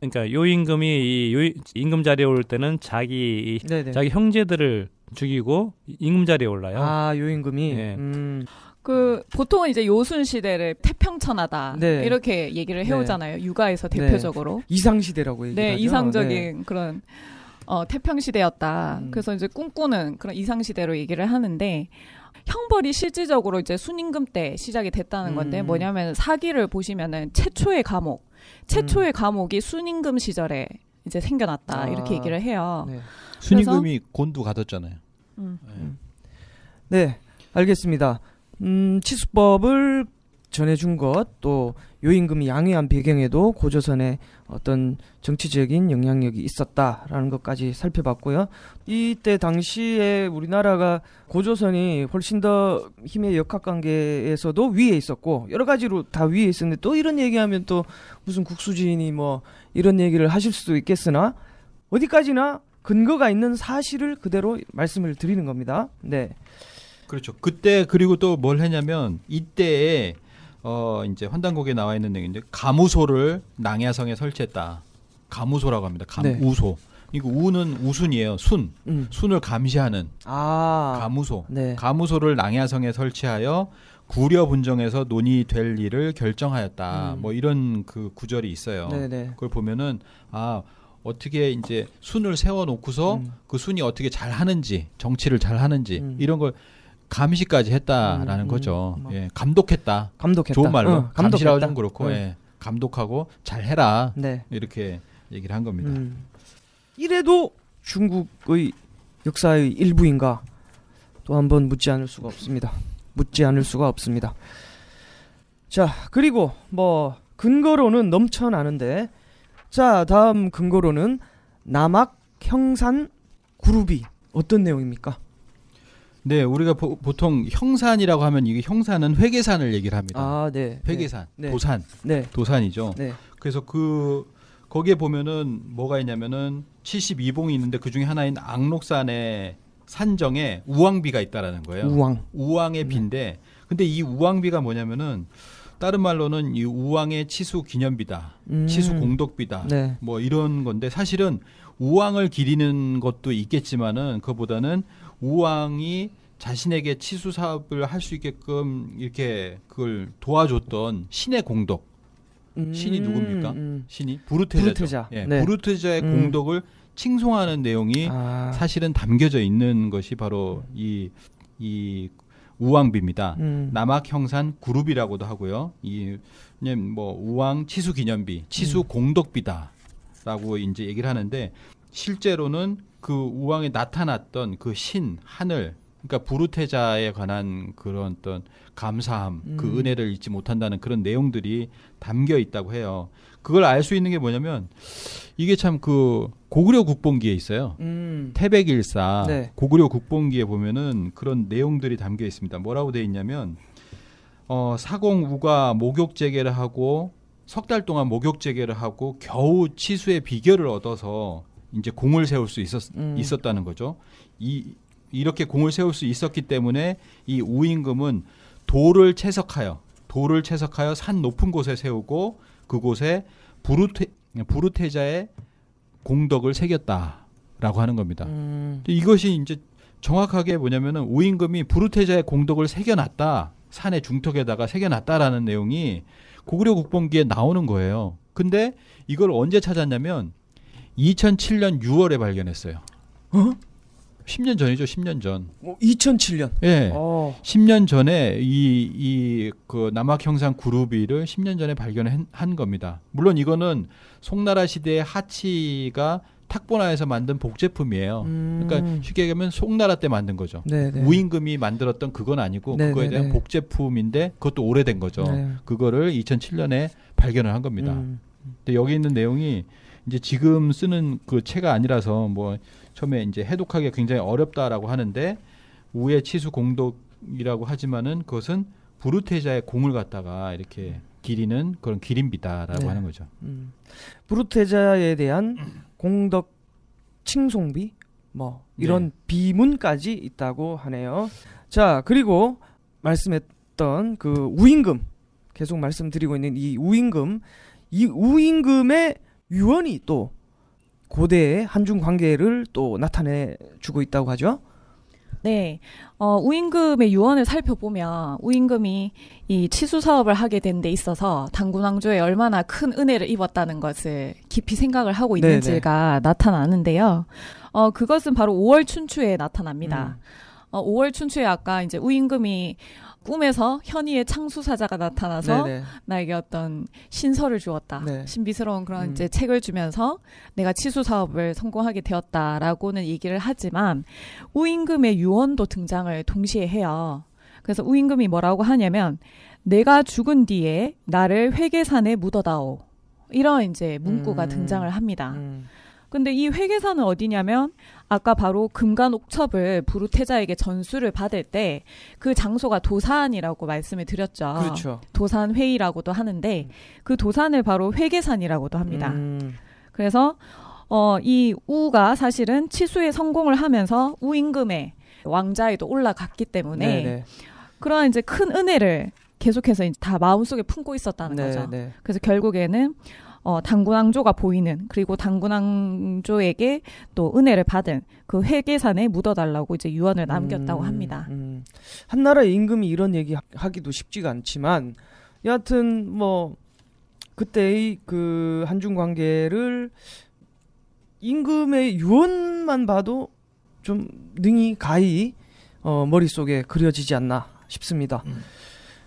그러니까 요 임금이 이요 임금 자리에 올 때는 자기 네네. 자기 형제들을 죽이고 임금 자리에 올라요. 아요 임금이. 네. 음. 그 보통은 이제 요순 시대를 태평천하다 네. 이렇게 얘기를 네. 해오잖아요. 네. 육아에서 대표적으로 이상 시대라고 얘기하죠. 네, 이상적인 네. 그런 어, 태평 시대였다. 음. 그래서 이제 꿈꾸는 그런 이상 시대로 얘기를 하는데 형벌이 실질적으로 이제 순임금 때 시작이 됐다는 건데 음. 뭐냐면 사기를 보시면은 최초의 감옥, 최초의 음. 감옥이 순임금 시절에 이제 생겨났다 아. 이렇게 얘기를 해요. 네. 순임금이 곤두 가뒀잖아요. 음. 네. 음. 네, 알겠습니다. 음, 치수법을 전해준 것, 또 요임금이 양해한 배경에도 고조선의 어떤 정치적인 영향력이 있었다라는 것까지 살펴봤고요. 이때 당시에 우리나라가 고조선이 훨씬 더 힘의 역학관계에서도 위에 있었고 여러 가지로 다 위에 있었는데 또 이런 얘기하면 또 무슨 국수지인이 뭐 이런 얘기를 하실 수도 있겠으나 어디까지나 근거가 있는 사실을 그대로 말씀을 드리는 겁니다. 네. 그렇죠. 그때 그리고 또 뭘 했냐면 이때에 어 이제 환단곡에 나와 있는 내용인데 가무소를 낭야성에 설치했다. 가무소라고 합니다. 가무소. 네. 이거 그러니까 우는 우순이에요. 순. 음. 순을 감시하는 아. 가무소. 네. 가무소를 낭야성에 설치하여 구려 분정에서 논의될 일을 결정하였다. 음. 뭐 이런 그 구절이 있어요. 네네. 네. 그걸 보면은 아 어떻게 이제 순을 세워놓고서 음. 그 순이 어떻게 잘 하는지 정치를 잘 하는지 음. 이런 걸 감시까지 했다라는 음, 음 거죠. 음, 음, 예, 감독했다. 감독했다. 좋은 말로 어, 감시라고좀 그렇고 어. 예, 감독하고 잘 해라. 네. 이렇게 얘기를 한 겁니다. 음. 이래도 중국의 역사의 일부인가 또 한번 묻지 않을 수가 없습니다. 묻지 않을 수가 없습니다. 자 그리고 뭐 근거로는 넘쳐나는데 자 다음 근거로는 남학 형산 그룹이 어떤 내용입니까? 네, 우리가 보, 통 형산이라고 하면 이게 형산은 회계산을 얘기를 합니다. 아, 네. 회계산, 네. 네. 도산, 네. 도산이죠. 네. 그래서 그 거기에 보면은 뭐가 있냐면은 72봉이 있는데 그 중에 하나인 악록산의 산정에 우왕비가 있다라는 거예요. 우왕. 우왕의 비인데 근데 이 우왕비가 뭐냐면은 다른 말로는 이 우왕의 치수 기념비다, 음. 치수 공덕비다, 네. 뭐 이런 건데 사실은 우왕을 기리는 것도 있겠지만은 그보다는 우왕이 자신에게 치수 사업을 할 수 있게끔 이렇게 그걸 도와줬던 신의 공덕. 음, 신이 누굽니까? 음, 음. 신이 부르테자죠. 부르테자. 예, 네. 부르테자의 음. 공덕을 칭송하는 내용이 아. 사실은 담겨져 있는 것이 바로 이이 우왕비입니다. 음. 남학형산 그룹이라고도 하고요. 이뭐 우왕 치수 기념비, 음. 치수 공덕비다라고 이제 얘기를 하는데 실제로는 그 우왕에 나타났던 그 신, 하늘, 그러니까 부르테자에 관한 그런 어떤 감사함, 그 음. 그 은혜를 잊지 못한다는 그런 내용들이 담겨 있다고 해요. 그걸 알 수 있는 게 뭐냐면 이게 참 그 고구려 국본기에 있어요. 음. 태백일사 네. 고구려 국본기에 보면은 그런 내용들이 담겨 있습니다. 뭐라고 돼 있냐면 어 사공우가 목욕 재개를 하고 석 달 동안 목욕 재개를 하고 겨우 치수의 비결을 얻어서 이제 공을 세울 수 있었, 음. 있었다는 거죠. 이 이렇게 공을 세울 수 있었기 때문에 이우인금은 돌을 채석하여 돌을 채석하여 산 높은 곳에 세우고 그곳에 부르테 부르테자의 공덕을 새겼다라고 하는 겁니다. 음. 이것이 이제 정확하게 뭐냐면은 우인금이 부르테자의 공덕을 새겨놨다 산의 중턱에다가 새겨놨다라는 내용이 고구려 국본기에 나오는 거예요. 근데 이걸 언제 찾았냐면 2007년 6월에 발견했어요. 어? 10년 전이죠. 10년 전. 어, 2007년. 예. 어. 10년 전에 이 이 그 남학 형상 그룹이를 10년 전에 발견한 한 겁니다. 물론 이거는 송나라 시대의 하치가 탁보나에서 만든 복제품이에요. 그러니까 음. 그러니까 쉽게 얘기하면 송나라 때 만든 거죠. 네네. 우임금이 네. 만들었던 그건 아니고 네네 그거에 네, 대한 네. 복제품인데 그것도 오래된 거죠. 네. 그거를 2007년에 발견을 한 겁니다. 음. 근데 여기 있는 내용이 이제 지금 쓰는 그체가 아니라서 뭐 처음에 이제 해독하기 굉장히 어렵다라고 하는데 우에 치수 공덕이라고 하지만은 그것은 브루테자의 공을 갖다가 이렇게 기리는 그런 기린비다라고 네. 하는 거죠. 음. 부르테자에 대한 공덕 칭송비 뭐 이런 네. 비문까지 있다고 하네요. 자 그리고 말씀했던 그 우임금 계속 말씀드리고 있는 이 우임금 이 우임금의 유언이 또 고대의 한중 관계를 또 나타내 주고 있다고 하죠. 네. 어, 우임금의 유언을 살펴보면 우임금이 이 치수 사업을 하게 된 데 있어서 당군왕조에 얼마나 큰 은혜를 입었다는 것을 깊이 생각을 하고 있는지가 네네. 나타나는데요. 어, 그것은 바로 5월 춘추에 나타납니다. 음. 어, 5월 춘추에 아까 이제 우임금이 꿈에서 현이의 창수사자가 나타나서 네네. 나에게 어떤 신설을 주었다. 네. 신비스러운 그런 음. 이제 책을 주면서 내가 치수 사업을 성공하게 되었다라고는 얘기를 하지만 우임금의 유언도 등장을 동시에 해요. 그래서 우임금이 뭐라고 하냐면 내가 죽은 뒤에 나를 회계산에 묻어다오. 이런 이제 문구가 음. 등장을 합니다. 음. 근데 이 회계사는 어디냐면 아까 바로 금관옥첩을 부르테자에게 전수를 받을 때 그 장소가 도산이라고 말씀을 드렸죠. 그렇죠. 도산 회의라고도 하는데 그 도산을 바로 회계산이라고도 합니다. 음. 그래서 어, 이 우가 사실은 치수에 성공을 하면서 우임금의 왕자에도 올라갔기 때문에 네네. 그런 이제 큰 은혜를 계속해서 이제 다 마음속에 품고 있었다는 네네. 거죠. 네. 그래서 결국에는 어, 당군왕조가 보이는 그리고 당군왕조에게 또 은혜를 받은 그 회계산에 묻어달라고 이제 유언을 남겼다고 음, 합니다. 음. 한나라의 임금이 이런 얘기 하기도 쉽지가 않지만 여하튼 뭐 그때의 그 한중 관계를 임금의 유언만 봐도 좀 능히 가히 어, 머릿속에 그려지지 않나 싶습니다. 음.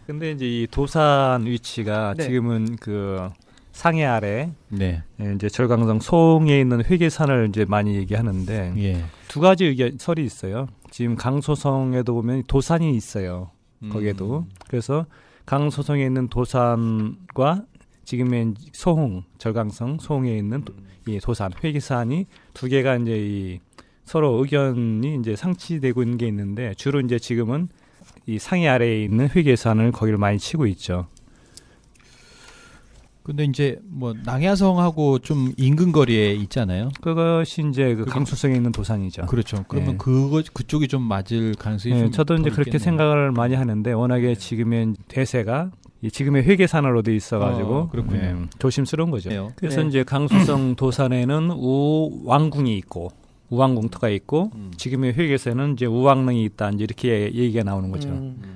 근데 이제 이 도산 위치가 네. 지금은 그 상해 아래 네. 예, 이제 절강성 송에 있는 회계산을 이제 많이 얘기하는데 예. 두 가지 의견 설이 있어요. 지금 강소성에도 보면 도산이 있어요. 음. 거기에도 그래서 강소성에 있는 도산과 지금의 소홍 절강성 소홍에 있는 도, 이 도산 회계산이 두 개가 이제 이 서로 의견이 이제 상치되고 있는 게 있는데 주로 이제 지금은 이 상해 아래에 있는 회계산을 거기를 많이 치고 있죠. 근데 이제 뭐 낭야성하고 좀 인근거리에 있잖아요. 그것이 이제 그 강수성에 있는 도산이죠. 그렇죠. 그러면 예. 그거 그쪽이 좀 맞을 가능성이 예, 좀 저도 이제 있겠네요. 그렇게 생각을 많이 하는데 워낙에 예. 지금의 대세가 이 지금의 회계산으로 돼 있어가지고 어, 예, 조심스러운 거죠. 네요. 그래서 네. 이제 강수성 도산에는 우왕궁이 있고 우왕궁터가 있고 음. 지금의 회계에서는 이제 우왕릉이 있다 이제 이렇게 얘기가 나오는 거죠. 음.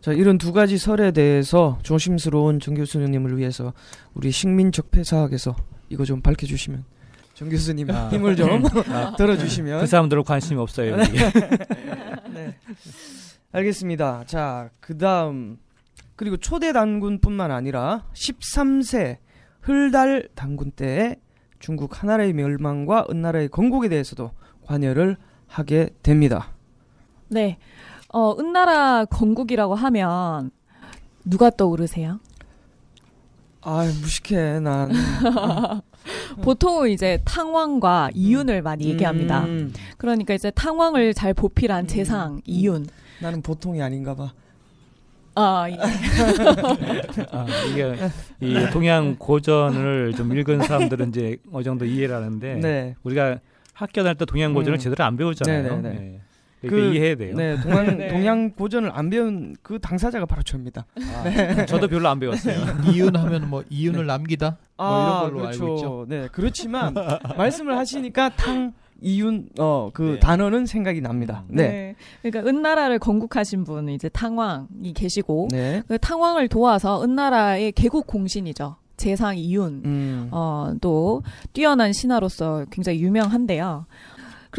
자, 이런 두 가지 설에 대해서 조심스러운 정 교수님을 위해서 우리 식민적 폐사학에서 이거 좀 밝혀주시면 정 교수님 아, 힘을 좀 음. 아, 들어주시면 그 사람들은 관심이 없어요. 네. 알겠습니다. 자, 그 다음 그리고 초대 단군뿐만 아니라 13세 흘달 단군 때에 중국 하나라의 멸망과 은나라의 건국에 대해서도 관여를 하게 됩니다. 네. 어, 은나라 건국이라고 하면 누가 떠오르세요? 아 무식해 난. 보통은 이제 탕왕과 이윤을 음. 많이 얘기합니다. 음. 그러니까 이제 탕왕을 잘 보필한 음. 재상 음. 이윤. 나는 보통이 아닌가 봐. 아, 예. 아, 이게 이 동양 고전을 좀 읽은 사람들은 이제 어느 정도 이해를 하는데 네. 우리가 학교 다닐 때 동양 고전을 음. 제대로 안 배우잖아요. 네. 네, 네. 네. 그 이해해야 돼요. 네, 동양 네. 동양 고전을 안 배운 그 당사자가 바로 저입니다. 아, 네. 저도 별로 안 배웠어요. 이윤하면 뭐 이윤을 네. 남기다 뭐 아, 이런 걸로 그렇죠. 알고 있죠. 네, 그렇지만 말씀을 하시니까 탕 이윤 어그 네. 단어는 생각이 납니다. 음. 네. 네. 그러니까 은나라를 건국하신 분은 이제 탕왕이 계시고 네. 그 탕왕을 도와서 은나라의 개국 공신이죠. 재상 이윤 음. 어또 뛰어난 신하로서 굉장히 유명한데요.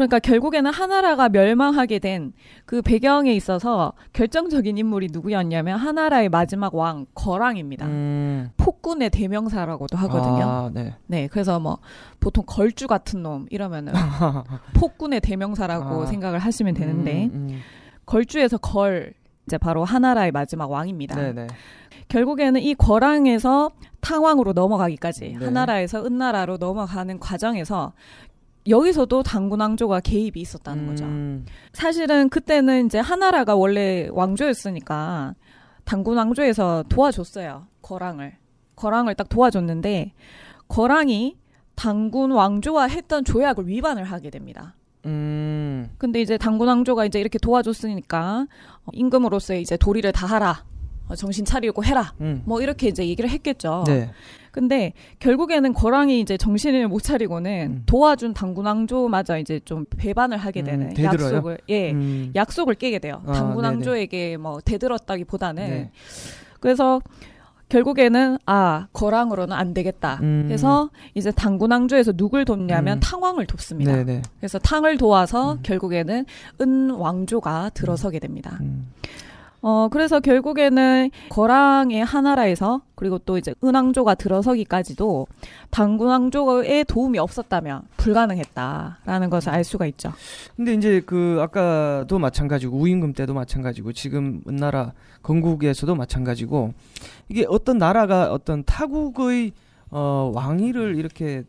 그러니까 결국에는 하나라가 멸망하게 된 그 배경에 있어서 결정적인 인물이 누구였냐면 하나라의 마지막 왕 거랑입니다. 음. 폭군의 대명사라고도 하거든요. 아, 네. 네. 그래서 뭐 보통 걸주 같은 놈 이러면은 폭군의 대명사라고 아. 생각을 하시면 되는데 음, 음. 걸주에서 걸 이제 바로 하나라의 마지막 왕입니다. 네네. 네. 결국에는 이 거랑에서 탕왕으로 넘어가기까지 네. 하나라에서 은나라로 넘어가는 과정에서 여기서도 당군왕조가 개입이 있었다는 거죠. 음. 사실은 그때는 이제 하나라가 원래 왕조였으니까 당군왕조에서 도와줬어요. 거랑을. 거랑을 딱 도와줬는데 거랑이 당군 왕조와 했던 조약을 위반을 하게 됩니다. 음. 근데 이제 당군 왕조가 이제 이렇게 도와줬으니까 임금으로서 이제 도리를 다하라. 어, 정신 차리고 해라. 음. 뭐 이렇게 이제 얘기를 했겠죠. 네. 근데 결국에는 거랑이 이제 정신을 못 차리고는 음. 도와준 당군왕조마저 이제 좀 배반을 하게 음, 되는 음, 약속을 예 음. 약속을 깨게 돼요. 아, 당군왕조에게 뭐 대들었다기보다는 네. 그래서 결국에는 아 거랑으로는 안 되겠다. 그래서 음. 이제 당군왕조에서 누굴 돕냐면 음. 탕왕을 돕습니다. 네네. 그래서 탕을 도와서 결국에는 은왕조가 들어서게 됩니다. 어, 그래서 결국에는 거랑의 하나라에서 그리고 또 이제 은왕조가 들어서기까지도 당군왕조의 도움이 없었다면 불가능했다라는 것을 알 수가 있죠. 근데 이제 그 아까도 마찬가지고 우임금 때도 마찬가지고 지금 은나라 건국에서도 마찬가지고 이게 어떤 나라가 어떤 타국의 어, 왕위를 이렇게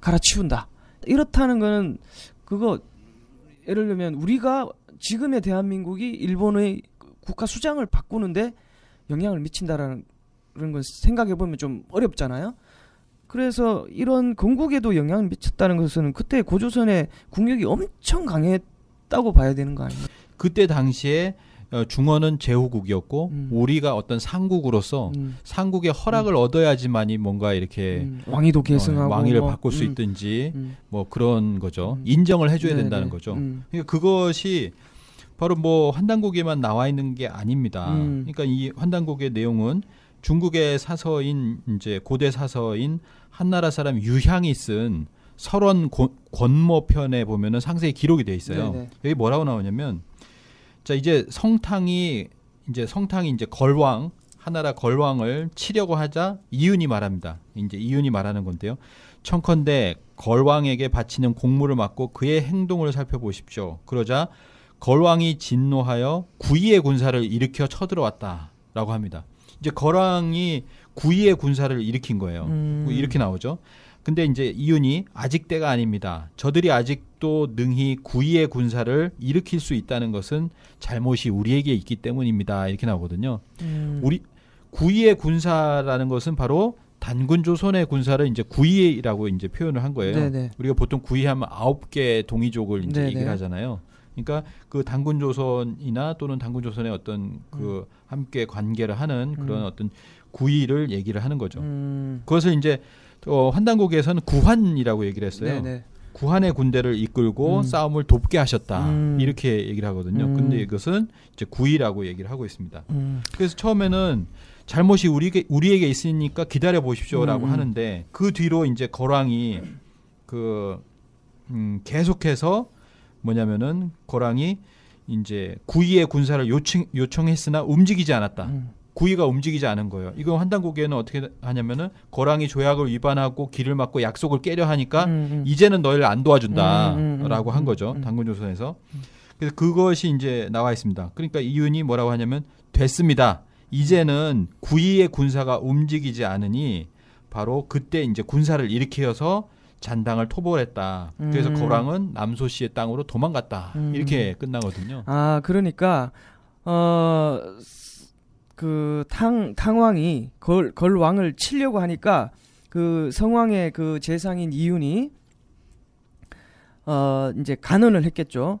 갈아치운다. 이렇다는 거는 그거 예를 들면 우리가 지금의 대한민국이 일본의 국가 수장을 바꾸는데 영향을 미친다라는 건 생각해 보면 좀 어렵잖아요. 그래서 이런 건국에도 영향을 미쳤다는 것은 그때 고조선의 국력이 엄청 강했다고 봐야 되는 거 아니에요? 그때 당시에 어, 중원은 제후국이었고 음. 우리가 어떤 상국으로서 음. 상국의 허락을 음. 얻어야지만이 뭔가 이렇게 음. 왕위도 어, 계승하고 어, 왕위를 뭐. 바꿀 수 음. 있든지 음. 뭐 그런 거죠 인정을 해줘야 네네. 된다는 네. 거죠. 그러니까 그것이 바로 뭐 환단고기에만 나와 있는 게 아닙니다. 음. 그러니까 이 환단고기의 내용은 중국의 사서인 이제 고대 사서인 한나라 사람 유향이 쓴 설원 권모편에 보면은 상세히 기록이 돼 있어요. 네네. 네. 여기 뭐라고 나오냐면 자 이제 성탕이 이제 성탕이 이제 걸왕 하나라 걸왕을 치려고 하자 이윤이 말합니다. 이제 이윤이 말하는 건데요. 청컨대 걸왕에게 바치는 공물을 맡고 그의 행동을 살펴보십시오. 그러자 걸왕이 진노하여 구이의 군사를 일으켜 쳐들어왔다라고 합니다. 이제 걸왕이 구이의 군사를 일으킨 거예요. 음. 뭐 이렇게 나오죠. 근데 이제 이윤이 아직 때가 아닙니다. 저들이 아직도 능히 구이의 군사를 일으킬 수 있다는 것은 잘못이 우리에게 있기 때문입니다. 이렇게 나오거든요. 음. 우리 구이의 군사라는 것은 바로 단군 조선의 군사를 이제 구이라고 이제 표현을 한 거예요. 네네. 우리가 보통 구이하면 아홉 개 동이족을 이제 네네. 얘기를 하잖아요. 그러니까 그 당군 조선이나 또는 당군 조선의 어떤 그 음. 함께 관계를 하는 음. 그런 음. 어떤 구의를 얘기를 하는 거죠. 음. 그것을 이제 어, 환단국에서는 구환이라고 얘기를 했어요. 네네. 구한의 군대를 이끌고 음. 싸움을 돕게 하셨다 음. 이렇게 얘기를 하거든요. 근데 이것은 이제 구의라고 얘기를 하고 있습니다. 그래서 처음에는 잘못이 우리에게 우리에게 있으니까 기다려 보십시오라고 하는데 그 뒤로 이제 거랑이 그 음, 계속해서 뭐냐면은 고랑이 이제 구이의 군사를 요청 요청했으나 움직이지 않았다. 음. 구이가 움직이지 않은 거예요. 이거 환단국에는 어떻게 하냐면은 고랑이 조약을 위반하고 길을 막고 약속을 깨려 하니까 음, 음. 이제는 너희를 안 도와준다라고 음, 음, 한 거죠. 당군 조선에서. 그래서 그것이 이제 나와 있습니다. 그러니까 이윤이 뭐라고 하냐면 됐습니다. 이제는 구이의 군사가 움직이지 않으니 바로 그때 이제 군사를 일으켜서 잔당을 토벌했다. 그래서 음. 거랑은 남소 씨의 땅으로 도망갔다. 음. 이렇게 끝나거든요. 아, 그러니까 어그탕 탕왕이 걸 걸왕을 치려고 하니까 그 성왕의 그 재상인 이윤이 어 이제 간언을 했겠죠.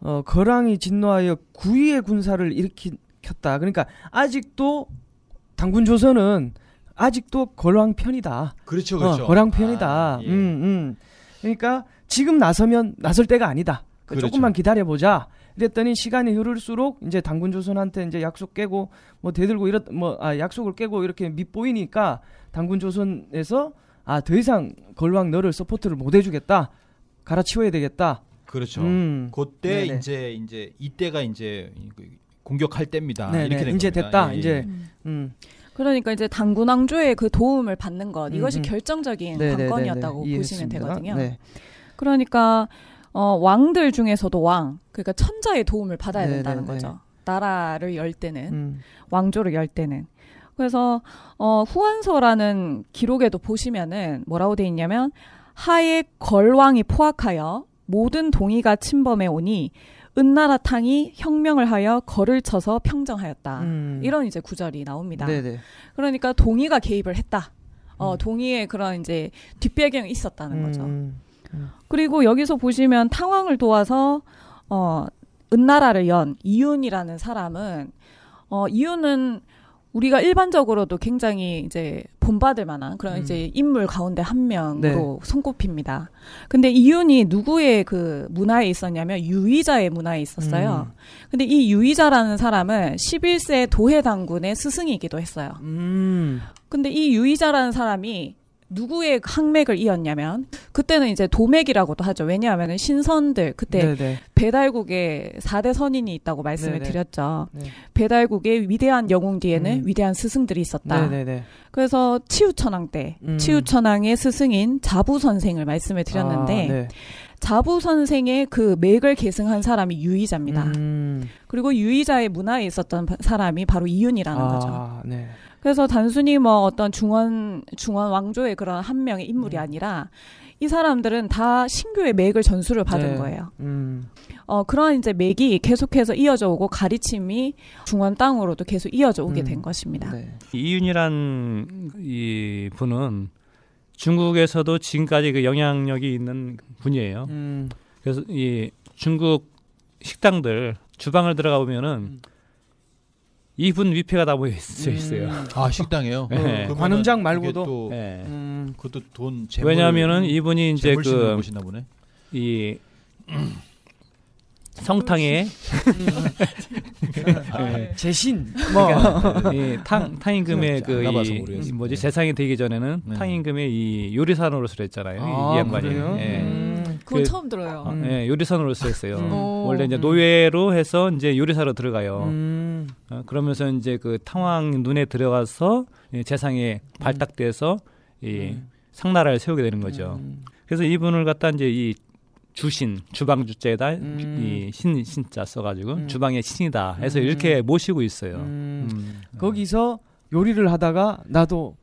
어 거랑이 진노하여 구의의 군사를 일으켰다. 그러니까 아직도 당군 조선은 아직도 걸왕 편이다. 그렇죠, 어, 그렇죠. 어, 거랑 편이다. 아, 예. 음, 음. 그러니까 지금 나서면 나설 때가 아니다. 그 그렇죠. 조금만 기다려 보자. 그랬더니 시간이 흐를수록 이제 당군 조선한테 이제 약속 깨고 뭐 대들고 이렇 뭐아 약속을 깨고 이렇게 밑보이니까 당군 조선에서 아 더 이상 걸왕 너를 서포트를 못 해주겠다. 갈아치워야 되겠다. 그렇죠. 음. 그때 네네. 이제 이제 이때가 이제 공격할 때입니다. 네네. 이렇게 된 이제 겁니다. 됐다. 예. 예. 이제 음. 음. 그러니까 이제 당군왕조의 그 도움을 받는 것 이것이 음. 결정적인 네 관건이었다고 네네. 보시면 되거든요. 네. 그러니까 어, 왕들 중에서도 왕, 그러니까 천자의 도움을 받아야 된다는 네 거죠. 나라를 열 때는 음. 왕조를 열 때는. 그래서 어, 후한서라는 기록에도 보시면은 뭐라고 돼 있냐면 하에 걸왕이 포악하여 모든 동의가 침범해 오니 은나라탕이 혁명을 하여 거를 쳐서 평정하였다. 음. 이런 이제 구절이 나옵니다. 네네. 그러니까 동의가 개입을 했다. 어, 음. 동의의 그런 이제 뒷배경이 있었다는 음. 거죠. 음. 그리고 여기서 보시면 탕왕을 도와서 어, 은나라를 연 이윤이라는 사람은 어, 이윤은 우리가 일반적으로도 굉장히 이제 본받을 만한 그런 음. 이제 인물 가운데 한 명으로 네. 손꼽힙니다. 근데 이윤이 누구의 그 문화에 있었냐면 유의자의 문화에 있었어요. 음. 근데 이 유의자라는 사람은 11세 도해당군의 스승이기도 했어요. 음. 근데 이 유의자라는 사람이 누구의 항맥을 이었냐면 그때는 이제 도맥이라고도 하죠. 왜냐하면 신선들 그때 네네. 배달국에 4대 선인이 있다고 말씀을 네네. 드렸죠. 네. 배달국의 위대한 영웅 뒤에는 음. 위대한 스승들이 있었다. 네네네. 그래서 치우천왕때 음. 치우천왕의 스승인 자부 선생을 말씀을 드렸는데 아, 네. 자부 선생의 그 맥을 계승한 사람이 유의자입니다 음. 그리고 유의자의 문화에 있었던 사람이 바로 이윤이라는 아, 거죠. 네. 그래서 단순히 뭐 어떤 중원 중원 왕조의 그런 한 명의 인물이 음. 아니라 이 사람들은 다 신교의 맥을 전수를 받은 네. 거예요. 음. 어, 그런 이제 맥이 계속해서 이어져 오고 가르침이 중원 땅으로도 계속 이어져 오게 음. 된 것입니다. 네. 이윤이란 이 분은 중국에서도 지금까지 그 영향력이 있는 분이에요. 음. 그래서 이 중국 식당들 주방을 들어가 보면은 음. 이분 위패가 다 모여 있어요. 음. 아 식당에요. 네. 어, 관음장 말고도. 또, 네. 음. 그것도 돈 재물. 왜냐하면은 이분이 이제 그이 성탕에 음. 네. 재신 뭐탕 탕임금의 그이 뭐지 네. 세상이 되기 전에는 네. 탕임금의 이 요리사 노릇을 했잖아요. 아, 이 양반이. 예. 음, 그건 그, 처음 들어요. 예, 요리사 노릇을 했어요. 음. 원래 이제 음. 노예로 해서 이제 요리사로 들어가요. 음. 어, 그러면서 이제 그 탕왕 눈에 들어가서 예, 재상에 발탁돼서 음. 이 상나라를 세우게 되는 거죠. 음. 그래서 이분을 갖다 이제 이 주신 주방 주제에다 이신 음. 신자 써가지고 음. 주방의 신이다 해서 음. 이렇게 모시고 있어요. 거기서 네. 요리를 하다가 나도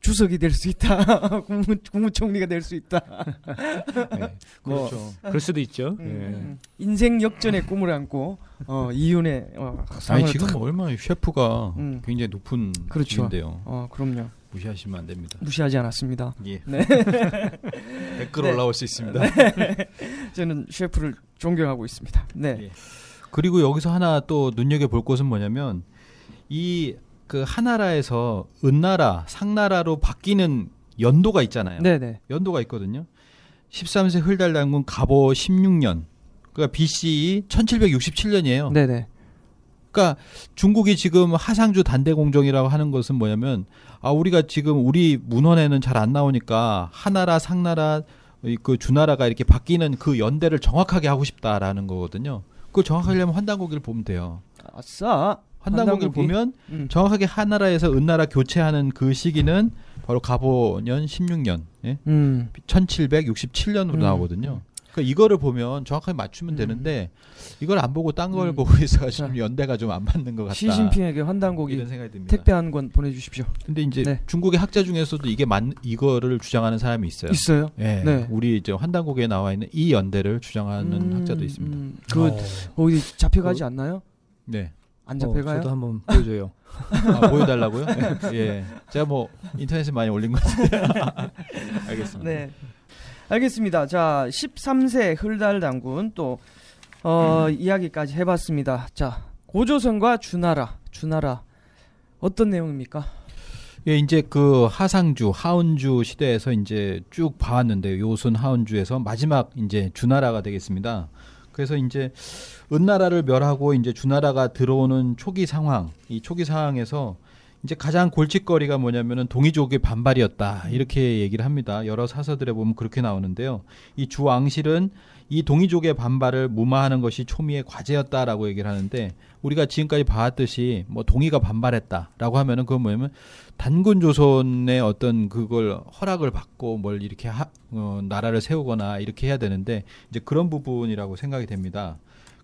주석이 될 수 있다. 국무, 총리가 될 수 있다. 네, 그렇죠. 뭐, 음. 그럴 수도 있죠. 음, 네. 인생 역전의 꿈을 안고 어, 이윤의 어, 아니 지금 탁... 얼마나 셰프가 음. 굉장히 높은 그렇죠. 인데요 어, 그럼요. 무시하시면 안 됩니다. 무시하지 않았습니다. 예. 네. 댓글 네. 올라올 수 있습니다. 네. 저는 셰프를 존경하고 있습니다. 네. 예. 그리고 여기서 하나 또 눈여겨 볼 것은 뭐냐면 이그 하나라에서 은나라, 상나라로 바뀌는 연도가 있잖아요. 네네. 연도가 있거든요. 13세 흘달당군 갑오 16년. 그러니까 BCE 1767년이에요. 네네. 그러니까 중국이 지금 하상주 단대 공정이라고 하는 것은 뭐냐면 아 우리가 지금 우리 문헌에는 잘 안 나오니까 하나라 상나라 그 주나라가 이렇게 바뀌는 그 연대를 정확하게 하고 싶다라는 거거든요. 그걸 정확하게 하려면 환단고기를 보면 돼요. 아싸. 환단곡을 환단국이? 보면 음. 정확하게 하나라에서 은나라 교체하는 그 시기는 바로 가보년 16년, 예? 음. 1767년으로 음. 나오거든요. 그러니까 이거를 보면 정확하게 맞추면 음. 되는데 이걸 안 보고 딴걸 음. 보고 있어지고 연대가 좀 안 맞는 것 같다. 시진핑에게 환단곡이 택배 한 권 보내주십시오. 근데 이제 네. 중국의 학자 중에서도 이게 맞 이거를 주장하는 사람이 있어요. 있어요. 예. 네. 우리 이제 환단곡에 나와 있는 이 연대를 주장하는 음, 학자도 있습니다. 그 어디 잡혀가지 그, 않나요? 네. 안 잡혀가요? 어, 저도 한번 보여줘요. 아, 보여달라고요? 네. 예. 제가 뭐 인터넷에 많이 올린 것 같은데. 알겠습니다. 네. 알겠습니다. 자, 13세 흘달 당군 또 어, 음. 이야기까지 해봤습니다. 자, 고조선과 주나라, 주나라 어떤 내용입니까? 예, 이제 그 하상주, 하운주 시대에서 이제 쭉 봐왔는데 요순 하운주에서 마지막 이제 주나라가 되겠습니다. 그래서 이제 은나라를 멸하고 이제 주나라가 들어오는 초기 상황, 이 초기 상황에서 이제 가장 골칫거리가 뭐냐면은 동이족의 반발이었다 이렇게 얘기를 합니다. 여러 사서들에 보면 그렇게 나오는데요. 이 주왕실은 이 동이족의 반발을 무마하는 것이 초미의 과제였다라고 얘기를 하는데 우리가 지금까지 봐왔듯이 뭐 동이가 반발했다라고 하면은 그건 뭐냐면 단군 조선의 어떤 그걸 허락을 받고 뭘 이렇게 하, 어, 나라를 세우거나 이렇게 해야 되는데 이제 그런 부분이라고 생각이 됩니다.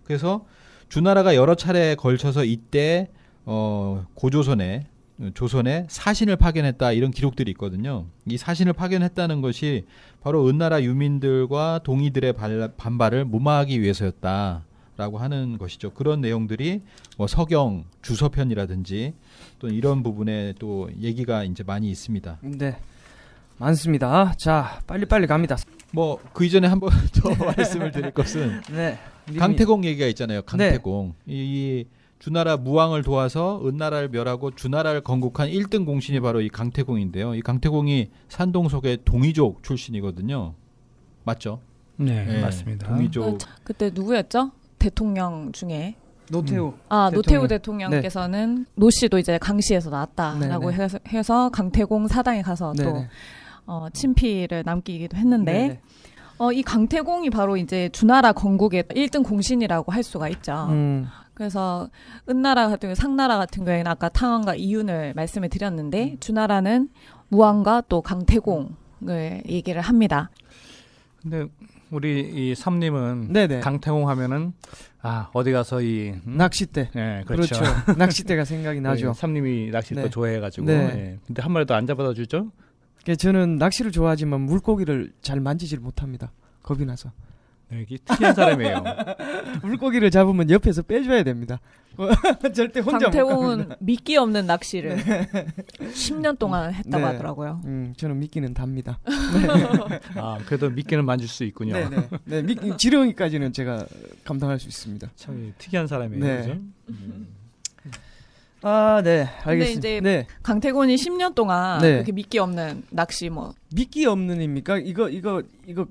그래서 주나라가 여러 차례에 걸쳐서 이때 어 고조선에 조선에 사신을 파견했다 이런 기록들이 있거든요. 이 사신을 파견했다는 것이 바로 은나라 유민들과 동의들의 반발을 무마하기 위해서였다라고 하는 것이죠. 그런 내용들이 뭐 서경 주서편이라든지 또 이런 부분에 또 얘기가 이제 많이 있습니다. 네. 많습니다. 자, 빨리빨리 갑니다. 뭐 그 이전에 한 번 더 말씀을 드릴 것은 네. 강태공 얘기가 있잖아요. 네. 강태공 네. 이, 이 주나라 무왕을 도와서 은나라를 멸하고 주나라를 건국한 1등 공신이 바로 이 강태공인데요. 이 강태공이 산동속의 동이족 출신이거든요. 맞죠? 네, 네 맞습니다. 동이족. 어, 그때 누구였죠? 대통령 중에 노태우. 음. 아, 대통령. 노태우 네. 대통령께서는 네. 노 씨도 이제 강씨에서 나왔다라고 네네. 네. 해서, 해서 강태공 사당에 가서 네네. 또 어, 친필을 남기기도 했는데 네네. 어, 이 강태공이 바로 이제 주나라 건국의 1등 공신이라고 할 수가 있죠. 음. 그래서 은나라 같은 경우 상나라 같은 경우에는 아까 탕왕과 이윤을 말씀을 드렸는데 음. 주나라는 무왕과 또 강태공을 얘기를 합니다. 근데 우리 이 삼님은 네네. 강태공 하면은 아 어디 가서 이 음? 낚싯대 네, 그렇죠, 그렇죠. 낚싯대가 생각이 나죠 예, 삼님이 낚싯대 네. 좋아해가지고 네. 네. 근데 한 마리도 안 잡아다 주죠 예, 저는 낚시를 좋아하지만 물고기를 잘 만지질 못합니다. 겁이 나서. 네, 이게 특이한 사람이에요. 물고기를 잡으면 옆에서 빼줘야 됩니다. 뭐, 절대 혼자 강태훈 미끼 없는 낚시를 네. 10년 동안 음, 했다고 네. 하더라고요. 음, 저는 미끼는 답니다. 아, 그래도 미끼는 만질 수 있군요. 네, 네. 네 미끼 지렁이까지는 제가 감당할 수 있습니다. 참 특이한 사람이에요. 네. 그죠? 음. 아, 네, 알겠습니다. 근데 이제 네. 강태곤이 10년 동안 네. 이렇게 미끼 없는 낚시 뭐 미끼 없는입니까? 이거 이거 이거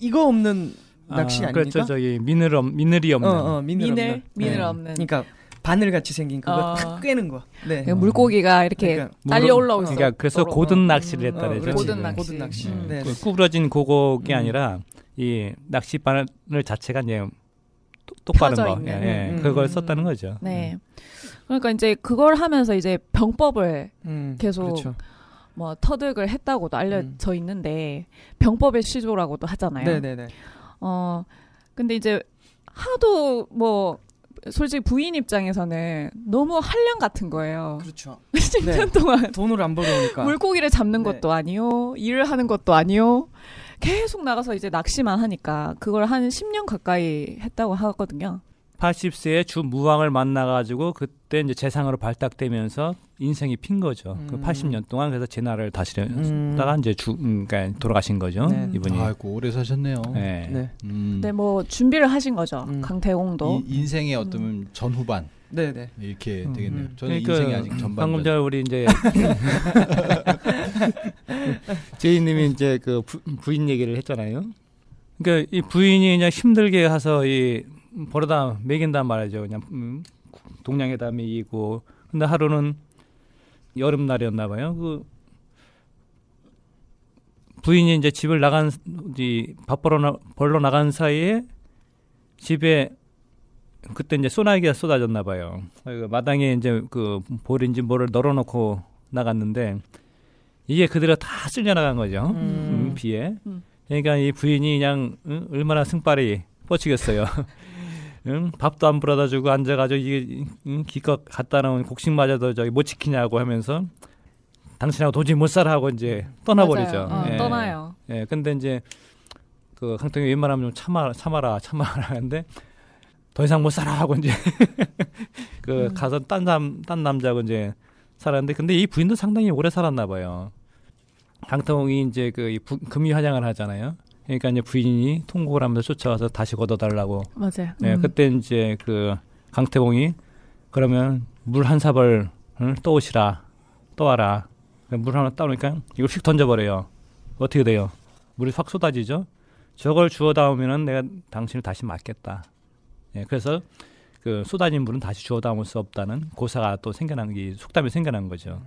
이거 없는 아, 낚시 아닙니까? 그렇죠. 저기 미늘 없 미늘이 없는. 어, 어, 미늘 미늘 없는. 미늘 네. 없는. 그러니까 바늘 같이 생긴 그거 어. 꿰는 거. 네. 그 물고기가 이렇게 그러니까 딸려 올라오고 그러니까 그래서 고든 음. 낚시를 했다래죠. 음, 어, 그렇죠. 고든 낚시. 고든 낚시. 음, 네. 그, 그 구부러진 고곡이 음. 아니라 이 낚시 바늘 자체가 이제 똑바른 거. 예, 예. 음. 그걸 썼다는 거죠. 네. 음. 그러니까 이제 그걸 하면서 이제 병법을 음. 계속 그렇죠. 뭐 터득을 했다고도 알려져 음. 있는데 병법의 시조라고도 하잖아요. 네네네. 어 근데 이제 하도 뭐 솔직히 부인 입장에서는 너무 한량 같은 거예요. 그렇죠. 10년 네. 동안 돈을 안 벌어오니까 물고기를 잡는 네. 것도 아니요, 일을 하는 것도 아니요. 계속 나가서 이제 낚시만 하니까 그걸 한 10년 가까이 했다고 하거든요. 80세에 주 무왕을 만나가지고 그때 이제 재상으로 발탁되면서 인생이 핀 거죠. 그 음. 그 80년 동안 그래서 제 나라를 다스렸다가 음. 이제 주, 그러니까 돌아가신 거죠. 네. 이분이. 아이고 오래 사셨네요. 네. 네. 음. 네뭐 준비를 하신 거죠. 음. 강태공도 이, 인생의 어떤 음. 전후반. 네네. 네. 이렇게 음. 되겠네요. 저는 그러니까 인생이 아직 전반. 방금 전 우리 이제 제이님이 이제 그 부, 부인 얘기를 했잖아요. 그러니까 이 부인이 그냥 힘들게 해서 이 버러다 먹인단 말이죠. 그냥 음, 동양에다 먹이고. 근데 하루는 여름 날이었나 봐요. 그 부인이 이제 집을 나간 이밥 벌러, 나, 벌러 나간 사이에 집에 그때 이제 소나기가 쏟아졌나 봐요. 그 마당에 이제 그 볼인지 뭐를 널어놓고 나갔는데 이게 그대로 다 쓸려나간 거죠. 음. 음, 비에. 음. 그러니까 이 부인이 그냥 응? 얼마나 승빨이 뻗치겠어요. 음, 밥도 안 불어다 주고 앉아가지고 이게 응? 기껏 갖다 놓은 곡식마저도 저기 못 지키냐고 하면서 당신하고 도저히 못 살아 하고 이제 떠나버리죠. 어, 예. 떠나요. 예, 근데 이제 그 강통이 웬만하면 좀 참아 참아라 참아라 하는데 더 이상 못 살아 하고 이제 그 음. 가서 딴남딴 남자하고 이제 살았는데 근데 이 부인도 상당히 오래 살았나 봐요. 강통이 태 이제 그 금이 화장을 하잖아요. 그러니까 이제 부인이 통곡을 하면서 쫓아와서 다시 걷어달라고. 맞아요. 네, 음. 그때 이제 그 강태공이 그러면 물 한사발 응? 또오시라또와라물 하나 따오니까 이걸 휙 던져버려요. 어떻게 돼요? 물이 확 쏟아지죠. 저걸 주워 다오면은 내가 당신을 다시 맞겠다. 예, 네, 그래서 그 쏟아진 물은 다시 주워 담을 수 없다는 고사가 또 생겨난 게 속담이 생겨난 거죠.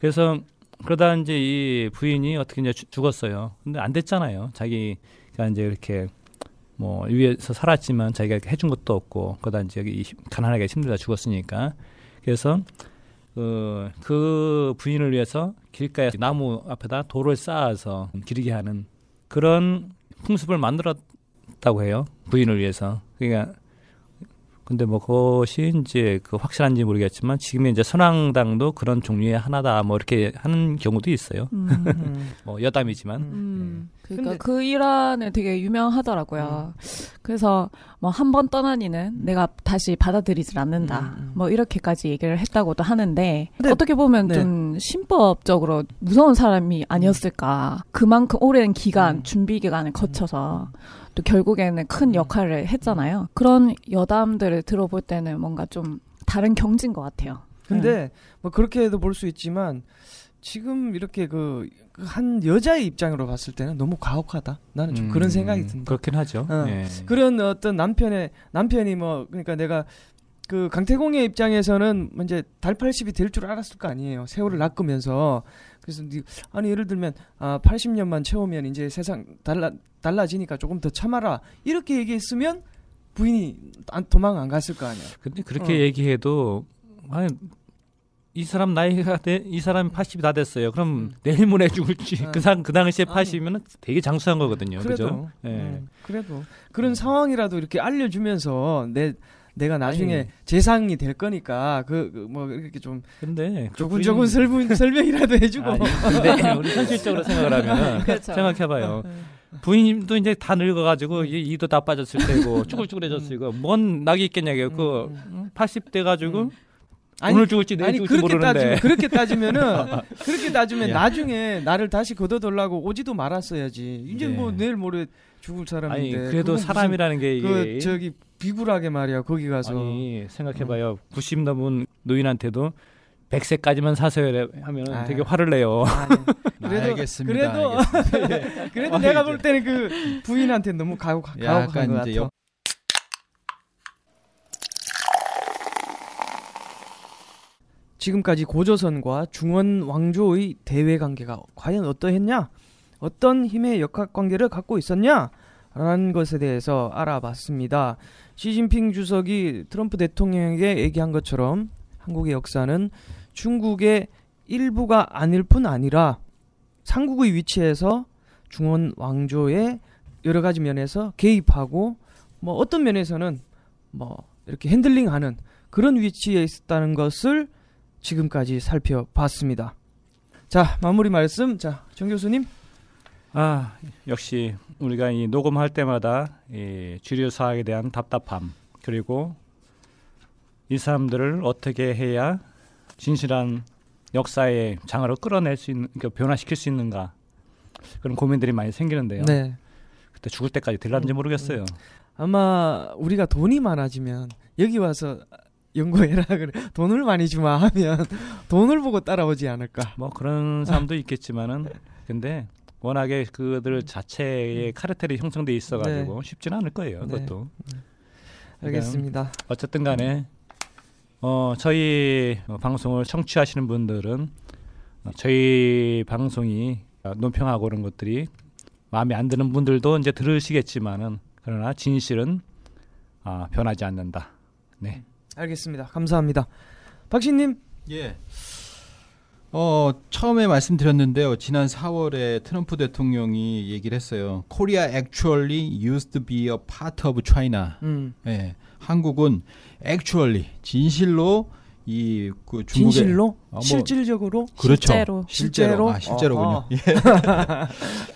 그래서 그러다 이제 이 부인이 어떻게 이제 죽었어요. 근데 안 됐잖아요. 자기가 이제 이렇게 뭐 위에서 살았지만 자기가 해준 것도 없고 그러다 이제 여기 가난하게 힘들다 죽었으니까 그래서 그, 그 부인을 위해서 길가에 나무 앞에다 돌을 쌓아서 기르게 하는 그런 풍습을 만들었다고 해요 부인을 위해서 그러니까 근데 뭐 그것이 이제 그 확실한지 모르겠지만 지금 이제 선왕당도 그런 종류의 하나다 뭐 이렇게 하는 경우도 있어요. 음. 뭐 여담이지만. 음. 네. 그러니까 그 일환에 되게 유명하더라고요. 음. 그래서 뭐 한 번 떠난 이는 내가 다시 받아들이질 않는다. 음, 음, 뭐 이렇게까지 얘기를 했다고도 하는데 네. 어떻게 보면 네. 좀 신법적으로 무서운 사람이 아니었을까. 그만큼 오랜 기간 준비 기간을 거쳐서. 또 결국에는 큰 음. 역할을 했잖아요. 그런 여담들을 들어볼 때는 뭔가 좀 다른 경지인 것 같아요. 근데 네. 뭐 그렇게도 볼 수 있지만 지금 이렇게 그한 그 여자의 입장으로 봤을 때는 너무 과혹하다. 나는 좀 음, 그런 생각이 든다. 그렇긴 하죠. 어. 예. 그런 어떤 남편의 남편이 뭐 그러니까 내가 그 강태공의 입장에서는 이제 달 80이 될 줄 알았을 거 아니에요. 세월을 음. 낚으면서 그래서 아니 예를 들면 아 80년만 채우면 이제 세상 달라 달라지니까 조금 더 참아라 이렇게 얘기했으면 부인이 도망 안 갔을 거 아니야. 근데 그렇게 어. 얘기해도 아니 이 사람 나이가 돼, 이 사람이 80이 다 됐어요. 그럼 음. 내일 모레 죽을지 아. 어. 그상 그 당시에 80이면 되게 장수한 거거든요. 그래도, 그죠? 예. 음, 그래도 그런 상황이라도 이렇게 알려주면서 내 내가 나중에 아니. 재상이 될 거니까 그뭐 그 이렇게 좀 근데 조금 그 조금 설분 설명이라도 해주고 아 근데 우리 현실적으로 생각을 하면 그렇죠. 생각해봐요. 어. 부인도 이제 다 늙어가지고 음. 이도 다 빠졌을 때고 쭈글쭈글해졌을 거고 뭔 낙이 있겠냐고 그 80대 음, 음, 가지고 아니, 오늘 죽을지 내일 아니, 죽을지 그렇게 모르는데 따지면, 그렇게 따지면은 그렇게 따지면 야. 나중에 나를 다시 걷어돌라고 오지도 말았어야지 이제 뭐 네. 뭐 내일 모레 죽을 사람인데 아니, 그래도 사람이라는 게 이게 그 저기 비굴하게 말이야 거기 가서 아니, 생각해봐요 음. 90 넘은 노인한테도 100세까지만 사세요 하면 아, 되게 화를 내요. 아, 네. 알겠습니다. 그래도, 알겠습니다. 예. 그래도 아, 내가 볼 아, 때는 그 부인한테 너무 가고 가고 간것 같 옆... 지금까지 고조선과 중원 왕조의 대외 관계가 과연 어떠했냐? 어떤 힘의 역학 관계를 갖고 있었냐? 라는 것에 대해서 알아봤습니다. 시진핑 주석이 트럼프 대통령에게 얘기한 것처럼 한국의 역사는 중국의 일부가 아닐 뿐 아니라 상국의 위치에서 중원 왕조의 여러 가지 면에서 개입하고 뭐 어떤 면에서는 뭐 이렇게 핸들링하는 그런 위치에 있었다는 것을 지금까지 살펴봤습니다. 자 마무리 말씀 자정 교수님 아 역시 우리가 이 녹음할 때마다 이 주류 사학에 대한 답답함 그리고 이 사람들을 어떻게 해야 진실한 역사의 장으로 끌어낼 수 있는 그러니까 변화시킬 수 있는가 그런 고민들이 많이 생기는데요. 네. 그때 죽을 때까지 될라는지 음, 모르겠어요. 음. 아마 우리가 돈이 많아지면 여기 와서 연구해라 그래 돈을 많이 주마 하면 돈을 보고 따라오지 않을까. 뭐 그런 사람도 있겠지만은 근데 워낙에 그들 자체의 카르텔이 형성돼 있어가지고 네. 쉽지는 않을 거예요. 네. 그것도. 네. 알겠습니다. 그러니까 어쨌든 간에 어, 저희 방송을 청취하시는 분들은 어, 저희 방송이 논평하고 그런 것들이 마음에 안 드는 분들도 이제 들으시겠지만은 그러나 진실은 아, 변하지 않는다. 네. 음, 알겠습니다. 감사합니다. 박신님. 예. 어, 처음에 말씀드렸는데요. 지난 4월에 트럼프 대통령이 얘기를 했어요. Korea actually used to be a part of China. 음. 예. 한국은 actually 진실로 이그 중국의 진실로 어, 뭐 실질적으로 그렇죠. 실제로 실제로, 아 실제로군요. 어, 어. 예.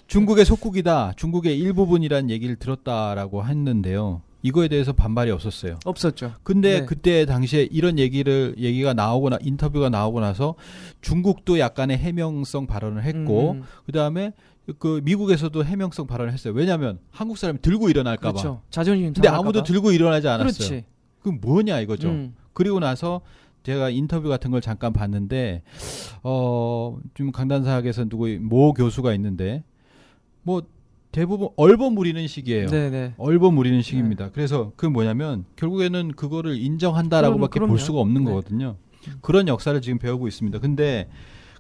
중국의 속국이다. 중국의 일부분이란 얘기를 들었다라고 했는데요. 이거에 대해서 반발이 없었어요. 없었죠. 근데 네. 그때 당시에 이런 얘기를 얘기가 나오거나 인터뷰가 나오고 나서 중국도 약간의 해명성 발언을 했고 음. 그다음에 그 미국에서도 해명성 발언을 했어요. 왜냐하면 한국 사람이 들고 일어날까봐. 그렇죠. 자존심. 근데 아무도 봐. 들고 일어나지 않았어요. 그렇지. 그 뭐냐 이거죠. 음. 그리고 나서 제가 인터뷰 같은 걸 잠깐 봤는데 어좀 강단사학에서 누구 모 교수가 있는데 뭐 대부분 얼버무리는 식이에요. 네네. 얼버무리는 식입니다. 네. 그래서 그 뭐냐면 결국에는 그거를 인정한다라고밖에 볼 수가 없는 네. 거거든요. 그런 역사를 지금 배우고 있습니다. 근데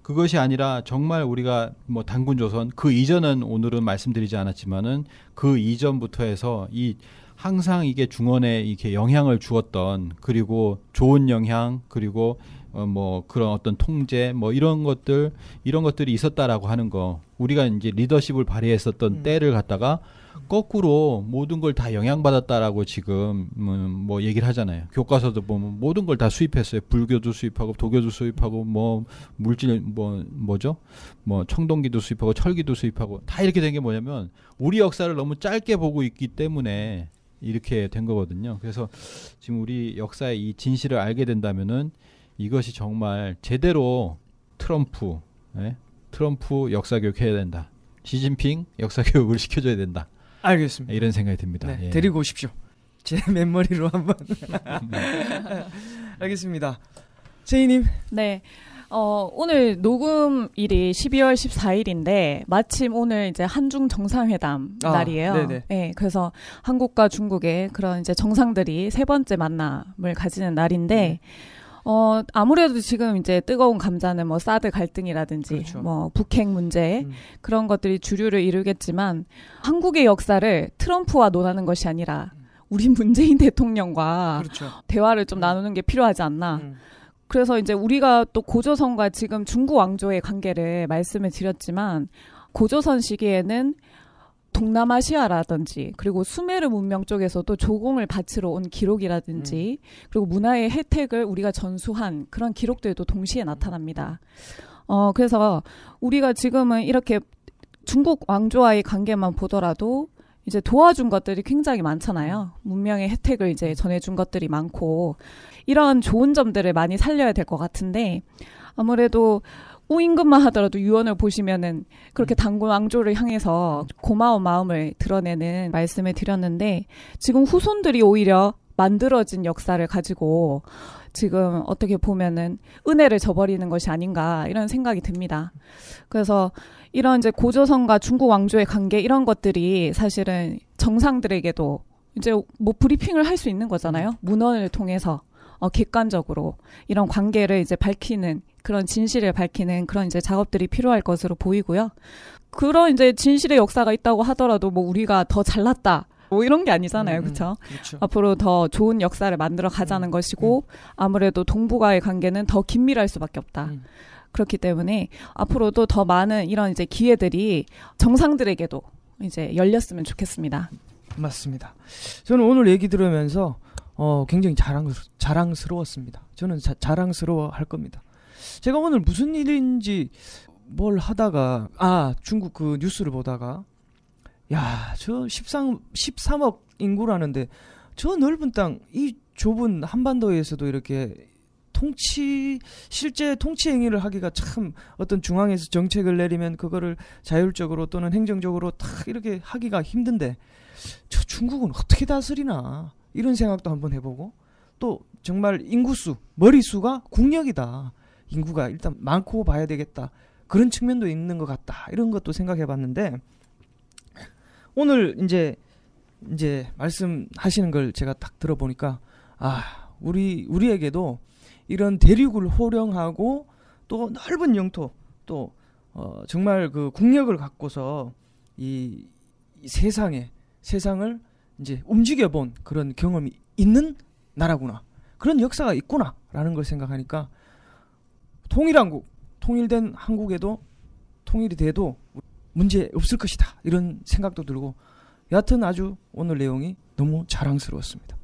그것이 아니라 정말 우리가 뭐 단군 조선 그 이전은 오늘은 말씀드리지 않았지만은 그 이전부터 해서 이 항상 이게 중원에 이렇게 영향을 주었던 그리고 좋은 영향 그리고 어뭐 그런 어떤 통제 뭐 이런 것들 이런 것들이 있었다라고 하는 거 우리가 이제 리더십을 발휘했었던 음. 때를 갖다가 거꾸로 모든 걸 다 영향받았다라고 지금 뭐, 뭐 얘기를 하잖아요. 교과서도 보면 모든 걸 다 수입했어요. 불교도 수입하고 도교도 수입하고 뭐 물질 뭐 뭐죠? 뭐 청동기도 수입하고 철기도 수입하고 다 이렇게 된 게 뭐냐면 우리 역사를 너무 짧게 보고 있기 때문에 이렇게 된 거거든요. 그래서 지금 우리 역사의 이 진실을 알게 된다면은 이것이 정말 제대로 트럼프 예? 트럼프 역사 교육해야 된다. 시진핑 역사 교육을 시켜줘야 된다. 알겠습니다. 이런 생각이 듭니다. 네, 예. 데리고 오십시오. 제 맨머리로 한번. 알겠습니다. 제이님. 네. 어, 오늘 녹음일이 12월 14일인데 마침 오늘 이제 한중 정상회담 아, 날이에요. 네네. 네, 그래서 한국과 중국의 그런 이제 정상들이 세 번째 만남을 가지는 날인데 음. 어, 아무래도 지금 이제 뜨거운 감자는 뭐 사드 갈등이라든지 그렇죠. 뭐 북핵 문제 음. 그런 것들이 주류를 이루겠지만 한국의 역사를 트럼프와 논하는 것이 아니라 음. 우리 문재인 대통령과 그렇죠. 대화를 좀 음. 나누는 게 필요하지 않나. 음. 그래서 이제 우리가 또 고조선과 지금 중국 왕조의 관계를 말씀을 드렸지만 고조선 시기에는 동남아시아라든지 그리고 수메르 문명 쪽에서도 조공을 바치러 온 기록이라든지 음. 그리고 문화의 혜택을 우리가 전수한 그런 기록들도 동시에 나타납니다. 어, 그래서 우리가 지금은 이렇게 중국 왕조와의 관계만 보더라도 이제 도와준 것들이 굉장히 많잖아요. 문명의 혜택을 이제 전해준 것들이 많고 이런 좋은 점들을 많이 살려야 될 것 같은데 아무래도 오임금만 하더라도 유언을 보시면은 그렇게 단군 음. 왕조를 향해서 고마운 마음을 드러내는 말씀을 드렸는데 지금 후손들이 오히려 만들어진 역사를 가지고 지금 어떻게 보면은 은혜를 저버리는 것이 아닌가 이런 생각이 듭니다. 그래서 이런 이제 고조선과 중국 왕조의 관계 이런 것들이 사실은 정상들에게도 이제 뭐 브리핑을 할 수 있는 거잖아요. 음. 문헌을 통해서 어, 객관적으로 이런 관계를 이제 밝히는 그런 진실을 밝히는 그런 이제 작업들이 필요할 것으로 보이고요. 그런 이제 진실의 역사가 있다고 하더라도 뭐 우리가 더 잘났다. 뭐 이런 게 아니잖아요, 음, 그렇죠? 앞으로 더 좋은 역사를 만들어 가자는 음, 것이고 음. 아무래도 동북아의 관계는 더 긴밀할 수밖에 없다. 음. 그렇기 때문에 앞으로도 더 많은 이런 이제 기회들이 정상들에게도 이제 열렸으면 좋겠습니다. 맞습니다. 저는 오늘 얘기 들으면서 어, 굉장히 자랑, 자랑스러웠습니다. 저는 자, 자랑스러워 할 겁니다. 제가 오늘 무슨 일인지 뭘 하다가 아 중국 그 뉴스를 보다가 야저 13, 13억 인구라는데 저 넓은 땅 이 좁은 한반도에서도 이렇게 통치 실제 통치 행위를 하기가 참 어떤 중앙에서 정책을 내리면 그거를 자율적으로 또는 행정적으로 탁 이렇게 하기가 힘든데 저 중국은 어떻게 다스리나 이런 생각도 한번 해보고 또 정말 인구수 머리수가 국력이다 인구가 일단 많고 봐야 되겠다. 그런 측면도 있는 것 같다. 이런 것도 생각해 봤는데 오늘 이제 이제 말씀하시는 걸 제가 딱 들어보니까 아, 우리 우리에게도 이런 대륙을 호령하고 또 넓은 영토 또 어, 정말 그 국력을 갖고서 이, 이 세상에 세상을 이제 움직여 본 그런 경험이 있는 나라구나. 그런 역사가 있구나라는 걸 생각하니까 통일한국, 통일된 한국에도 통일이 돼도 문제 없을 것이다. 이런 생각도 들고 여하튼 아주 오늘 내용이 너무 자랑스러웠습니다.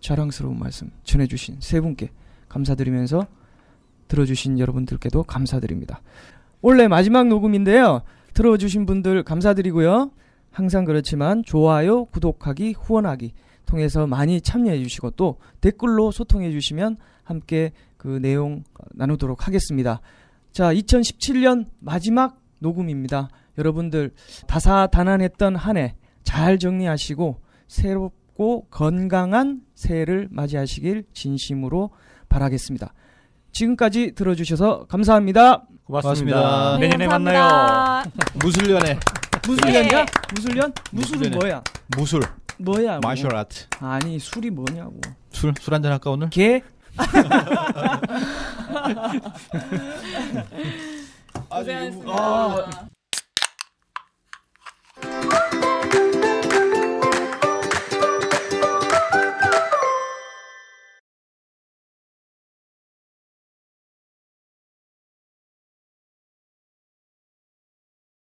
자랑스러운 말씀 전해주신 세 분께 감사드리면서 들어주신 여러분들께도 감사드립니다. 원래 마지막 녹음인데요. 들어주신 분들 감사드리고요. 항상 그렇지만 좋아요, 구독하기, 후원하기 통해서 많이 참여해 주시고 또 댓글로 소통해 주시면 함께 그 내용 나누도록 하겠습니다. 자, 2017년 마지막 녹음입니다. 여러분들 다사다난했던 한 해 잘 정리하시고 새롭고 건강한 새해를 맞이하시길 진심으로 바라겠습니다. 지금까지 들어주셔서 감사합니다. 고맙습니다. 고맙습니다. 네, 내년에 만나요. 무술년에. 무술년이야? 네. 무술년? 무술은 뭐야? 무술. 뭐야? 마셜 뭐? 아트. 아니 술이 뭐냐고. 술? 술 한 잔 할까 오늘? 개? 아주 고생하셨습니다. 아. 아.